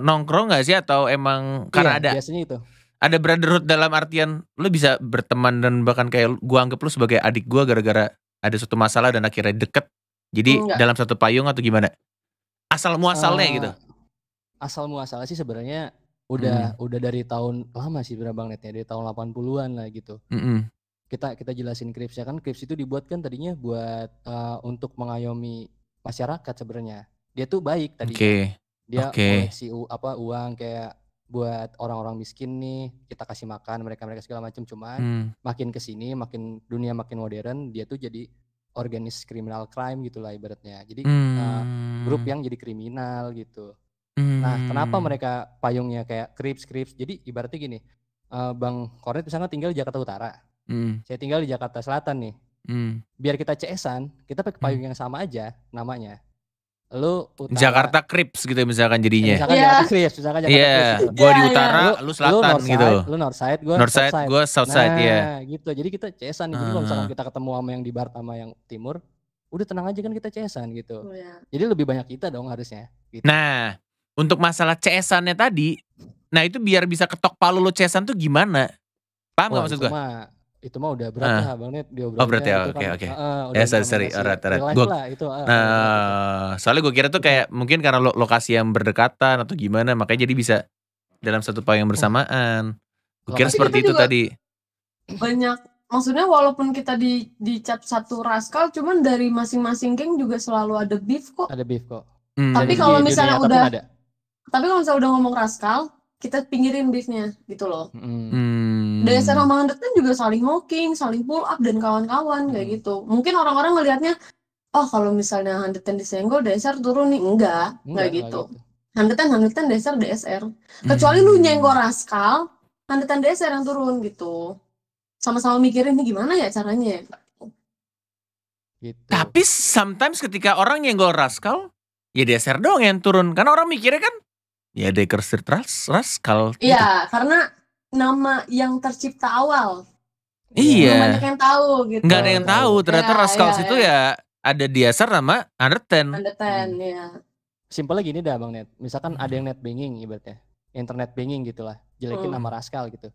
nongkrong gak sih atau emang karena iya, ada biasanya itu ada brotherhood dalam artian lu bisa berteman dan bahkan kayak gua anggap lu sebagai adik gua gara-gara ada suatu masalah dan akhirnya deket jadi Enggak. dalam satu payung atau gimana asal muasalnya uh, gitu asal muasalnya sih sebenarnya udah hmm. udah dari tahun lama sih berapa bang netnya dari tahun 80-an lah gitu mm -hmm. kita kita jelasin krips ya kan krips itu dibuat kan tadinya buat uh, untuk mengayomi masyarakat sebenarnya dia tuh baik tadi okay. Dia okay. koleksi u, apa uang kayak buat orang-orang miskin nih kita kasih makan mereka-mereka segala macam cuman hmm. makin kesini makin dunia makin modern dia tuh jadi organis kriminal crime gitulah ibaratnya jadi eh, hmm. uh, grup yang jadi kriminal gitu hmm. nah kenapa hmm. mereka payungnya kayak krips krips jadi ibaratnya gini uh, bang Kornet misalnya tinggal di Jakarta Utara hmm. saya tinggal di Jakarta Selatan nih hmm. biar kita cesan kita pakai payung hmm. yang sama aja namanya lu utara. Jakarta Crips gitu ya misalkan jadinya. Ya, misalkan yeah. Jakarta Crips, misalkan Jakarta yeah. Crips. Gitu. Gua di iya, iya. utara, yeah, lu, lu selatan lu north gitu. lu north side, gua north side, gua south side iya. nah, ya. Yeah. gitu. Jadi kita cesan gitu. Uh. Kalau ah. kita ketemu sama yang di barat sama yang timur, udah tenang aja kan kita cesan gitu. Oh, yeah. Jadi lebih banyak kita dong harusnya. Gitu. Nah, untuk masalah cesannya tadi, nah itu biar bisa ketok palu lu cesan tuh gimana? Paham enggak gak maksud gua? Cuma, itu mah udah berat ah. lah bang Net oh berat ya gitu oke kan. oke okay, kan, okay. uh, ah, ya sorry sorry oh, alright alright gua, lah, itu, uh, nah uh, soalnya gue kira tuh kayak gitu. mungkin karena lo, lokasi yang berdekatan atau gimana makanya jadi bisa dalam satu yang iya. bersamaan gue kira seperti itu tadi banyak maksudnya walaupun kita di cap satu raskal cuman dari masing-masing geng juga selalu ada beef kok ada beef kok hmm. tapi kalau misalnya udah tapi kalau misalnya udah ngomong raskal kita pinggirin beefnya gitu loh hmm, hmm. Hmm. Dari set kan juga saling moking, saling pull up dan kawan-kawan hmm. kayak gitu. Mungkin orang-orang ngelihatnya oh kalau misalnya handetan disenggol DSR turun nih enggak enggak, enggak gitu. gitu. Handetan handetan DSR DSR. Kecuali hmm. lu nyenggol raskal, handetan DSR yang turun gitu. Sama-sama mikirin nih gimana ya caranya. Gitu. Tapi sometimes ketika orang nyenggol rascal, ya DSR doang yang turun karena orang mikirnya kan ya Dekker Street ras raskal. Iya, gitu. karena nama yang tercipta awal. Iya. Banyak yang tahu gitu. Enggak ada yang tahu. Iya, ternyata ya, Rascals ya, itu ya. ya ada di dasar nama Underten. Underten hmm. ya. lagi ini dah Bang Net. Misalkan ada yang net banking ibaratnya. Internet banking gitulah. Jelekin hmm. nama Rascal gitu.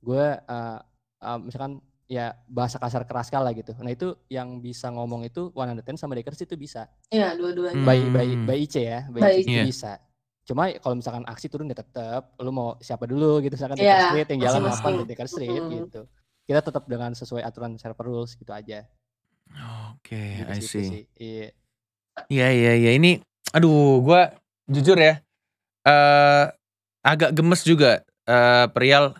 Gue uh, uh, eh, misalkan ya bahasa kasar ke Rascal lah gitu. Nah itu yang bisa ngomong itu One Ten sama Dekers itu bisa. Iya, dua-duanya. Hmm. Bayi bayi bayi C ya. bayi by bisa. Cuma kalau misalkan aksi turun ya tetap lu mau siapa dulu gitu misalkan yeah. Iya, Street yang jalan apa di Street mm -hmm. gitu. Kita tetap dengan sesuai aturan server rules gitu aja. Oke, okay, gitu I see. Iya. Iya iya iya ini aduh gua jujur ya. Eh uh, agak gemes juga uh, Perial.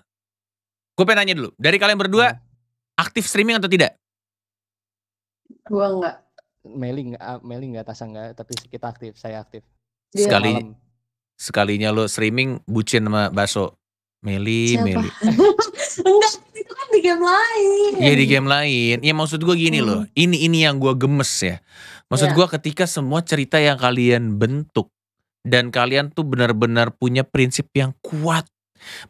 Gue pengen nanya dulu, dari kalian berdua aktif streaming atau tidak? Gua enggak. Meli enggak, ah, Meli enggak, Tasa enggak, tapi kita aktif, saya aktif. Iya. Sekali sekalinya lo streaming bucin sama Baso. Meli, Siapa? Meli. Enggak, itu kan di game lain. Iya di game lain. iya maksud gue gini hmm. loh, ini ini yang gue gemes ya. Maksud yeah. gue ketika semua cerita yang kalian bentuk dan kalian tuh benar-benar punya prinsip yang kuat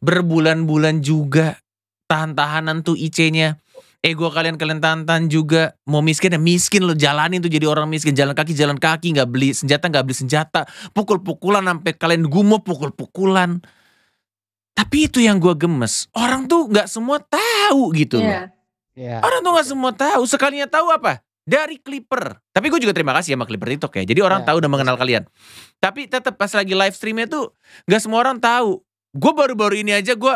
berbulan-bulan juga tahan-tahanan tuh IC-nya ego kalian kalian tantan juga mau miskin ya miskin lo jalanin tuh jadi orang miskin jalan kaki jalan kaki nggak beli senjata nggak beli senjata pukul pukulan sampai kalian gumo pukul pukulan tapi itu yang gue gemes orang tuh nggak semua tahu gitu yeah. yeah. orang tuh nggak semua tahu sekalinya tahu apa dari Clipper tapi gue juga terima kasih sama Clipper itu ya jadi orang yeah. tahu dan mengenal kalian tapi tetap pas lagi live streamnya tuh nggak semua orang tahu gue baru-baru ini aja gue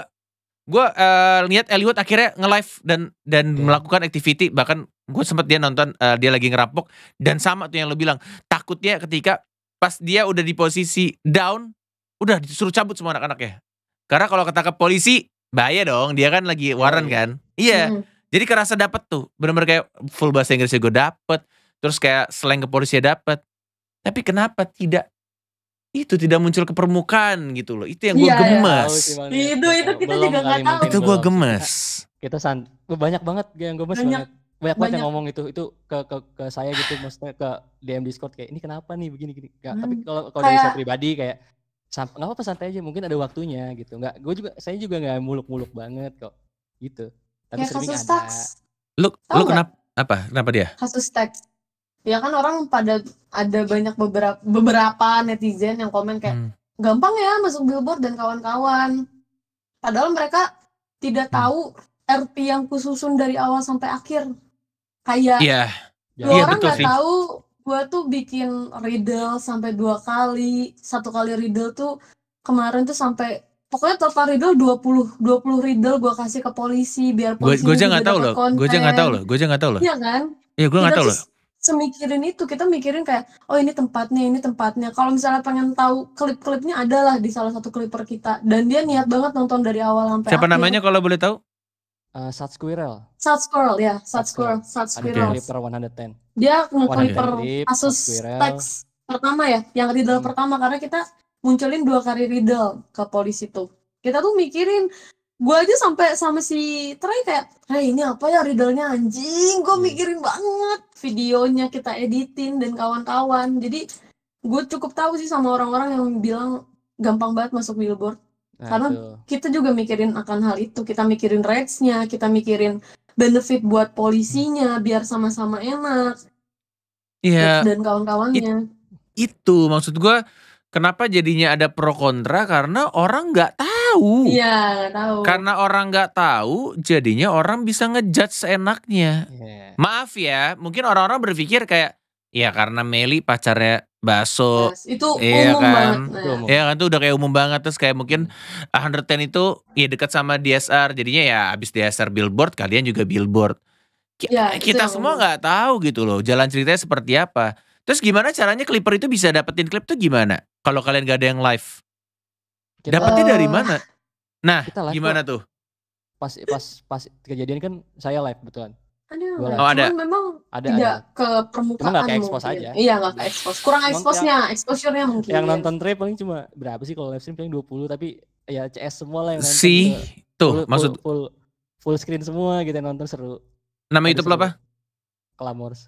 gue uh, lihat Elliot akhirnya nge-live dan dan yeah. melakukan activity bahkan gue sempet dia nonton uh, dia lagi ngerampok dan sama tuh yang lo bilang takutnya ketika pas dia udah di posisi down udah disuruh cabut semua anak-anaknya karena kalau ketangkap polisi bahaya dong dia kan lagi iya, waran iya. kan iya yeah. jadi kerasa dapet tuh benar-benar kayak full bahasa Inggrisnya gue dapet terus kayak slang ke polisi ya dapet tapi kenapa tidak itu tidak muncul ke permukaan gitu loh. Itu yang gue iya, iya, gemes. iya. itu itu kita belum juga nggak tahu. Itu gue gemes. Kita, kita san, banyak banget yang gemes banyak. banget. Banyak, banget yang ngomong itu itu ke ke ke saya gitu maksudnya ke DM Discord kayak ini kenapa nih begini gini. Gak, hmm. Tapi kalau kalau dari saya pribadi kayak nggak apa-apa santai aja mungkin ada waktunya gitu. Nggak, gue juga saya juga nggak muluk-muluk banget kok gitu. Tapi ya, sering ada. Lu lu kenapa apa? Kenapa dia? Kasus teks ya kan orang pada ada banyak beberapa beberapa netizen yang komen kayak hmm. gampang ya masuk billboard dan kawan-kawan padahal mereka tidak hmm. tahu RP yang kususun dari awal sampai akhir kayak yeah. yeah, orang nggak tahu gue tuh bikin riddle sampai dua kali satu kali riddle tuh kemarin tuh sampai pokoknya total riddle dua puluh riddle gue kasih ke polisi biar polisi gue aja nggak tahu loh gue aja nggak tahu loh gue aja nggak tahu loh iya kan iya gue nggak tahu loh semikirin itu kita mikirin kayak oh ini tempatnya ini tempatnya kalau misalnya pengen tahu klip-klipnya adalah di salah satu kliper kita dan dia niat banget nonton dari awal sampai siapa akhir. namanya kalau boleh tahu uh, eh, Sat Squirrel Sat Squirrel ya Sat Squirrel Sat Squirrel kliper 110 dia kliper Asus Tex pertama ya yang Riddle hmm. pertama karena kita munculin dua kali Riddle ke polisi tuh kita tuh mikirin gue aja sampai sama si Trey kayak Trey ini apa ya riddle-nya anjing gue hmm. mikirin banget videonya kita editin dan kawan-kawan jadi gue cukup tahu sih sama orang-orang yang bilang gampang banget masuk billboard nah, karena kita juga mikirin akan hal itu kita mikirin rates-nya kita mikirin benefit buat polisinya hmm. biar sama-sama enak yeah, iya. dan kawan-kawannya it, itu maksud gue Kenapa jadinya ada pro kontra? Karena orang nggak tahu. Iya, nggak tahu. Karena orang nggak tahu, jadinya orang bisa ngejudge seenaknya. Yeah. Maaf ya, mungkin orang-orang berpikir kayak, ya karena Meli pacarnya Baso. Yes, itu iya umum kan? banget. Ya kan itu udah kayak umum banget terus kayak mungkin 110 hmm. itu ya dekat sama DSR jadinya ya abis DSR billboard kalian juga billboard. ya, kita semua nggak tahu gitu loh jalan ceritanya seperti apa. Terus gimana caranya Clipper itu bisa dapetin klip tuh gimana? Kalau kalian gak ada yang live. Kita, dari mana? Nah, gimana tuh? Pas pas pas kejadian kan saya live betulan. Aduh, Oh, ada. Cuman memang ada, tidak ada. ke permukaan gak ke expose mungkin. Ya. aja. Iya, gak ke expose. Kurang expose-nya, exposure-nya mungkin. Yang iya. nonton trip paling cuma berapa sih kalau live stream paling 20 tapi ya CS semua lah yang nonton. Si, gitu. tuh, full, maksud full, full, full, screen semua gitu yang nonton seru. Nama YouTube apa? Clamors.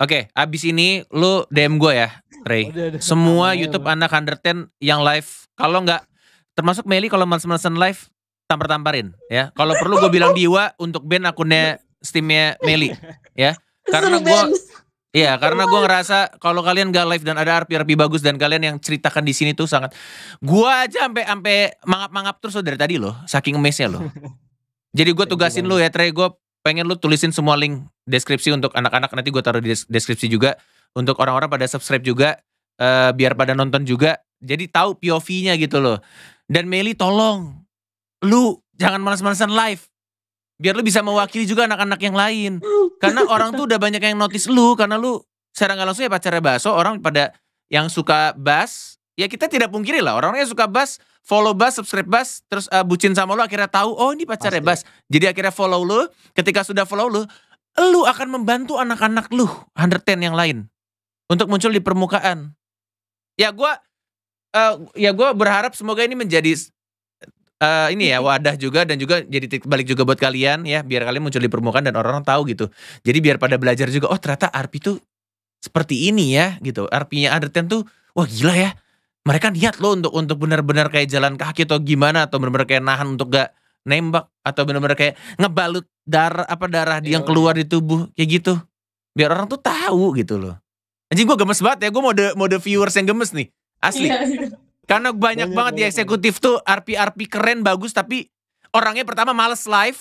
Oke, okay, abis ini lu DM gue ya, Ray. Oh, Semua YouTube anak ten yang live, kalau nggak termasuk Meli kalau males-malesan live tampar-tamparin ya. Kalau perlu gue bilang Diwa untuk band akunnya Steamnya Meli ya. Karena gue Iya, karena gue ngerasa kalau kalian gak live dan ada RP-RP bagus dan kalian yang ceritakan di sini tuh sangat, gue aja sampai sampai mangap-mangap terus loh dari tadi loh, saking mesnya loh. Jadi gue tugasin lu ya, Trey, gue pengen lu tulisin semua link deskripsi untuk anak-anak nanti gue taruh di deskripsi juga untuk orang-orang pada subscribe juga uh, biar pada nonton juga jadi tahu POV-nya gitu loh dan Meli tolong lu jangan malas-malasan live biar lu bisa mewakili juga anak-anak yang lain karena orang tuh udah banyak yang notice lu karena lu secara nggak langsung ya pacarnya baso orang pada yang suka bass ya kita tidak pungkiri lah orang-orang yang suka bass follow Bas, subscribe Bas, terus uh, bucin sama lu akhirnya tahu oh ini pacar ya Bas. Jadi akhirnya follow lu, ketika sudah follow lu, lu akan membantu anak-anak lu 110 yang lain untuk muncul di permukaan. Ya gua uh, ya gua berharap semoga ini menjadi uh, ini ya wadah juga dan juga jadi balik juga buat kalian ya biar kalian muncul di permukaan dan orang-orang tahu gitu. Jadi biar pada belajar juga oh ternyata RP itu seperti ini ya gitu. RP-nya Undertale tuh wah gila ya mereka lihat loh untuk untuk benar-benar kayak jalan kaki atau gimana atau benar-benar kayak nahan untuk gak nembak atau benar-benar kayak ngebalut darah apa darah dia yang keluar di tubuh kayak gitu biar orang tuh tahu gitu loh anjing gue gemes banget ya gue mode mode viewers yang gemes nih asli iya, iya. karena banyak, banyak banget banyak, di eksekutif tuh RP RP keren bagus tapi orangnya pertama males live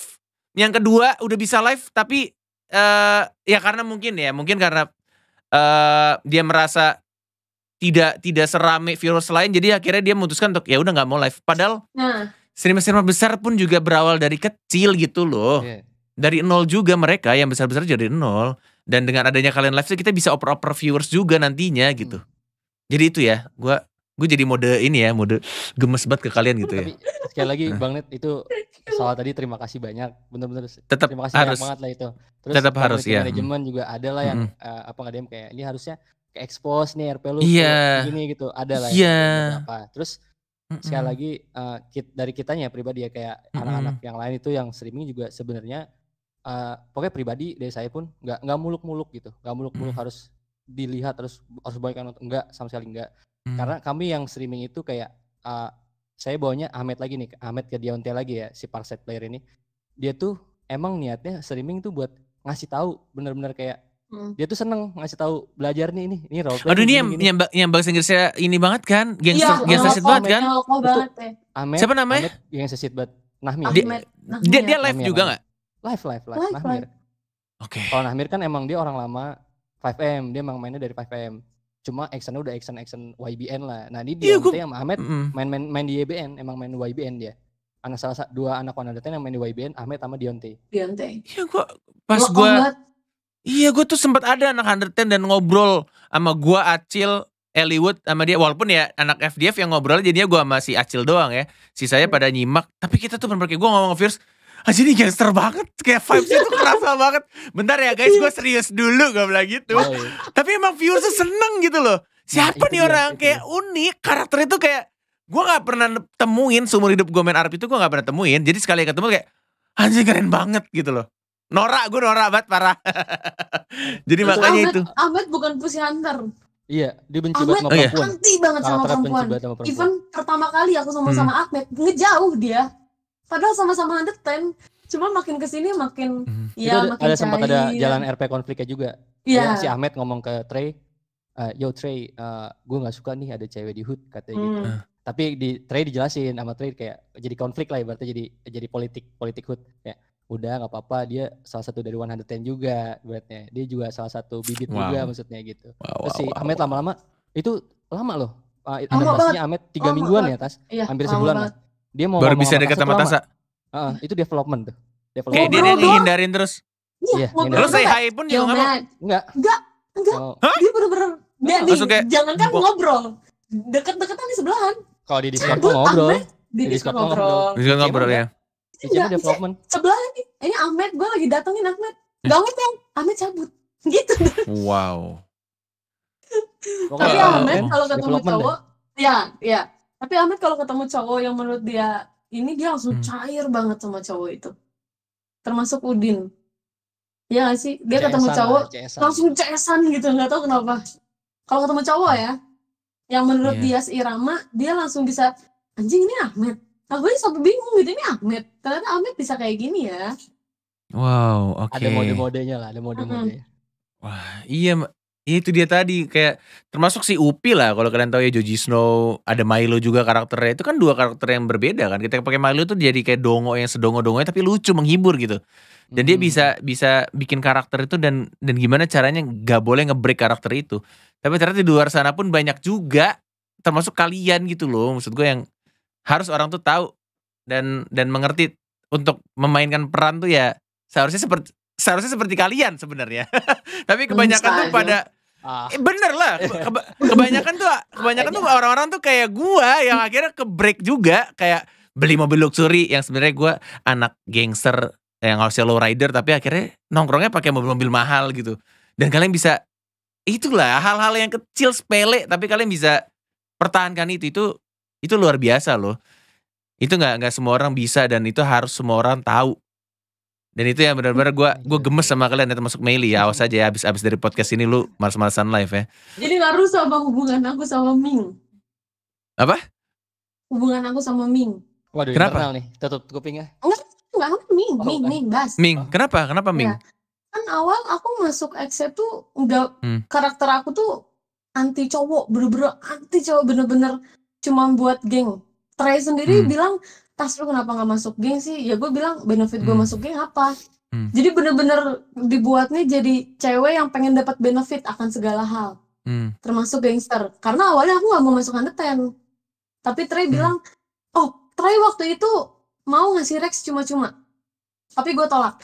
yang kedua udah bisa live tapi uh, ya karena mungkin ya mungkin karena uh, dia merasa tidak tidak serame virus lain jadi akhirnya dia memutuskan untuk ya udah nggak mau live padahal nah. sinema-sinema besar pun juga berawal dari kecil gitu loh yeah. dari nol juga mereka yang besar-besar jadi nol dan dengan adanya kalian live kita bisa oper-oper viewers juga nantinya hmm. gitu jadi itu ya gue gue jadi mode ini ya mode gemes banget ke kalian gitu ya. Tapi, sekali lagi bang net itu soal tadi terima kasih banyak bener-bener tetap terima kasih harus, banyak banget lah itu terus tetap harus ya manajemen iya. juga ada lah yang -hmm. uh, apa nggak ada yang kayak ini harusnya ke expose nih RP lu yeah. gini gitu ada lah yeah. Ya, iya. apa terus mm-hmm. sekali lagi uh, kit, dari kitanya ya, pribadi ya kayak mm-hmm. anak-anak yang lain itu yang streaming juga sebenarnya uh, pokoknya pribadi dari saya pun nggak nggak muluk-muluk gitu nggak muluk-muluk mm harus dilihat terus harus banyak nonton enggak sama sekali enggak mm karena kami yang streaming itu kayak uh, saya bawanya Ahmed lagi nih Ahmed ke Dionte lagi ya si Parset player ini dia tuh emang niatnya streaming tuh buat ngasih tahu bener-bener kayak Hmm. Dia tuh seneng ngasih tahu belajar nih ini ini role Aduh ini yang, yang, yang bahasa Inggrisnya ini banget kan? Gangster ya, gangster shit banget kan? Lopo Siapa namanya? yang gangster shit banget. Nahmir. Dia, dia, live Nahmir, juga nggak? Live, live, live. live Nahmir. Oke. Okay. Kalau Nahmir kan emang dia orang lama 5M, dia emang mainnya dari 5M. Cuma action udah action action YBN lah. Nah, ini dia iya, gue... sama Ahmed main-main main di YBN, emang main YBN dia anak salah satu dua anak Wanadaten yang main di YBN Ahmed sama Dionte. Dionte. Iya gua pas gua Iya gue tuh sempat ada anak Undertale dan ngobrol sama gue Acil Eliwood sama dia walaupun ya anak FDF yang ngobrol jadinya gue masih Acil doang ya sisanya hmm. pada nyimak tapi kita tuh bener-bener gue ngomong ke Fierce Aja ini gangster banget Kayak vibesnya tuh kerasa banget Bentar ya guys gue iya. serius dulu Gak bilang gitu oh, iya. Tapi emang viewers seneng gitu loh nah, Siapa nah, nih orang dia, Kayak unik karakter itu kayak Gue gak pernah temuin Seumur hidup gue main RP itu Gue gak pernah temuin Jadi sekali ketemu kayak Anjing keren banget gitu loh Norak, gue norak banget parah. Jadi Betul. makanya Ahmed, itu. Ahmed bukan pussy hunter. Iya, dia benci Ahmed banget sama perempuan. Ahmed Anti banget sama perempuan. Even pertama kali aku sama sama hmm. Ahmed ngejauh dia. Padahal sama-sama understand, cuma makin kesini makin hmm. ya itu makin ada sempat ada jalan RP konfliknya juga. Iya. Yeah. Si Ahmed ngomong ke Trey, uh, yo Trey, uh, eh, gue nggak suka nih ada cewek di hood katanya gitu. hmm. gitu. Uh. Tapi di Trey dijelasin sama Trey kayak jadi konflik lah ibaratnya jadi jadi politik politik hood kayak udah nggak apa-apa dia salah satu dari 110 juga beratnya dia juga salah satu bibit wow. juga maksudnya gitu wow, terus si wow, Ahmed lama-lama wow. itu lama loh uh, ah, adaptasinya Ahmed tiga mingguan banget. ya tas iya, hampir sebulan lah dia mau baru bisa dekat sama Tasa uh, itu development tuh development. kayak dia, dihindarin terus Iya, yeah, say hi pun dia iya, nggak Enggak. Enggak. Enggak. Dia bener-bener dia jangan kayak, ngobrol. Deket-deketan di sebelahan. Kalau di Discord ngobrol. Di Discord ngobrol. Di Discord ngobrol ya. Kitchen development. Sebelah lagi. Ini Ahmed, gue lagi datengin Ahmed. Eh. Gak ngomong, Ahmed cabut. Gitu. Wow. Tapi Ahmed kalau ketemu cowok, deh. ya, ya. Tapi Ahmed kalau ketemu cowok yang menurut dia ini dia langsung hmm. cair banget sama cowok itu. Termasuk Udin. Ya gak sih? Dia ketemu cowok CS-an. langsung cesan gitu, nggak tahu kenapa. Kalau ketemu cowok ya, yang menurut yeah. dia seirama, dia langsung bisa anjing ini Ahmed Aku aja sampai bingung gitu ini Ahmed. Ternyata Ahmed bisa kayak gini ya. Wow, oke. Okay. Ada mode-modenya lah, ada mode-modenya. uh Wah, iya itu dia tadi kayak termasuk si Upi lah kalau kalian tahu ya Joji Snow ada Milo juga karakternya itu kan dua karakter yang berbeda kan kita pakai Milo tuh jadi kayak dongo yang sedongo dongonya tapi lucu menghibur gitu dan hmm. dia bisa hmm. bisa bikin karakter itu dan dan gimana caranya gak boleh ngebreak karakter itu tapi ternyata di luar sana pun banyak juga termasuk kalian gitu loh maksud gue yang harus orang tuh tahu dan dan mengerti untuk memainkan peran tuh ya seharusnya seperti seharusnya seperti kalian sebenarnya. Tapi kebanyakan tuh pada Ah. Eh, bener lah kebanyakan tuh kebanyakan tuh orang-orang tuh kayak gua yang akhirnya ke break juga kayak beli mobil luxury yang sebenarnya gua anak gangster yang harusnya low rider tapi akhirnya nongkrongnya pakai mobil-mobil mahal gitu dan kalian bisa itulah hal-hal yang kecil sepele tapi kalian bisa pertahankan itu itu itu luar biasa loh. Itu nggak nggak semua orang bisa dan itu harus semua orang tahu. Dan itu yang benar-benar gue hmm, gue iya, gemes iya. sama kalian ya termasuk Meili ya awas aja ya abis abis dari podcast ini lu males-malesan live ya. Jadi ngaruh sama hubungan aku sama Ming. Apa? Hubungan aku sama Ming. Waduh, kenapa nih? Tutup kupingnya. Enggak, enggak Ming, oh, Ming, Ming, Bas. Ming, oh. kenapa? Kenapa Ming? Ya. Kan awal aku masuk exe tuh udah hmm. karakter aku tuh anti cowok, bener-bener anti cowok, bener-bener cuma buat geng Trey sendiri hmm. bilang tas lu kenapa nggak masuk geng sih ya gue bilang benefit gue hmm. masuk geng apa hmm. jadi bener-bener dibuatnya jadi cewek yang pengen dapat benefit akan segala hal hmm. termasuk gangster karena awalnya aku nggak mau masuk undertale tapi Trey hmm. bilang oh Trey waktu itu mau ngasih Rex cuma-cuma tapi gue tolak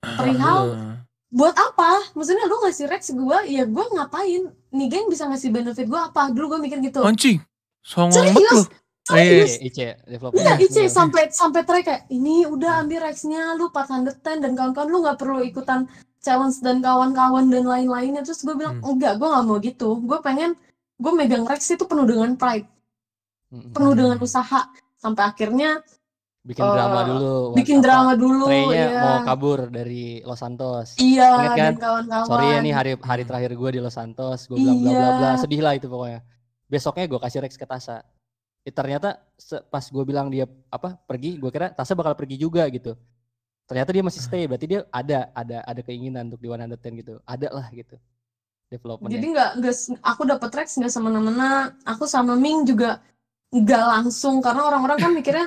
perihal uh. buat apa maksudnya lu ngasih Rex gue ya gue ngapain nih geng bisa ngasih benefit gue apa dulu gue mikir gitu anjing Songong banget lu. Iya, iya, Serius? iya, IC developer. Iya, IC sampai sampai terakhir kayak ini udah ambil Rex-nya lu 410 dan kawan-kawan lu nggak perlu ikutan challenge dan kawan-kawan dan lain-lainnya terus gue bilang hmm. enggak gue nggak mau gitu gue pengen gue megang Rex itu penuh dengan pride hmm. hmm penuh hmm, dengan hmm. usaha sampai akhirnya bikin uh, drama eh, dulu bikin apa, drama dulu ya. mau kabur dari Los Santos iya kan? dan kawan-kawan sorry ya nih hari hari terakhir gue di Los Santos gue bilang bla bla bla sedih lah itu pokoknya besoknya gue kasih Rex ke Tasa ya, ternyata pas gue bilang dia apa pergi gue kira Tasa bakal pergi juga gitu ternyata dia masih stay ah. berarti dia ada ada ada keinginan untuk di 110 gitu ada lah gitu development jadi nggak nggak aku dapat Rex nggak semena-mena aku sama Ming juga nggak langsung karena orang-orang kan mikirnya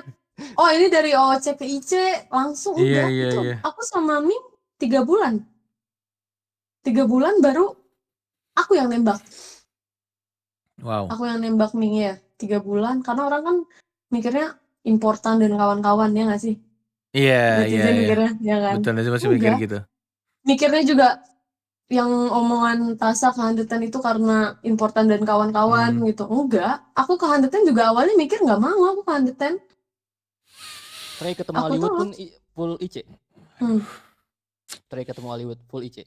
oh ini dari OC ke IC langsung iya, udah iya, gitu iya. aku sama Ming tiga bulan tiga bulan baru aku yang nembak Wow. Aku yang nembak Ming ya, tiga bulan. Karena orang kan mikirnya important dan kawan-kawan ya nggak sih? Iya, iya, iya. Ya kan? Betul, itu masih mikir gitu. Mikirnya juga yang omongan Tasa kehandatan itu karena important dan kawan-kawan hmm. gitu. Enggak, aku kehandatan juga awalnya mikir nggak mau aku kehandatan. Trey ketemu Hollywood pun full IC. Hmm. Trey ketemu Hollywood full IC.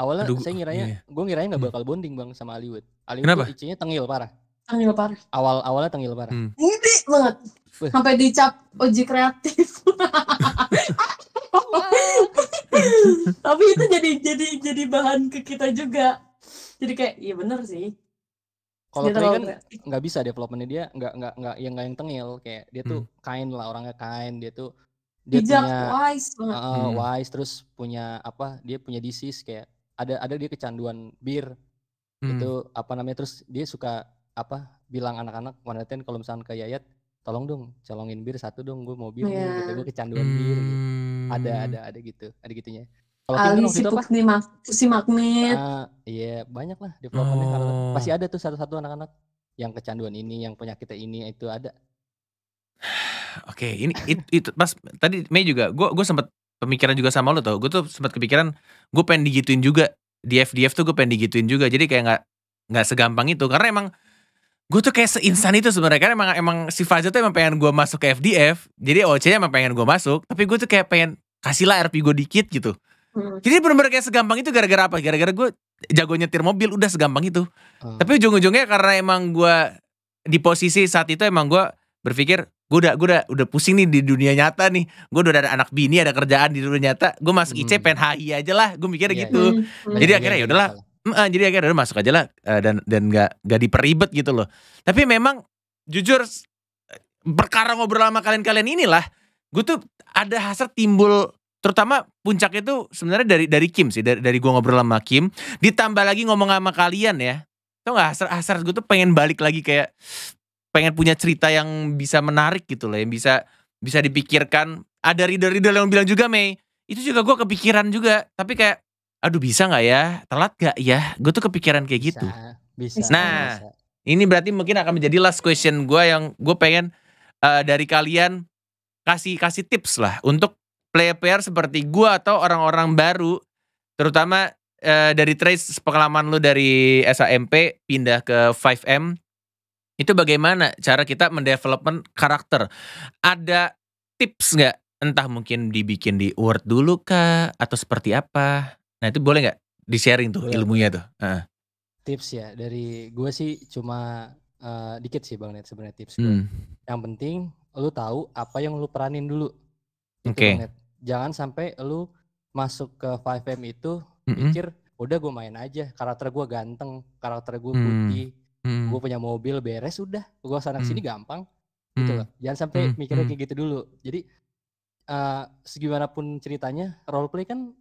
Awalnya Aduh, saya ngiranya, iya. iya. gue ngiranya gak hmm. bakal bonding bang sama Aliwood. Aliwood Kenapa? Icinya tengil parah. Tengil parah. Awal awalnya tengil parah. Hmm. Ini banget. Wih. Sampai dicap uji kreatif. Tapi itu jadi jadi jadi bahan ke kita juga. Jadi kayak iya bener sih. Kalau Trey kan nggak bisa developmentnya dia nggak nggak nggak yang nggak yang tengil kayak dia tuh hmm. kind lah orangnya kain dia tuh dia Bijak, punya wise banget. Uh, wise terus punya apa dia punya disease kayak ada ada dia kecanduan bir hmm. itu apa namanya terus dia suka apa bilang anak-anak konten kalau misalnya ke Yayat tolong dong colongin bir satu dong gue mau bir yeah. Iya. gitu gue kecanduan hmm. bir gitu. ada hmm. ada ada gitu ada gitunya kalau Ali si apa? Di mag si magnet uh, iya yeah, banyak lah di oh. Karena pasti ada tuh satu-satu anak-anak yang kecanduan ini yang penyakitnya ini itu ada Oke, okay, ini itu, it, mas tadi Mei juga, gue gue sempat pemikiran juga sama lo tau gue tuh sempat kepikiran gue pengen digituin juga di FDF tuh gue pengen digituin juga jadi kayak nggak nggak segampang itu karena emang gue tuh kayak seinsan itu sebenarnya karena emang emang si Fajar tuh emang pengen gue masuk ke FDF jadi OC nya emang pengen gue masuk tapi gue tuh kayak pengen kasihlah RP gue dikit gitu hmm. jadi benar-benar kayak segampang itu gara-gara apa gara-gara gue jago nyetir mobil udah segampang itu hmm. tapi ujung-ujungnya karena emang gue di posisi saat itu emang gue berpikir gue udah gue udah udah pusing nih di dunia nyata nih gue udah ada anak bini ada kerjaan di dunia nyata gue masuk hmm. IC Pen HI aja lah gue mikirnya yeah, gitu yeah. Hmm. jadi iya, akhirnya iya, ya udahlah uh, jadi akhirnya udah masuk aja lah uh, dan dan gak gak diperibet gitu loh tapi memang jujur perkara ngobrol sama kalian-kalian inilah gue tuh ada hasrat timbul terutama puncak itu sebenarnya dari dari Kim sih dari dari gue ngobrol sama Kim ditambah lagi ngomong sama kalian ya tau gak hasrat hasrat gue tuh pengen balik lagi kayak pengen punya cerita yang bisa menarik gitu loh, yang bisa bisa dipikirkan. Ada reader-reader yang bilang juga, Mei, itu juga gue kepikiran juga, tapi kayak, aduh bisa nggak ya, telat gak ya, gue tuh kepikiran kayak gitu. Bisa, bisa, nah, bisa. ini berarti mungkin akan menjadi last question gue yang gue pengen uh, dari kalian kasih kasih tips lah untuk player-player seperti gue atau orang-orang baru, terutama uh, dari trace pengalaman lu dari SAMP pindah ke 5M itu bagaimana cara kita mendevelopment karakter? Ada tips nggak? Entah mungkin dibikin di Word dulu kah atau seperti apa? Nah itu boleh nggak di sharing tuh boleh. ilmunya tuh? Uh. Tips ya dari gue sih cuma uh, dikit sih bang Net sebenarnya tips. Hmm. Yang penting lu tahu apa yang lu peranin dulu. Gitu, Oke. Okay. Jangan sampai lu masuk ke 5M itu mm -hmm. pikir udah gue main aja karakter gue ganteng karakter gue hmm. putih hmm hmm. gue punya mobil beres sudah, gue sana sini hmm. gampang gitu hmm. loh jangan sampai hmm. mikirnya hmm. kayak gitu dulu jadi uh, eh, segimana pun ceritanya role play kan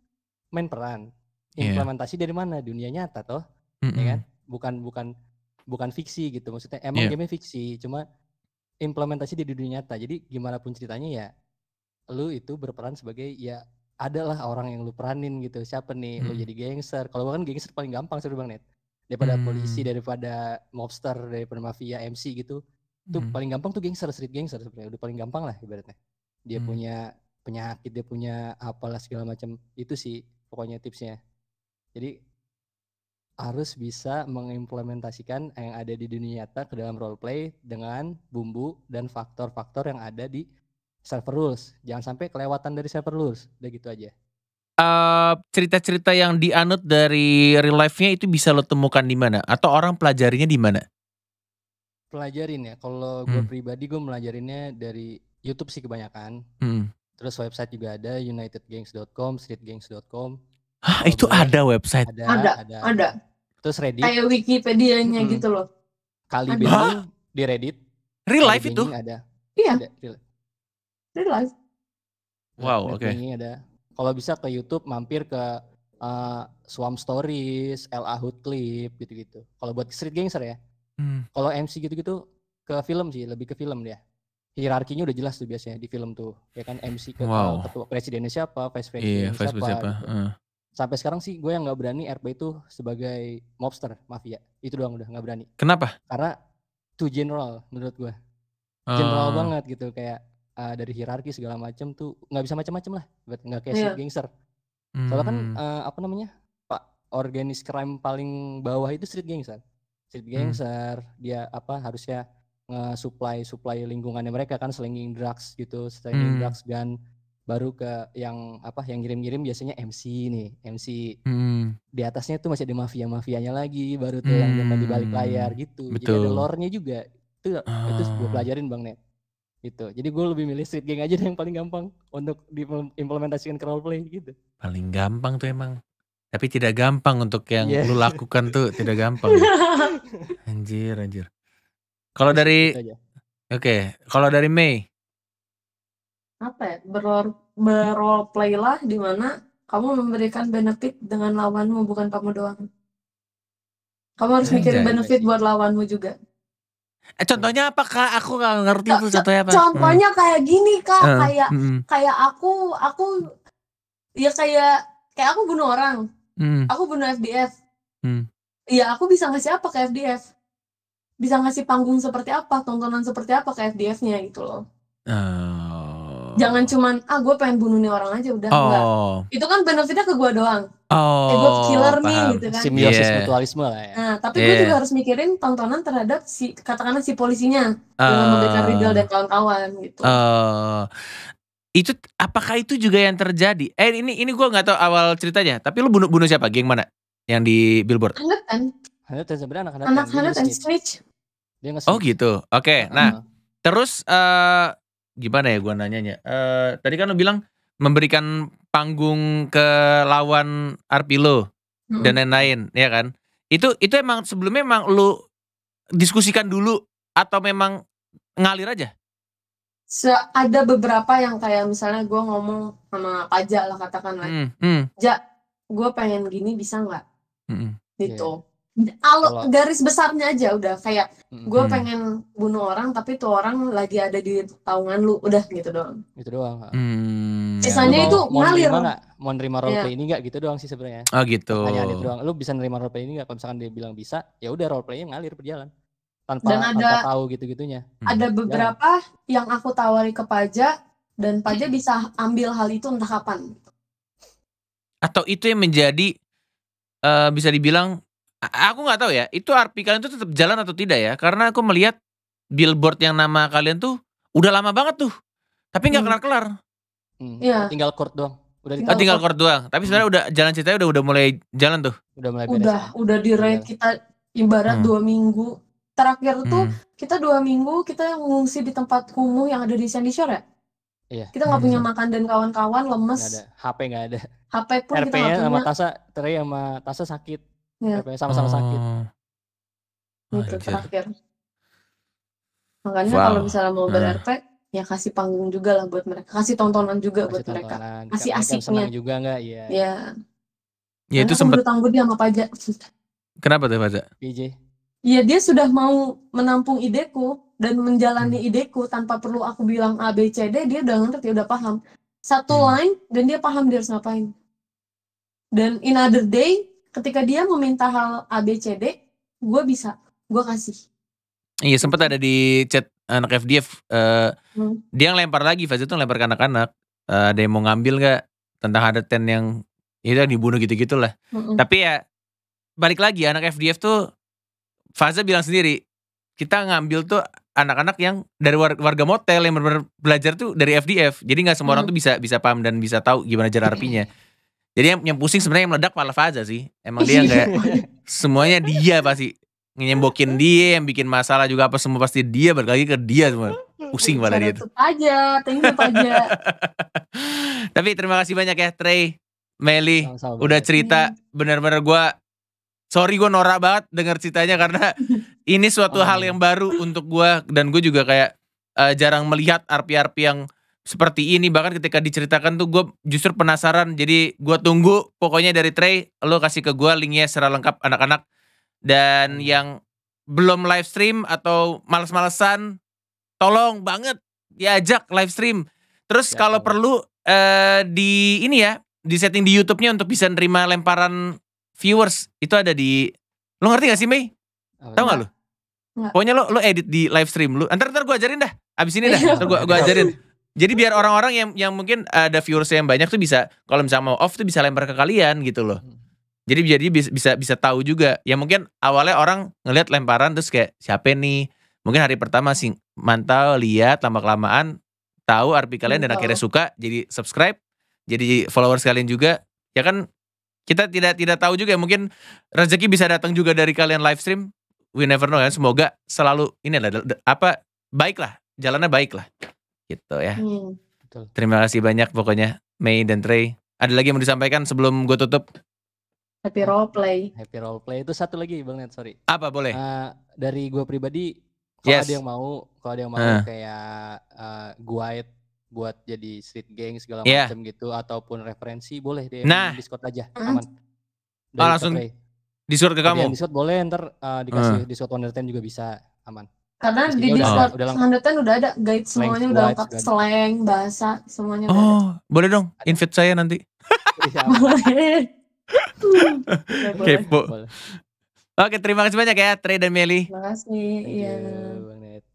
main peran iya. implementasi yeah. dari mana dunia nyata toh hmm. ya kan hmm. bukan bukan bukan fiksi gitu maksudnya emang yeah. game fiksi cuma implementasi di dunia nyata jadi gimana pun ceritanya ya lu itu berperan sebagai ya adalah orang yang lu peranin gitu siapa nih hmm. lu jadi gangster kalau kan gangster paling gampang sih bang net daripada hmm. polisi daripada mobster daripada mafia MC gitu tuh hmm. paling gampang tuh gangster street gangster sebenarnya udah paling gampang lah ibaratnya dia hmm. punya penyakit dia punya apalah segala macam itu sih pokoknya tipsnya jadi harus bisa mengimplementasikan yang ada di dunia nyata ke dalam role play dengan bumbu dan faktor-faktor yang ada di server rules. Jangan sampai kelewatan dari server rules. Udah gitu aja. Eh, cerita-cerita uh, yang dianut dari real life-nya itu bisa lo temukan di mana atau orang pelajarinya di mana? Pelajarin ya. Kalau gue hmm. pribadi gue melajarinnya dari YouTube sih kebanyakan. Hmm. Terus website juga ada unitedgangs.com, streetgangs.com. Hah, itu ada website. Ada, ada, ada. ada. Terus Reddit. Kayak Wikipedia-nya hmm. gitu loh. Kali di Reddit. Real life itu? Ada. Iya. Ada, real. real life. Wow, oke. Okay. Ada kalau bisa ke YouTube mampir ke uh, Swamp Stories, LA Hood Clip gitu-gitu. Kalau buat street gangster ya. Hmm. Kalau MC gitu-gitu ke film sih, lebih ke film dia. Hierarkinya udah jelas tuh biasanya di film tuh. Ya kan MC ke wow. ketua presidennya siapa, vice iya, presidennya yeah, siapa. Vice siapa. Gitu. Uh. Sampai sekarang sih gue yang nggak berani RP itu sebagai mobster, mafia. Itu doang udah nggak berani. Kenapa? Karena too general menurut gue. Oh. General uh. banget gitu kayak uh, dari hierarki segala macam tuh nggak bisa macam-macam lah nggak kayak yeah. gangster soalnya kan uh, apa namanya pak organis crime paling bawah itu street gangster street hmm. gangster hmm. dia apa harusnya nge-supply supply lingkungannya mereka kan slinging drugs gitu slinging hmm. drugs dan baru ke yang apa yang ngirim-ngirim biasanya MC nih MC hmm. di atasnya tuh masih ada mafia mafianya lagi baru tuh hmm. yang zaman di balik hmm. layar gitu Betul. jadi ada lore-nya juga itu itu gue ah. pelajarin bang net gitu. Jadi gue lebih milih street game aja yang paling gampang untuk diimplementasikan ke roleplay gitu. Paling gampang tuh emang. Tapi tidak gampang untuk yang yeah. lu lakukan tuh tidak gampang. anjir, anjir. Kalau dari Oke, okay. kalau dari Mei apa ya? Beror, berrole lah di mana kamu memberikan benefit dengan lawanmu bukan kamu doang. Kamu harus Anjay. mikirin benefit buat lawanmu juga. Eh, contohnya apa kak? Aku gak ngerti itu contohnya apa. Contohnya hmm. kayak gini kak, eh, hmm. kayak kayak aku aku ya kayak kayak aku bunuh orang, hmm. aku bunuh FDF. Hmm. Ya aku bisa ngasih apa ke FDF? Bisa ngasih panggung seperti apa, tontonan seperti apa ke FDF-nya gitu loh. Uh jangan cuman ah gue pengen bunuh nih orang aja udah oh. enggak itu kan benefitnya ke gue doang eh, oh, eh gue killer paham. nih gitu kan simbiosis yeah. mutualisme lah ya nah tapi yeah. gue juga harus mikirin tontonan terhadap si katakanlah si polisinya uh, dengan Merdeka Ridel dan kawan-kawan gitu uh, itu apakah itu juga yang terjadi eh ini ini gue nggak tahu awal ceritanya tapi lu bunuh bunuh siapa geng mana yang di billboard Hanut kan sebenarnya anak-anak anak Hanut and Snitch dia oh gitu oke okay, Nah, uh -huh. terus uh, gimana ya gue nanyanya? Uh, tadi kan lo bilang memberikan panggung ke lawan Arpilo hmm dan lain-lain, ya kan? Itu itu emang sebelumnya emang lo diskusikan dulu atau memang ngalir aja? Se ada beberapa yang kayak misalnya gue ngomong sama Pajak lah katakanlah, mm, hmm. Ja, gue pengen gini bisa nggak? Mm, Gitu. Yeah kalau garis besarnya aja udah kayak gue hmm. pengen bunuh orang tapi tuh orang lagi ada di taungan lu udah gitu doang gitu doang hmm. sisanya ya, itu mau, ngalir mau nerima, mau nerima roleplay yeah. ini gak gitu doang sih sebenarnya oh gitu hanya itu doang lu bisa nerima roleplay ini gak kalau misalkan dia bilang bisa ya udah roleplaynya ngalir berjalan tanpa dan ada, tanpa tahu gitu gitunya ada beberapa Jalan. yang aku tawari ke pajak dan pajak bisa ambil hal itu entah kapan atau itu yang menjadi uh, bisa dibilang aku nggak tahu ya, itu RP kalian tuh tetap jalan atau tidak ya? Karena aku melihat billboard yang nama kalian tuh udah lama banget tuh, tapi nggak hmm. kelar-kelar. Hmm. Ya. Tinggal chord doang. Udah tinggal, oh, tinggal chord doang. Tapi sebenarnya hmm. udah jalan ceritanya udah udah mulai jalan tuh. Udah mulai udah Udah, ya. udah di rate kita ibarat hmm. dua minggu. Terakhir tuh hmm. kita dua minggu kita mengungsi di tempat kumuh yang ada di Sandy Shore ya. Iya. Kita nggak punya hmm. makan dan kawan-kawan lemes. Gak ada. HP nggak ada. HP pun rp kita nggak punya. sama Tasa, teri sama Tasa sakit Ya. Sama-sama oh. sakit. Oh, itu terakhir. Makanya wow. kalau misalnya mau ber-RP, nah. ya kasih panggung juga lah buat mereka, kasih tontonan juga kasih buat tontonan. mereka, kasih Kami asiknya juga enggak, iya. iya. Ya. Ya itu sempat. Tanggung dia sama pajak. Kenapa tuh pajak? PJ. Ya dia sudah mau menampung ideku dan menjalani hmm. ideku tanpa perlu aku bilang A B C D dia udah ngerti udah paham satu hmm. line dan dia paham dia harus ngapain dan in other day ketika dia meminta hal ABCD gue bisa gue kasih iya sempat ada di chat anak FDF uh, eh, hmm. dia yang lempar lagi Faz tuh lempar ke anak-anak uh, ada yang mau ngambil nggak tentang ada ten yang itu yang dibunuh gitu-gitu lah hmm. tapi ya balik lagi anak FDF tuh Faza bilang sendiri kita ngambil tuh anak-anak yang dari warga, motel yang benar-benar belajar tuh dari FDF. Jadi nggak semua orang hmm. tuh bisa bisa paham dan bisa tahu gimana jerarpinya. Jadi yang, yang pusing sebenarnya yang meledak malah Faza sih. Emang dia kayak iya. semuanya dia pasti nyembokin dia yang bikin masalah juga apa semua pasti dia balik ke dia semua. Pusing pada dia tuh. aja, thank you aja. Tapi terima kasih banyak ya Trey, Meli, udah cerita iya. benar-benar gue Sorry gue norak banget denger ceritanya karena ini suatu oh. hal yang baru untuk gue dan gue juga kayak uh, jarang melihat RP-RP yang seperti ini bahkan ketika diceritakan tuh gue justru penasaran jadi gue tunggu pokoknya dari Trey lo kasih ke gue linknya secara lengkap anak-anak dan hmm. yang belum live stream atau males-malesan tolong banget diajak live stream terus ya, kalau perlu eh, di ini ya di setting di YouTube-nya untuk bisa nerima lemparan viewers itu ada di lo ngerti gak sih Mei? tau gak lo? Pokoknya lo lo edit di live stream lo Antar ntar gue ajarin dah. Abis ini dah. Iya. Ntar gue gue ajarin. Jadi biar orang-orang yang yang mungkin ada viewers yang banyak tuh bisa kalau misalnya mau off tuh bisa lempar ke kalian gitu loh. Hmm. Jadi jadi bisa bisa, bisa tahu juga. Ya mungkin awalnya orang ngelihat lemparan terus kayak siapa nih? Mungkin hari pertama sih mantau lihat lama kelamaan tahu arti kalian dan akhirnya suka jadi subscribe, jadi followers kalian juga. Ya kan kita tidak tidak tahu juga ya, mungkin rezeki bisa datang juga dari kalian live stream. We never know ya. Semoga selalu ini adalah apa baiklah jalannya baiklah gitu ya. Hmm. Terima kasih banyak pokoknya Mei dan Trey. Ada lagi yang mau disampaikan sebelum gue tutup? Happy role play. Happy role play itu satu lagi Bang Net, sorry. Apa boleh? Uh, dari gue pribadi kalau yes. ada yang mau, kalau ada yang mau uh. kayak uh, guide buat jadi street gang segala yeah. macam gitu ataupun referensi boleh deh nah. Discord aja ah. aman. Ah, dari oh, langsung Trey. Discord ke kamu. Discord boleh ntar uh, dikasih uh. Discord Wonderland juga bisa aman karena di ya Discord udah, Mandotan udah ada guide semuanya udah lengkap slang bahasa semuanya oh ada. boleh dong invite saya nanti boleh kepo oke terima kasih banyak ya Trey dan Meli terima kasih iya